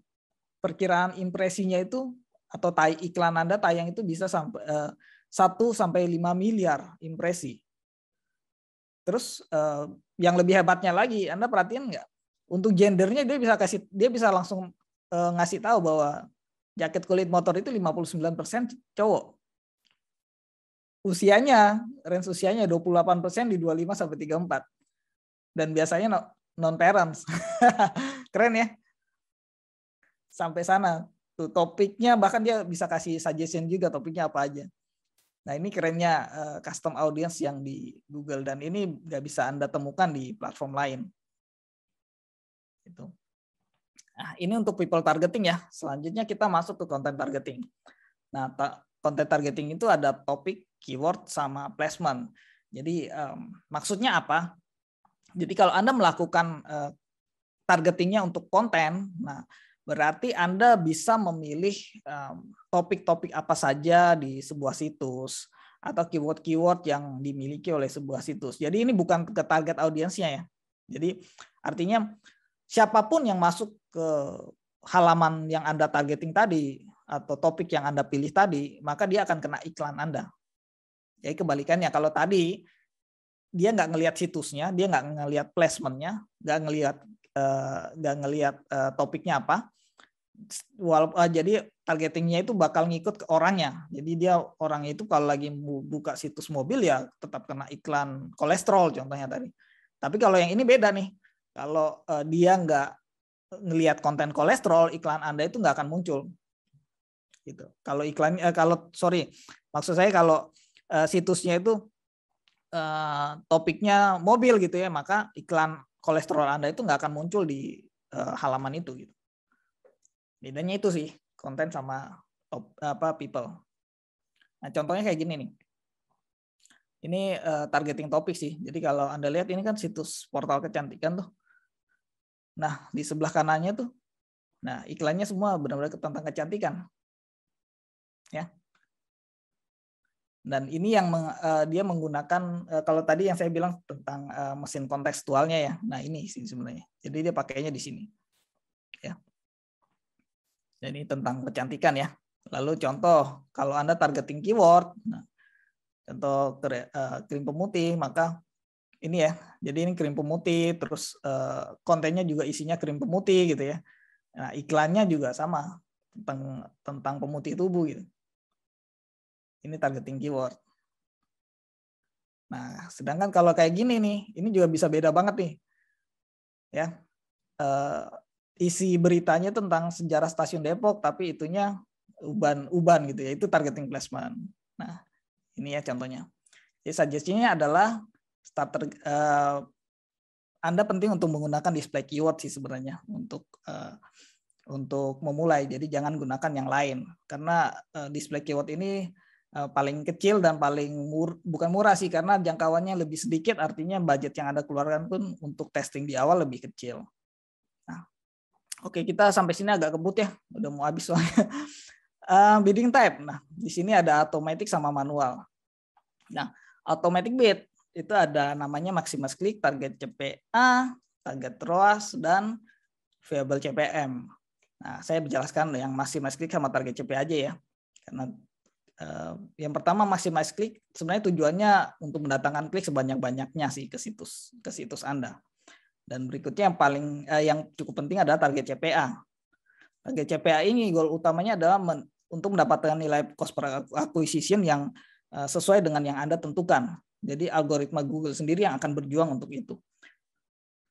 perkiraan impresinya itu atau tay iklan Anda tayang itu bisa sampai 1 eh, sampai 5 miliar impresi. Terus yang lebih hebatnya lagi, Anda perhatiin nggak? Untuk gendernya dia bisa kasih dia bisa langsung ngasih tahu bahwa jaket kulit motor itu 59% cowok. Usianya, range usianya 28% di 25 sampai 34. Dan biasanya non parents. [LAUGHS] Keren ya. Sampai sana. Tuh topiknya bahkan dia bisa kasih suggestion juga topiknya apa aja. Nah, ini kerennya eh, custom audience yang di Google dan ini nggak bisa Anda temukan di platform lain. Itu. Nah, ini untuk people targeting ya. Selanjutnya kita masuk ke content targeting. Nah, ta content targeting itu ada topik, keyword, sama placement. Jadi um, maksudnya apa? Jadi kalau Anda melakukan uh, targetingnya untuk konten, nah berarti Anda bisa memilih topik-topik um, apa saja di sebuah situs atau keyword-keyword yang dimiliki oleh sebuah situs. Jadi ini bukan ke target audiensnya ya. Jadi artinya siapapun yang masuk ke halaman yang Anda targeting tadi atau topik yang Anda pilih tadi, maka dia akan kena iklan Anda. Jadi ya, kebalikannya, kalau tadi dia nggak ngelihat situsnya, dia nggak ngelihat placementnya, nggak ngelihat eh, nggak ngelihat eh, topiknya apa. uh, jadi targetingnya itu bakal ngikut ke orangnya. Jadi dia orang itu kalau lagi buka situs mobil ya tetap kena iklan kolesterol contohnya tadi. Tapi kalau yang ini beda nih kalau uh, dia nggak ngelihat konten kolesterol, iklan Anda itu nggak akan muncul. Gitu. Kalau iklan, uh, kalau sorry, maksud saya kalau uh, situsnya itu uh, topiknya mobil gitu ya, maka iklan kolesterol Anda itu nggak akan muncul di uh, halaman itu. Gitu. Bedanya itu sih konten sama top, apa people. Nah, contohnya kayak gini nih. Ini targeting topik sih. Jadi kalau Anda lihat ini kan situs portal kecantikan tuh. Nah, di sebelah kanannya tuh. Nah, iklannya semua benar-benar tentang kecantikan. Ya. Dan ini yang meng, uh, dia menggunakan uh, kalau tadi yang saya bilang tentang uh, mesin kontekstualnya ya. Nah, ini sih sebenarnya. Jadi dia pakainya di sini. Ya. Dan ini tentang kecantikan ya. Lalu contoh kalau Anda targeting keyword, nah, contoh krim pemutih, maka ini ya. Jadi ini krim pemutih, terus eh, kontennya juga isinya krim pemutih gitu ya. Nah, iklannya juga sama tentang tentang pemutih tubuh gitu. Ini targeting keyword. Nah, sedangkan kalau kayak gini nih, ini juga bisa beda banget nih. Ya. Eh, isi beritanya tentang sejarah stasiun Depok tapi itunya uban-uban gitu ya. Itu targeting placement. Nah, ini ya contohnya. Jadi suggestion-nya adalah starter uh, Anda penting untuk menggunakan display keyword sih sebenarnya untuk uh, untuk memulai. Jadi jangan gunakan yang lain karena uh, display keyword ini uh, paling kecil dan paling mur bukan murah sih karena jangkauannya lebih sedikit artinya budget yang Anda keluarkan pun untuk testing di awal lebih kecil. Nah, oke okay, kita sampai sini agak kebut ya, udah mau habis soalnya. Uh, [LAUGHS] bidding type. Nah, di sini ada automatic sama manual. Nah, automatic bid itu ada namanya Maximus Click, target CPA, target ROAS, dan viable CPM. Nah, saya menjelaskan yang Maximus Click sama target CPA aja ya. Karena eh, yang pertama Maximus Click sebenarnya tujuannya untuk mendatangkan klik sebanyak-banyaknya sih ke situs ke situs Anda. Dan berikutnya yang paling eh, yang cukup penting adalah target CPA. Target CPA ini goal utamanya adalah men, untuk mendapatkan nilai cost per acquisition yang eh, sesuai dengan yang Anda tentukan. Jadi algoritma Google sendiri yang akan berjuang untuk itu.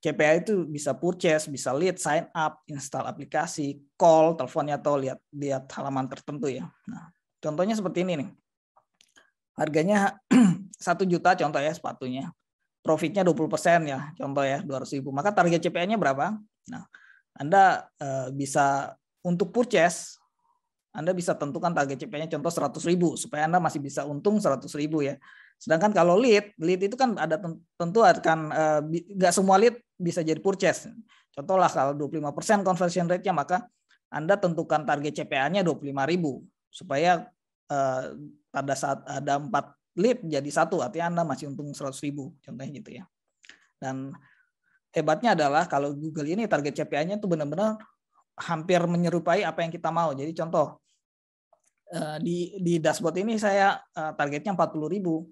KPI itu bisa purchase, bisa lead, sign up, install aplikasi, call, teleponnya atau lihat lihat halaman tertentu ya. Nah, contohnya seperti ini nih. Harganya [CLEARS THROAT] satu juta contoh ya sepatunya. Profitnya 20% ya, contoh ya ratus ribu. Maka target cpa nya berapa? Nah, Anda eh, bisa untuk purchase, Anda bisa tentukan target CPI-nya contoh seratus ribu, supaya Anda masih bisa untung seratus ribu ya. Sedangkan kalau lead, lead itu kan ada tentu akan eh, nggak uh, semua lead bisa jadi purchase. Contohlah kalau 25% conversion rate-nya maka Anda tentukan target CPA-nya 25.000 supaya uh, pada saat ada 4 lead jadi satu artinya Anda masih untung 100.000 contohnya gitu ya. Dan hebatnya adalah kalau Google ini target CPA-nya itu benar-benar hampir menyerupai apa yang kita mau. Jadi contoh eh, di di dashboard ini saya targetnya ribu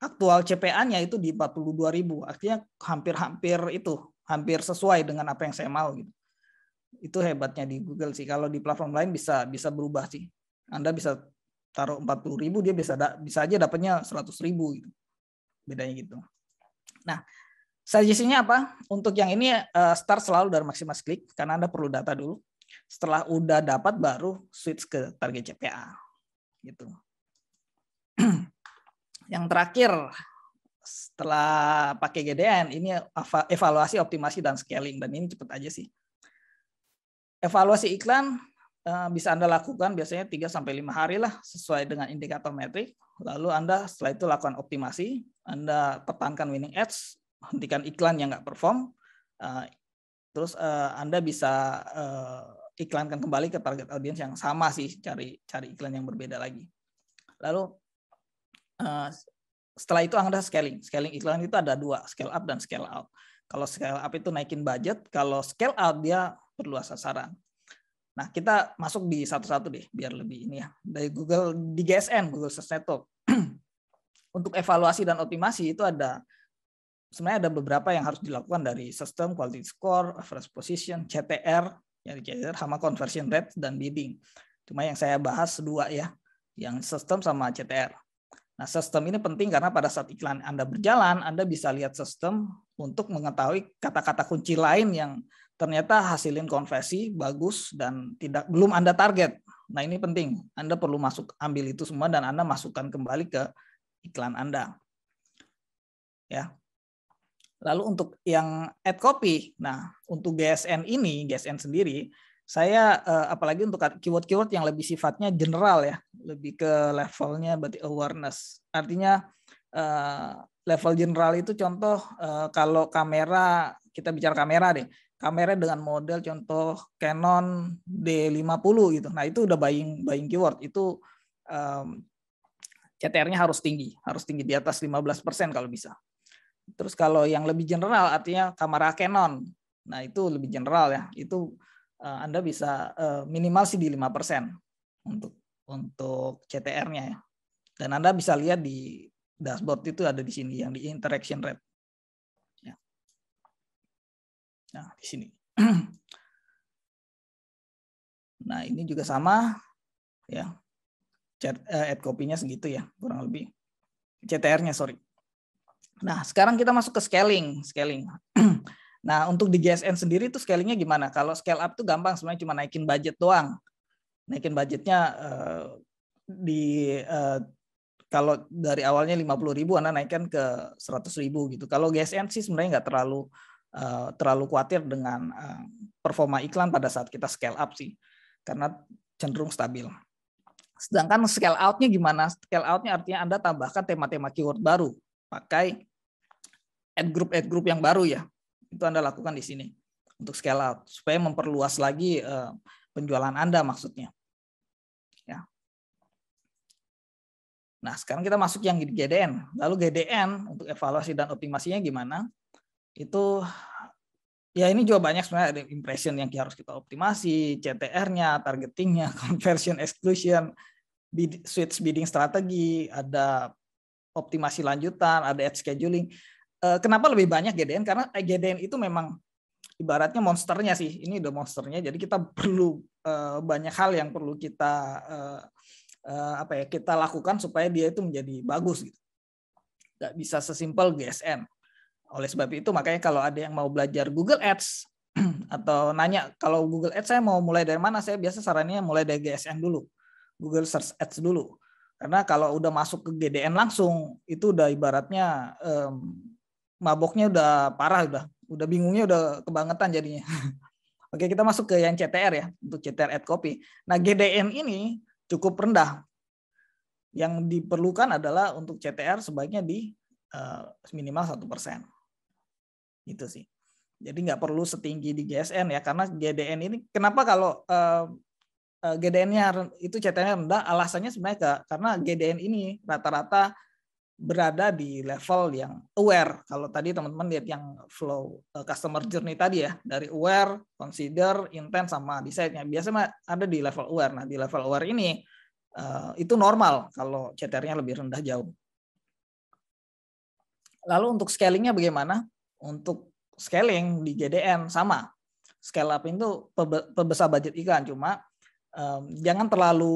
aktual CPA-nya itu di 42.000. Artinya hampir-hampir itu, hampir sesuai dengan apa yang saya mau gitu. Itu hebatnya di Google sih. Kalau di platform lain bisa bisa berubah sih. Anda bisa taruh 40.000 dia bisa da bisa aja dapatnya 100.000 gitu. Bedanya gitu. Nah, Suggestinya apa? Untuk yang ini eh, start selalu dari maksimal klik, karena Anda perlu data dulu. Setelah udah dapat baru switch ke target CPA. Gitu. [CLEARS THROAT] Yang terakhir, setelah pakai GDN, ini evaluasi, optimasi, dan scaling. Dan ini cepat aja sih. Evaluasi iklan eh, bisa Anda lakukan biasanya 3 lima hari lah sesuai dengan indikator metrik. Lalu Anda setelah itu lakukan optimasi, Anda pertahankan winning ads, hentikan iklan yang nggak perform, eh, terus eh, Anda bisa iklankan kembali ke target audiens yang sama sih, cari cari iklan yang berbeda lagi. Lalu Eh, setelah itu ada scaling. Scaling iklan itu ada dua, scale up dan scale out. Kalau scale up itu naikin budget, kalau scale out dia perluas sasaran. Nah, kita masuk di satu-satu deh, biar lebih ini ya. Dari Google, di GSN, Google Search Network. [CLEARS THROAT] Untuk evaluasi dan optimasi itu ada, sebenarnya ada beberapa yang harus dilakukan dari sistem, quality score, average position, CTR, ya CTR sama conversion rate, dan bidding. Cuma yang saya bahas dua ya, yang sistem sama CTR. Nah, sistem ini penting karena pada saat iklan Anda berjalan, Anda bisa lihat sistem untuk mengetahui kata-kata kunci lain yang ternyata hasilin konversi bagus dan tidak belum Anda target. Nah, ini penting. Anda perlu masuk ambil itu semua dan Anda masukkan kembali ke iklan Anda. Ya. Lalu untuk yang ad copy, nah untuk GSN ini, GSN sendiri, saya uh, apalagi untuk keyword-keyword yang lebih sifatnya general ya, lebih ke levelnya berarti awareness. Artinya uh, level general itu contoh uh, kalau kamera kita bicara kamera deh, kamera dengan model contoh Canon D50 gitu. Nah, itu udah buying buying keyword itu um, CTR-nya harus tinggi, harus tinggi di atas 15% kalau bisa. Terus kalau yang lebih general artinya kamera Canon. Nah, itu lebih general ya. Itu Eh, Anda bisa eh, minimal sih di 5% untuk untuk CTR-nya ya. Dan Anda bisa lihat di dashboard itu ada di sini yang di interaction rate. Ya. Nah, di sini. [CLEARS THROAT] nah, ini juga sama ya. Chat eh, ad copy-nya segitu ya, kurang lebih. CTR-nya, sorry. Nah, sekarang kita masuk ke scaling, scaling. [CLEARS THROAT] Nah, untuk di GSN sendiri itu scalingnya gimana? Kalau scale up tuh gampang sebenarnya cuma naikin budget doang. Naikin budgetnya uh, di uh, kalau dari awalnya 50 ribu, Anda naikkan ke 100 ribu gitu. Kalau GSN sih sebenarnya nggak terlalu uh, terlalu khawatir dengan uh, performa iklan pada saat kita scale up sih. Karena cenderung stabil. Sedangkan scale out-nya gimana? Scale out-nya artinya Anda tambahkan tema-tema keyword baru. Pakai ad group ad group yang baru ya itu Anda lakukan di sini untuk scale out supaya memperluas lagi eh, penjualan Anda maksudnya. Ya. Nah, sekarang kita masuk yang GDN. Lalu GDN untuk evaluasi dan optimasinya gimana? Itu ya ini juga banyak sebenarnya ada impression yang harus kita optimasi, CTR-nya, targeting-nya, [LAUGHS] conversion, exclusion, switch bidding strategi, ada optimasi lanjutan, ada ad scheduling. Eh, kenapa lebih banyak GDN? Karena eh, GDN itu memang ibaratnya monsternya sih. Ini udah monsternya. Jadi kita perlu eh, banyak hal yang perlu kita apa ya kita lakukan supaya dia itu menjadi bagus gitu. Gak bisa sesimpel GSM. Oleh sebab itu makanya kalau ada yang mau belajar Google Ads [CLEARS THROAT] atau nanya kalau Google Ads saya mau mulai dari mana? Saya biasa sarannya mulai dari GSM dulu. Google Search Ads dulu. Karena kalau udah masuk ke GDN langsung itu udah ibaratnya um, maboknya udah parah udah udah bingungnya udah kebangetan jadinya [LAUGHS] oke kita masuk ke yang CTR ya untuk CTR at copy nah GDN ini cukup rendah yang diperlukan adalah untuk CTR sebaiknya di uh, minimal satu persen gitu sih jadi nggak perlu setinggi di GSN ya karena GDN ini kenapa kalau uh, eh, eh, GDN-nya itu CTR rendah alasannya sebenarnya ke, karena GDN ini rata-rata berada di level yang aware. Kalau tadi teman-teman lihat yang flow eh, customer journey tadi ya, dari aware, consider, intent sama decide-nya. Biasanya ada di level aware. Nah, di level aware ini eh, itu normal kalau CTR-nya lebih rendah jauh. Lalu untuk scalingnya bagaimana? Untuk scaling di GDN sama. Scale up itu pebesar budget iklan, cuma jangan terlalu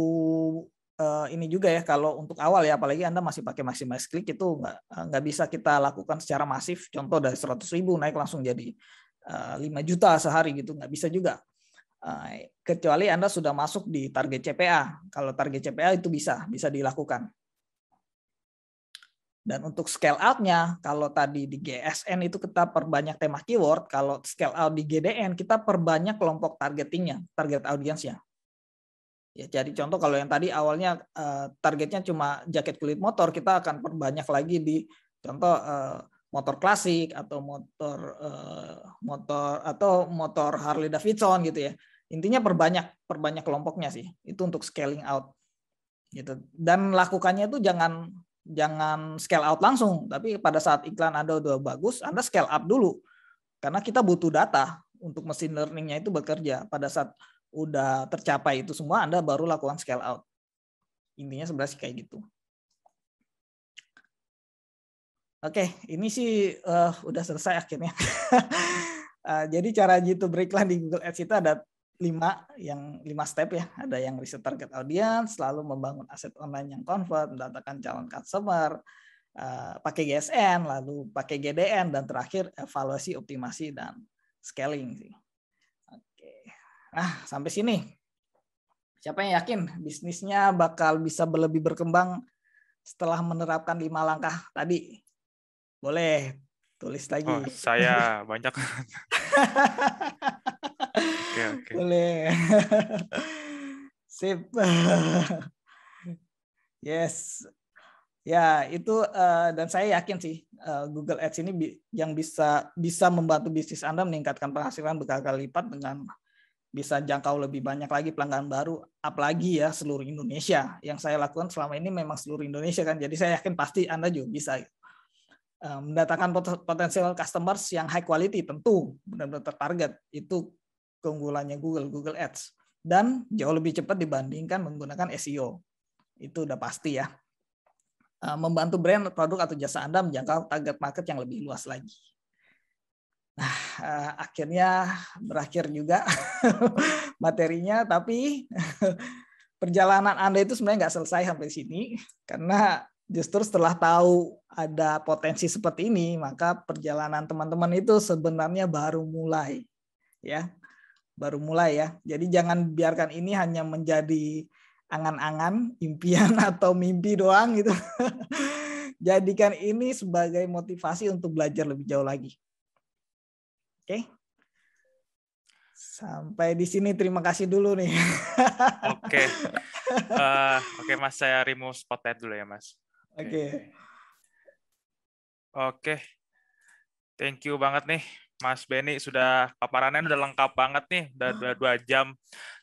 uh, ini juga ya kalau untuk awal ya apalagi anda masih pakai maximize click itu nggak eh, nggak bisa kita lakukan secara masif contoh dari 100 ribu naik langsung jadi uh, eh, 5 juta sehari gitu nggak bisa juga uh, kecuali anda sudah masuk di target CPA kalau target CPA itu bisa bisa dilakukan dan untuk scale out-nya, kalau tadi di GSN itu kita perbanyak tema keyword, kalau scale out di GDN kita perbanyak kelompok targetingnya, target audiensnya. Ya, jadi contoh kalau yang tadi awalnya uh, targetnya cuma jaket kulit motor, kita akan perbanyak lagi di contoh uh, motor klasik atau motor uh, motor atau motor Harley Davidson gitu ya. Intinya perbanyak perbanyak kelompoknya sih. Itu untuk scaling out. Gitu. Dan lakukannya itu jangan jangan scale out langsung, tapi pada saat iklan Anda udah bagus, Anda scale up dulu. Karena kita butuh data untuk mesin learningnya itu bekerja. Pada saat udah tercapai itu semua, Anda baru lakukan scale out. Intinya sebenarnya kayak gitu. Oke, ini sih uh, udah selesai akhirnya. uh, [LAUGHS] jadi cara gitu break di Google Ads itu ada lima yang lima step ya. Ada yang riset target audience, selalu membangun aset online yang convert, mendatangkan calon customer, uh, pakai GSN, lalu pakai GDN, dan terakhir evaluasi, optimasi, dan scaling sih. Nah, sampai sini. Siapa yang yakin bisnisnya bakal bisa lebih berkembang setelah menerapkan lima langkah tadi? Boleh tulis lagi. Oh, saya banyak. okay, okay. Boleh. [LAUGHS] Sip. yes. Ya, itu eh, dan saya yakin sih eh, Google Ads ini yang bisa bisa membantu bisnis Anda meningkatkan penghasilan berkali-kali lipat dengan bisa jangkau lebih banyak lagi pelanggan baru, apalagi ya seluruh Indonesia. Yang saya lakukan selama ini memang seluruh Indonesia kan, jadi saya yakin pasti Anda juga bisa. Eh, mendatangkan potensial customers yang high quality tentu benar-benar tertarget itu keunggulannya Google, Google Ads dan jauh lebih cepat dibandingkan menggunakan SEO. Itu udah pasti ya. Eh, membantu brand, produk atau jasa Anda menjangkau target market yang lebih luas lagi. Nah, uh, akhirnya berakhir juga [LAUGHS] materinya, tapi [LAUGHS] perjalanan Anda itu sebenarnya nggak selesai sampai sini, karena justru setelah tahu ada potensi seperti ini, maka perjalanan teman-teman itu sebenarnya baru mulai, ya, baru mulai ya. Jadi jangan biarkan ini hanya menjadi angan-angan, [LAUGHS] impian atau mimpi doang gitu. Jadikan ini sebagai motivasi untuk belajar lebih jauh lagi. Oke. Sampai di sini terima kasih dulu nih. [LAUGHS] Oke. Uh, Oke Mas, saya remove spotlight dulu ya Mas. Oke. Okay. Oke. Okay. Thank you banget nih Mas Benny sudah paparannya udah lengkap banget nih, udah dua, dua jam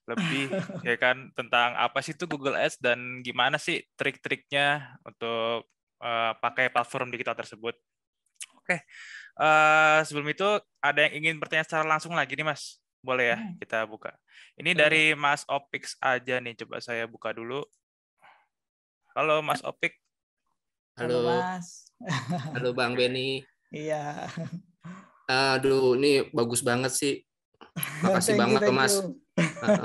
lebih [LAUGHS] ya kan tentang apa sih itu Google Ads dan gimana sih trik-triknya untuk uh, pakai platform digital tersebut. Oke, okay. Eh, sebelum itu ada yang ingin bertanya secara langsung lagi nih Mas. Boleh ya hmm. kita buka. Ini hmm. dari Mas Opix aja nih. Coba saya buka dulu. Halo Mas Opix. Halo, Mas. [LAUGHS] Halo Bang Benny. Iya. Aduh, ini bagus banget sih. Makasih thank banget tuh Mas.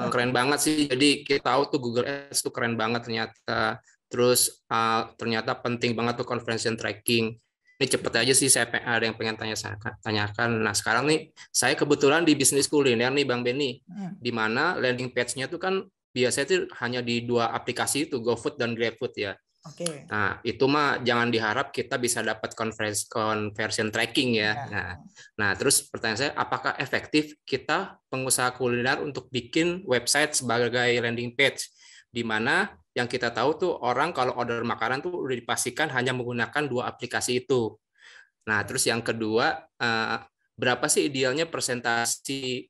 keren banget sih. Jadi kita tahu tuh Google Ads tuh keren banget ternyata. Terus uh, ternyata penting banget tuh conversion tracking ini cepet aja sih saya ada yang pengen tanya tanyakan. Nah sekarang nih saya kebetulan di bisnis kuliner nih Bang Benny, hmm. di mana landing page-nya tuh kan biasanya tuh hanya di dua aplikasi itu GoFood dan GrabFood ya. Oke. Okay. Nah itu mah jangan diharap kita bisa dapat conversion tracking ya. ya. Nah, nah terus pertanyaan saya apakah efektif kita pengusaha kuliner untuk bikin website sebagai landing page di mana yang kita tahu tuh orang kalau order makanan tuh udah dipastikan hanya menggunakan dua aplikasi itu. Nah, iya. terus yang kedua, eh, berapa sih idealnya presentasi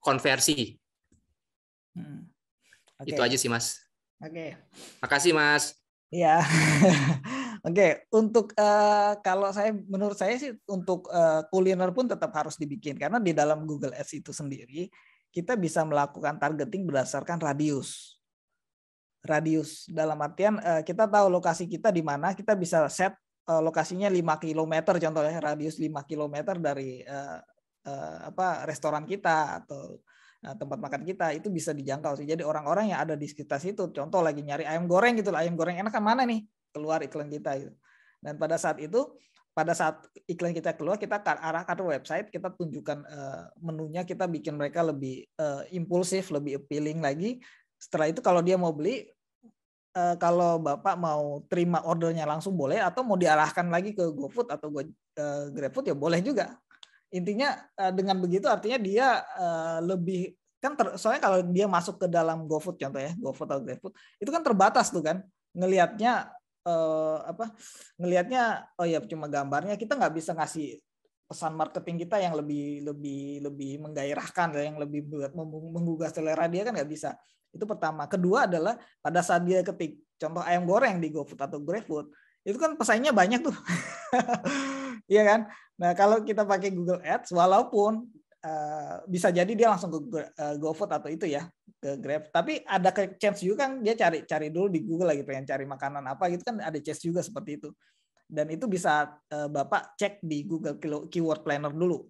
konversi? Hmm. Okay. Itu aja sih, Mas. Oke. Okay. Makasih, Mas. Iya. [LAUGHS] Oke, okay. untuk uh, kalau saya menurut saya sih untuk uh, kuliner pun tetap harus dibikin karena di dalam Google Ads itu sendiri kita bisa melakukan targeting berdasarkan radius radius dalam artian eh, kita tahu lokasi kita di mana kita bisa set eh, lokasinya 5 km contohnya radius 5 km dari eh, apa restoran kita atau tempat makan kita itu bisa dijangkau sih. Jadi orang-orang yang ada di sekitar situ contoh lagi nyari ayam goreng gitu ayam goreng enak kan mana nih? Keluar iklan kita gitu. Dan pada saat itu pada saat iklan kita keluar kita arahkan ke website kita tunjukkan menunya kita bikin mereka lebih impulsif lebih appealing lagi setelah itu kalau dia mau beli, eh, kalau Bapak mau terima ordernya langsung boleh atau mau diarahkan lagi ke GoFood atau Go, eh, GrabFood ya boleh juga. Intinya eh, dengan begitu artinya dia lebih kan ter, soalnya kalau dia masuk ke dalam GoFood contoh ya GoFood atau GrabFood itu kan terbatas tuh kan ngelihatnya eh, apa ngelihatnya oh ya cuma gambarnya kita nggak bisa ngasih pesan marketing kita yang lebih lebih lebih menggairahkan yang lebih buat menggugah selera dia kan nggak bisa itu pertama. Kedua adalah pada saat dia ketik contoh ayam goreng di GoFood atau GrabFood, itu kan pesaingnya banyak tuh. [LAUGHS] Iya kan? Nah, kalau kita pakai Google Ads walaupun Uh, bisa jadi dia langsung ke uh, GoFood atau itu ya ke Grab. Tapi ada ke chance juga kan dia cari cari dulu di Google lagi pengen cari makanan apa gitu kan ada chance juga seperti itu. Dan itu bisa uh, Bapak cek di Google Keyword Planner dulu.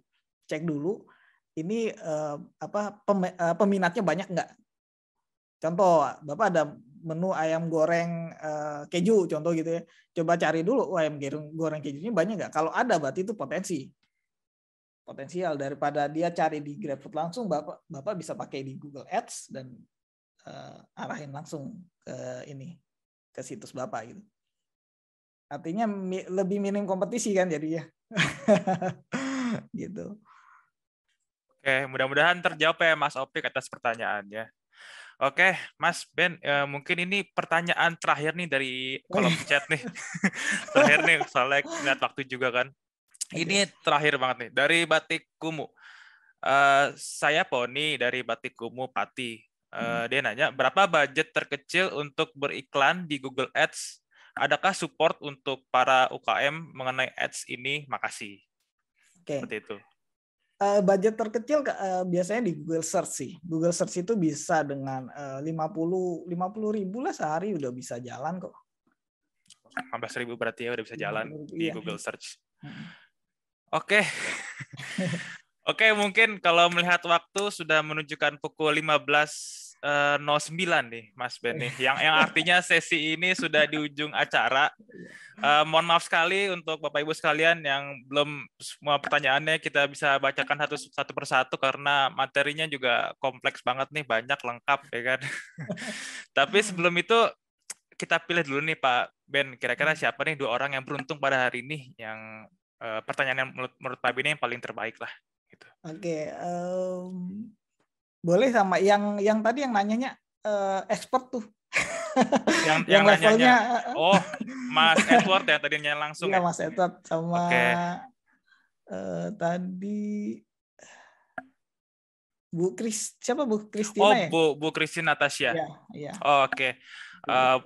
Cek dulu ini apa pem, peminatnya banyak nggak Contoh, Bapak ada menu ayam goreng eh, keju, contoh gitu ya. Coba cari dulu oh, ayam goreng kejunya banyak nggak? Kalau ada berarti itu potensi. Potensial daripada dia cari di GrabFood langsung, Bapak Bapak bisa pakai di Google Ads dan uh, arahin langsung ke ini ke situs Bapak gitu. Artinya mi lebih minim kompetisi kan jadi ya. [LAUGHS] gitu. Oke, mudah-mudahan terjawab ya Mas Opik atas pertanyaannya. Oke, Mas Ben, eh, mungkin ini pertanyaan terakhir nih dari kolom chat nih. [LAUGHS] terakhir nih, soalnya ngeliat waktu juga kan. Ini iya. terakhir banget nih, dari Batik Kumu. Uh, eh, saya Pony dari Batik Kumu Pati. Uh, hmm. Dia nanya, berapa budget terkecil untuk beriklan di Google Ads? Adakah support untuk para UKM mengenai ads ini? Makasih. Oke. Okay. Seperti itu uh, budget terkecil uh, biasanya di Google Search sih. Google Search itu bisa dengan uh, 50 50 ribu lah sehari udah bisa jalan kok. 15 ribu berarti ya udah bisa jalan di iya. Google Search. Oke. Okay. [LAUGHS] Oke, okay, mungkin kalau melihat waktu sudah menunjukkan pukul 15 uh, eh, 09 nih Mas Ben nih. Yang yang [LAUGHS] artinya sesi ini sudah di ujung acara. Uh, mohon maaf sekali untuk Bapak Ibu sekalian yang belum semua pertanyaannya kita bisa bacakan satu satu persatu karena materinya juga kompleks banget nih, banyak lengkap ya kan. [LAUGHS] Tapi sebelum itu kita pilih dulu nih Pak Ben, kira-kira hmm. siapa nih dua orang yang beruntung pada hari ini yang uh, pertanyaan yang menurut, menurut Pak Ben yang paling terbaik lah gitu. Oke, okay, um, boleh sama yang yang tadi yang nanyanya uh, expert tuh yang [LAUGHS] yang, yang levelnya nanyanya. Eh, eh. oh Mas Edward ya tadi nanya langsung ya, ya Mas Edward sama okay. uh, tadi Bu Kris siapa Bu Kristina oh, ya Bu Bu Kristina Natasha ya, ya. oh, oke okay. uh,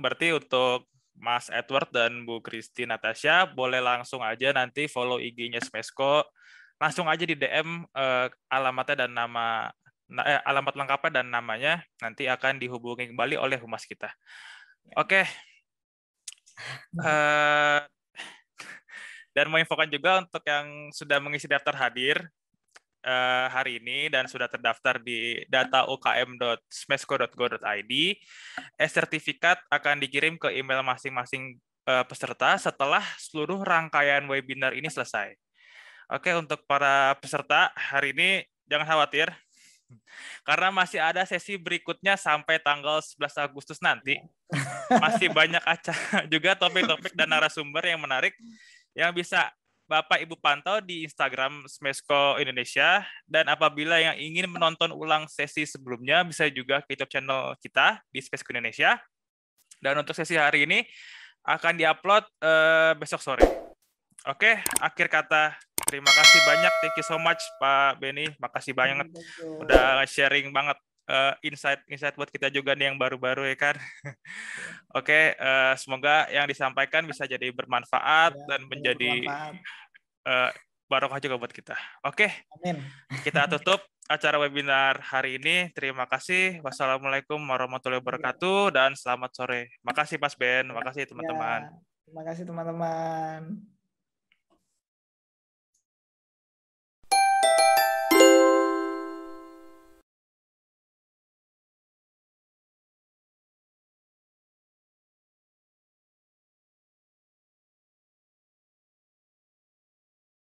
berarti untuk Mas Edward dan Bu Kristina Natasha boleh langsung aja nanti follow IG-nya Smesco langsung aja di DM eh, alamatnya dan nama eh, alamat lengkapnya dan namanya nanti akan dihubungi kembali oleh humas kita. Ya. Oke. Okay. Uh, eh, dan menginfokan juga untuk yang sudah mengisi daftar hadir uh, hari ini dan sudah terdaftar di data ukm.smesco.go.id, e-sertifikat akan dikirim ke email masing-masing uh, peserta setelah seluruh rangkaian webinar ini selesai. Oke, untuk para peserta hari ini jangan khawatir, karena masih ada sesi berikutnya sampai tanggal 11 Agustus nanti. Iya. [LAUGHS] Masih banyak acara [LAUGHS] juga topik-topik dan narasumber yang menarik yang bisa Bapak Ibu pantau di Instagram Smesco Indonesia dan apabila yang ingin menonton ulang sesi sebelumnya bisa juga ke YouTube channel kita di Smesco Indonesia. Dan untuk sesi hari ini akan diupload uh, besok sore. Oke, akhir kata. Terima kasih banyak. Thank you so much Pak Benny. Makasih hmm, banyak Betul. udah sharing banget uh, insight insight buat kita juga nih yang baru-baru ya kan. [LAUGHS] Oke, okay, uh, eh, semoga yang disampaikan bisa jadi bermanfaat ya, dan menjadi Uh, barokah juga buat kita. Oke. Okay. [LAUGHS] Kita tutup acara webinar hari ini. Terima kasih. Wassalamualaikum warahmatullahi iya. wabarakatuh dan selamat sore. Makasih Mas Ben, makasih iya, teman-teman. Ya, terima kasih teman-teman.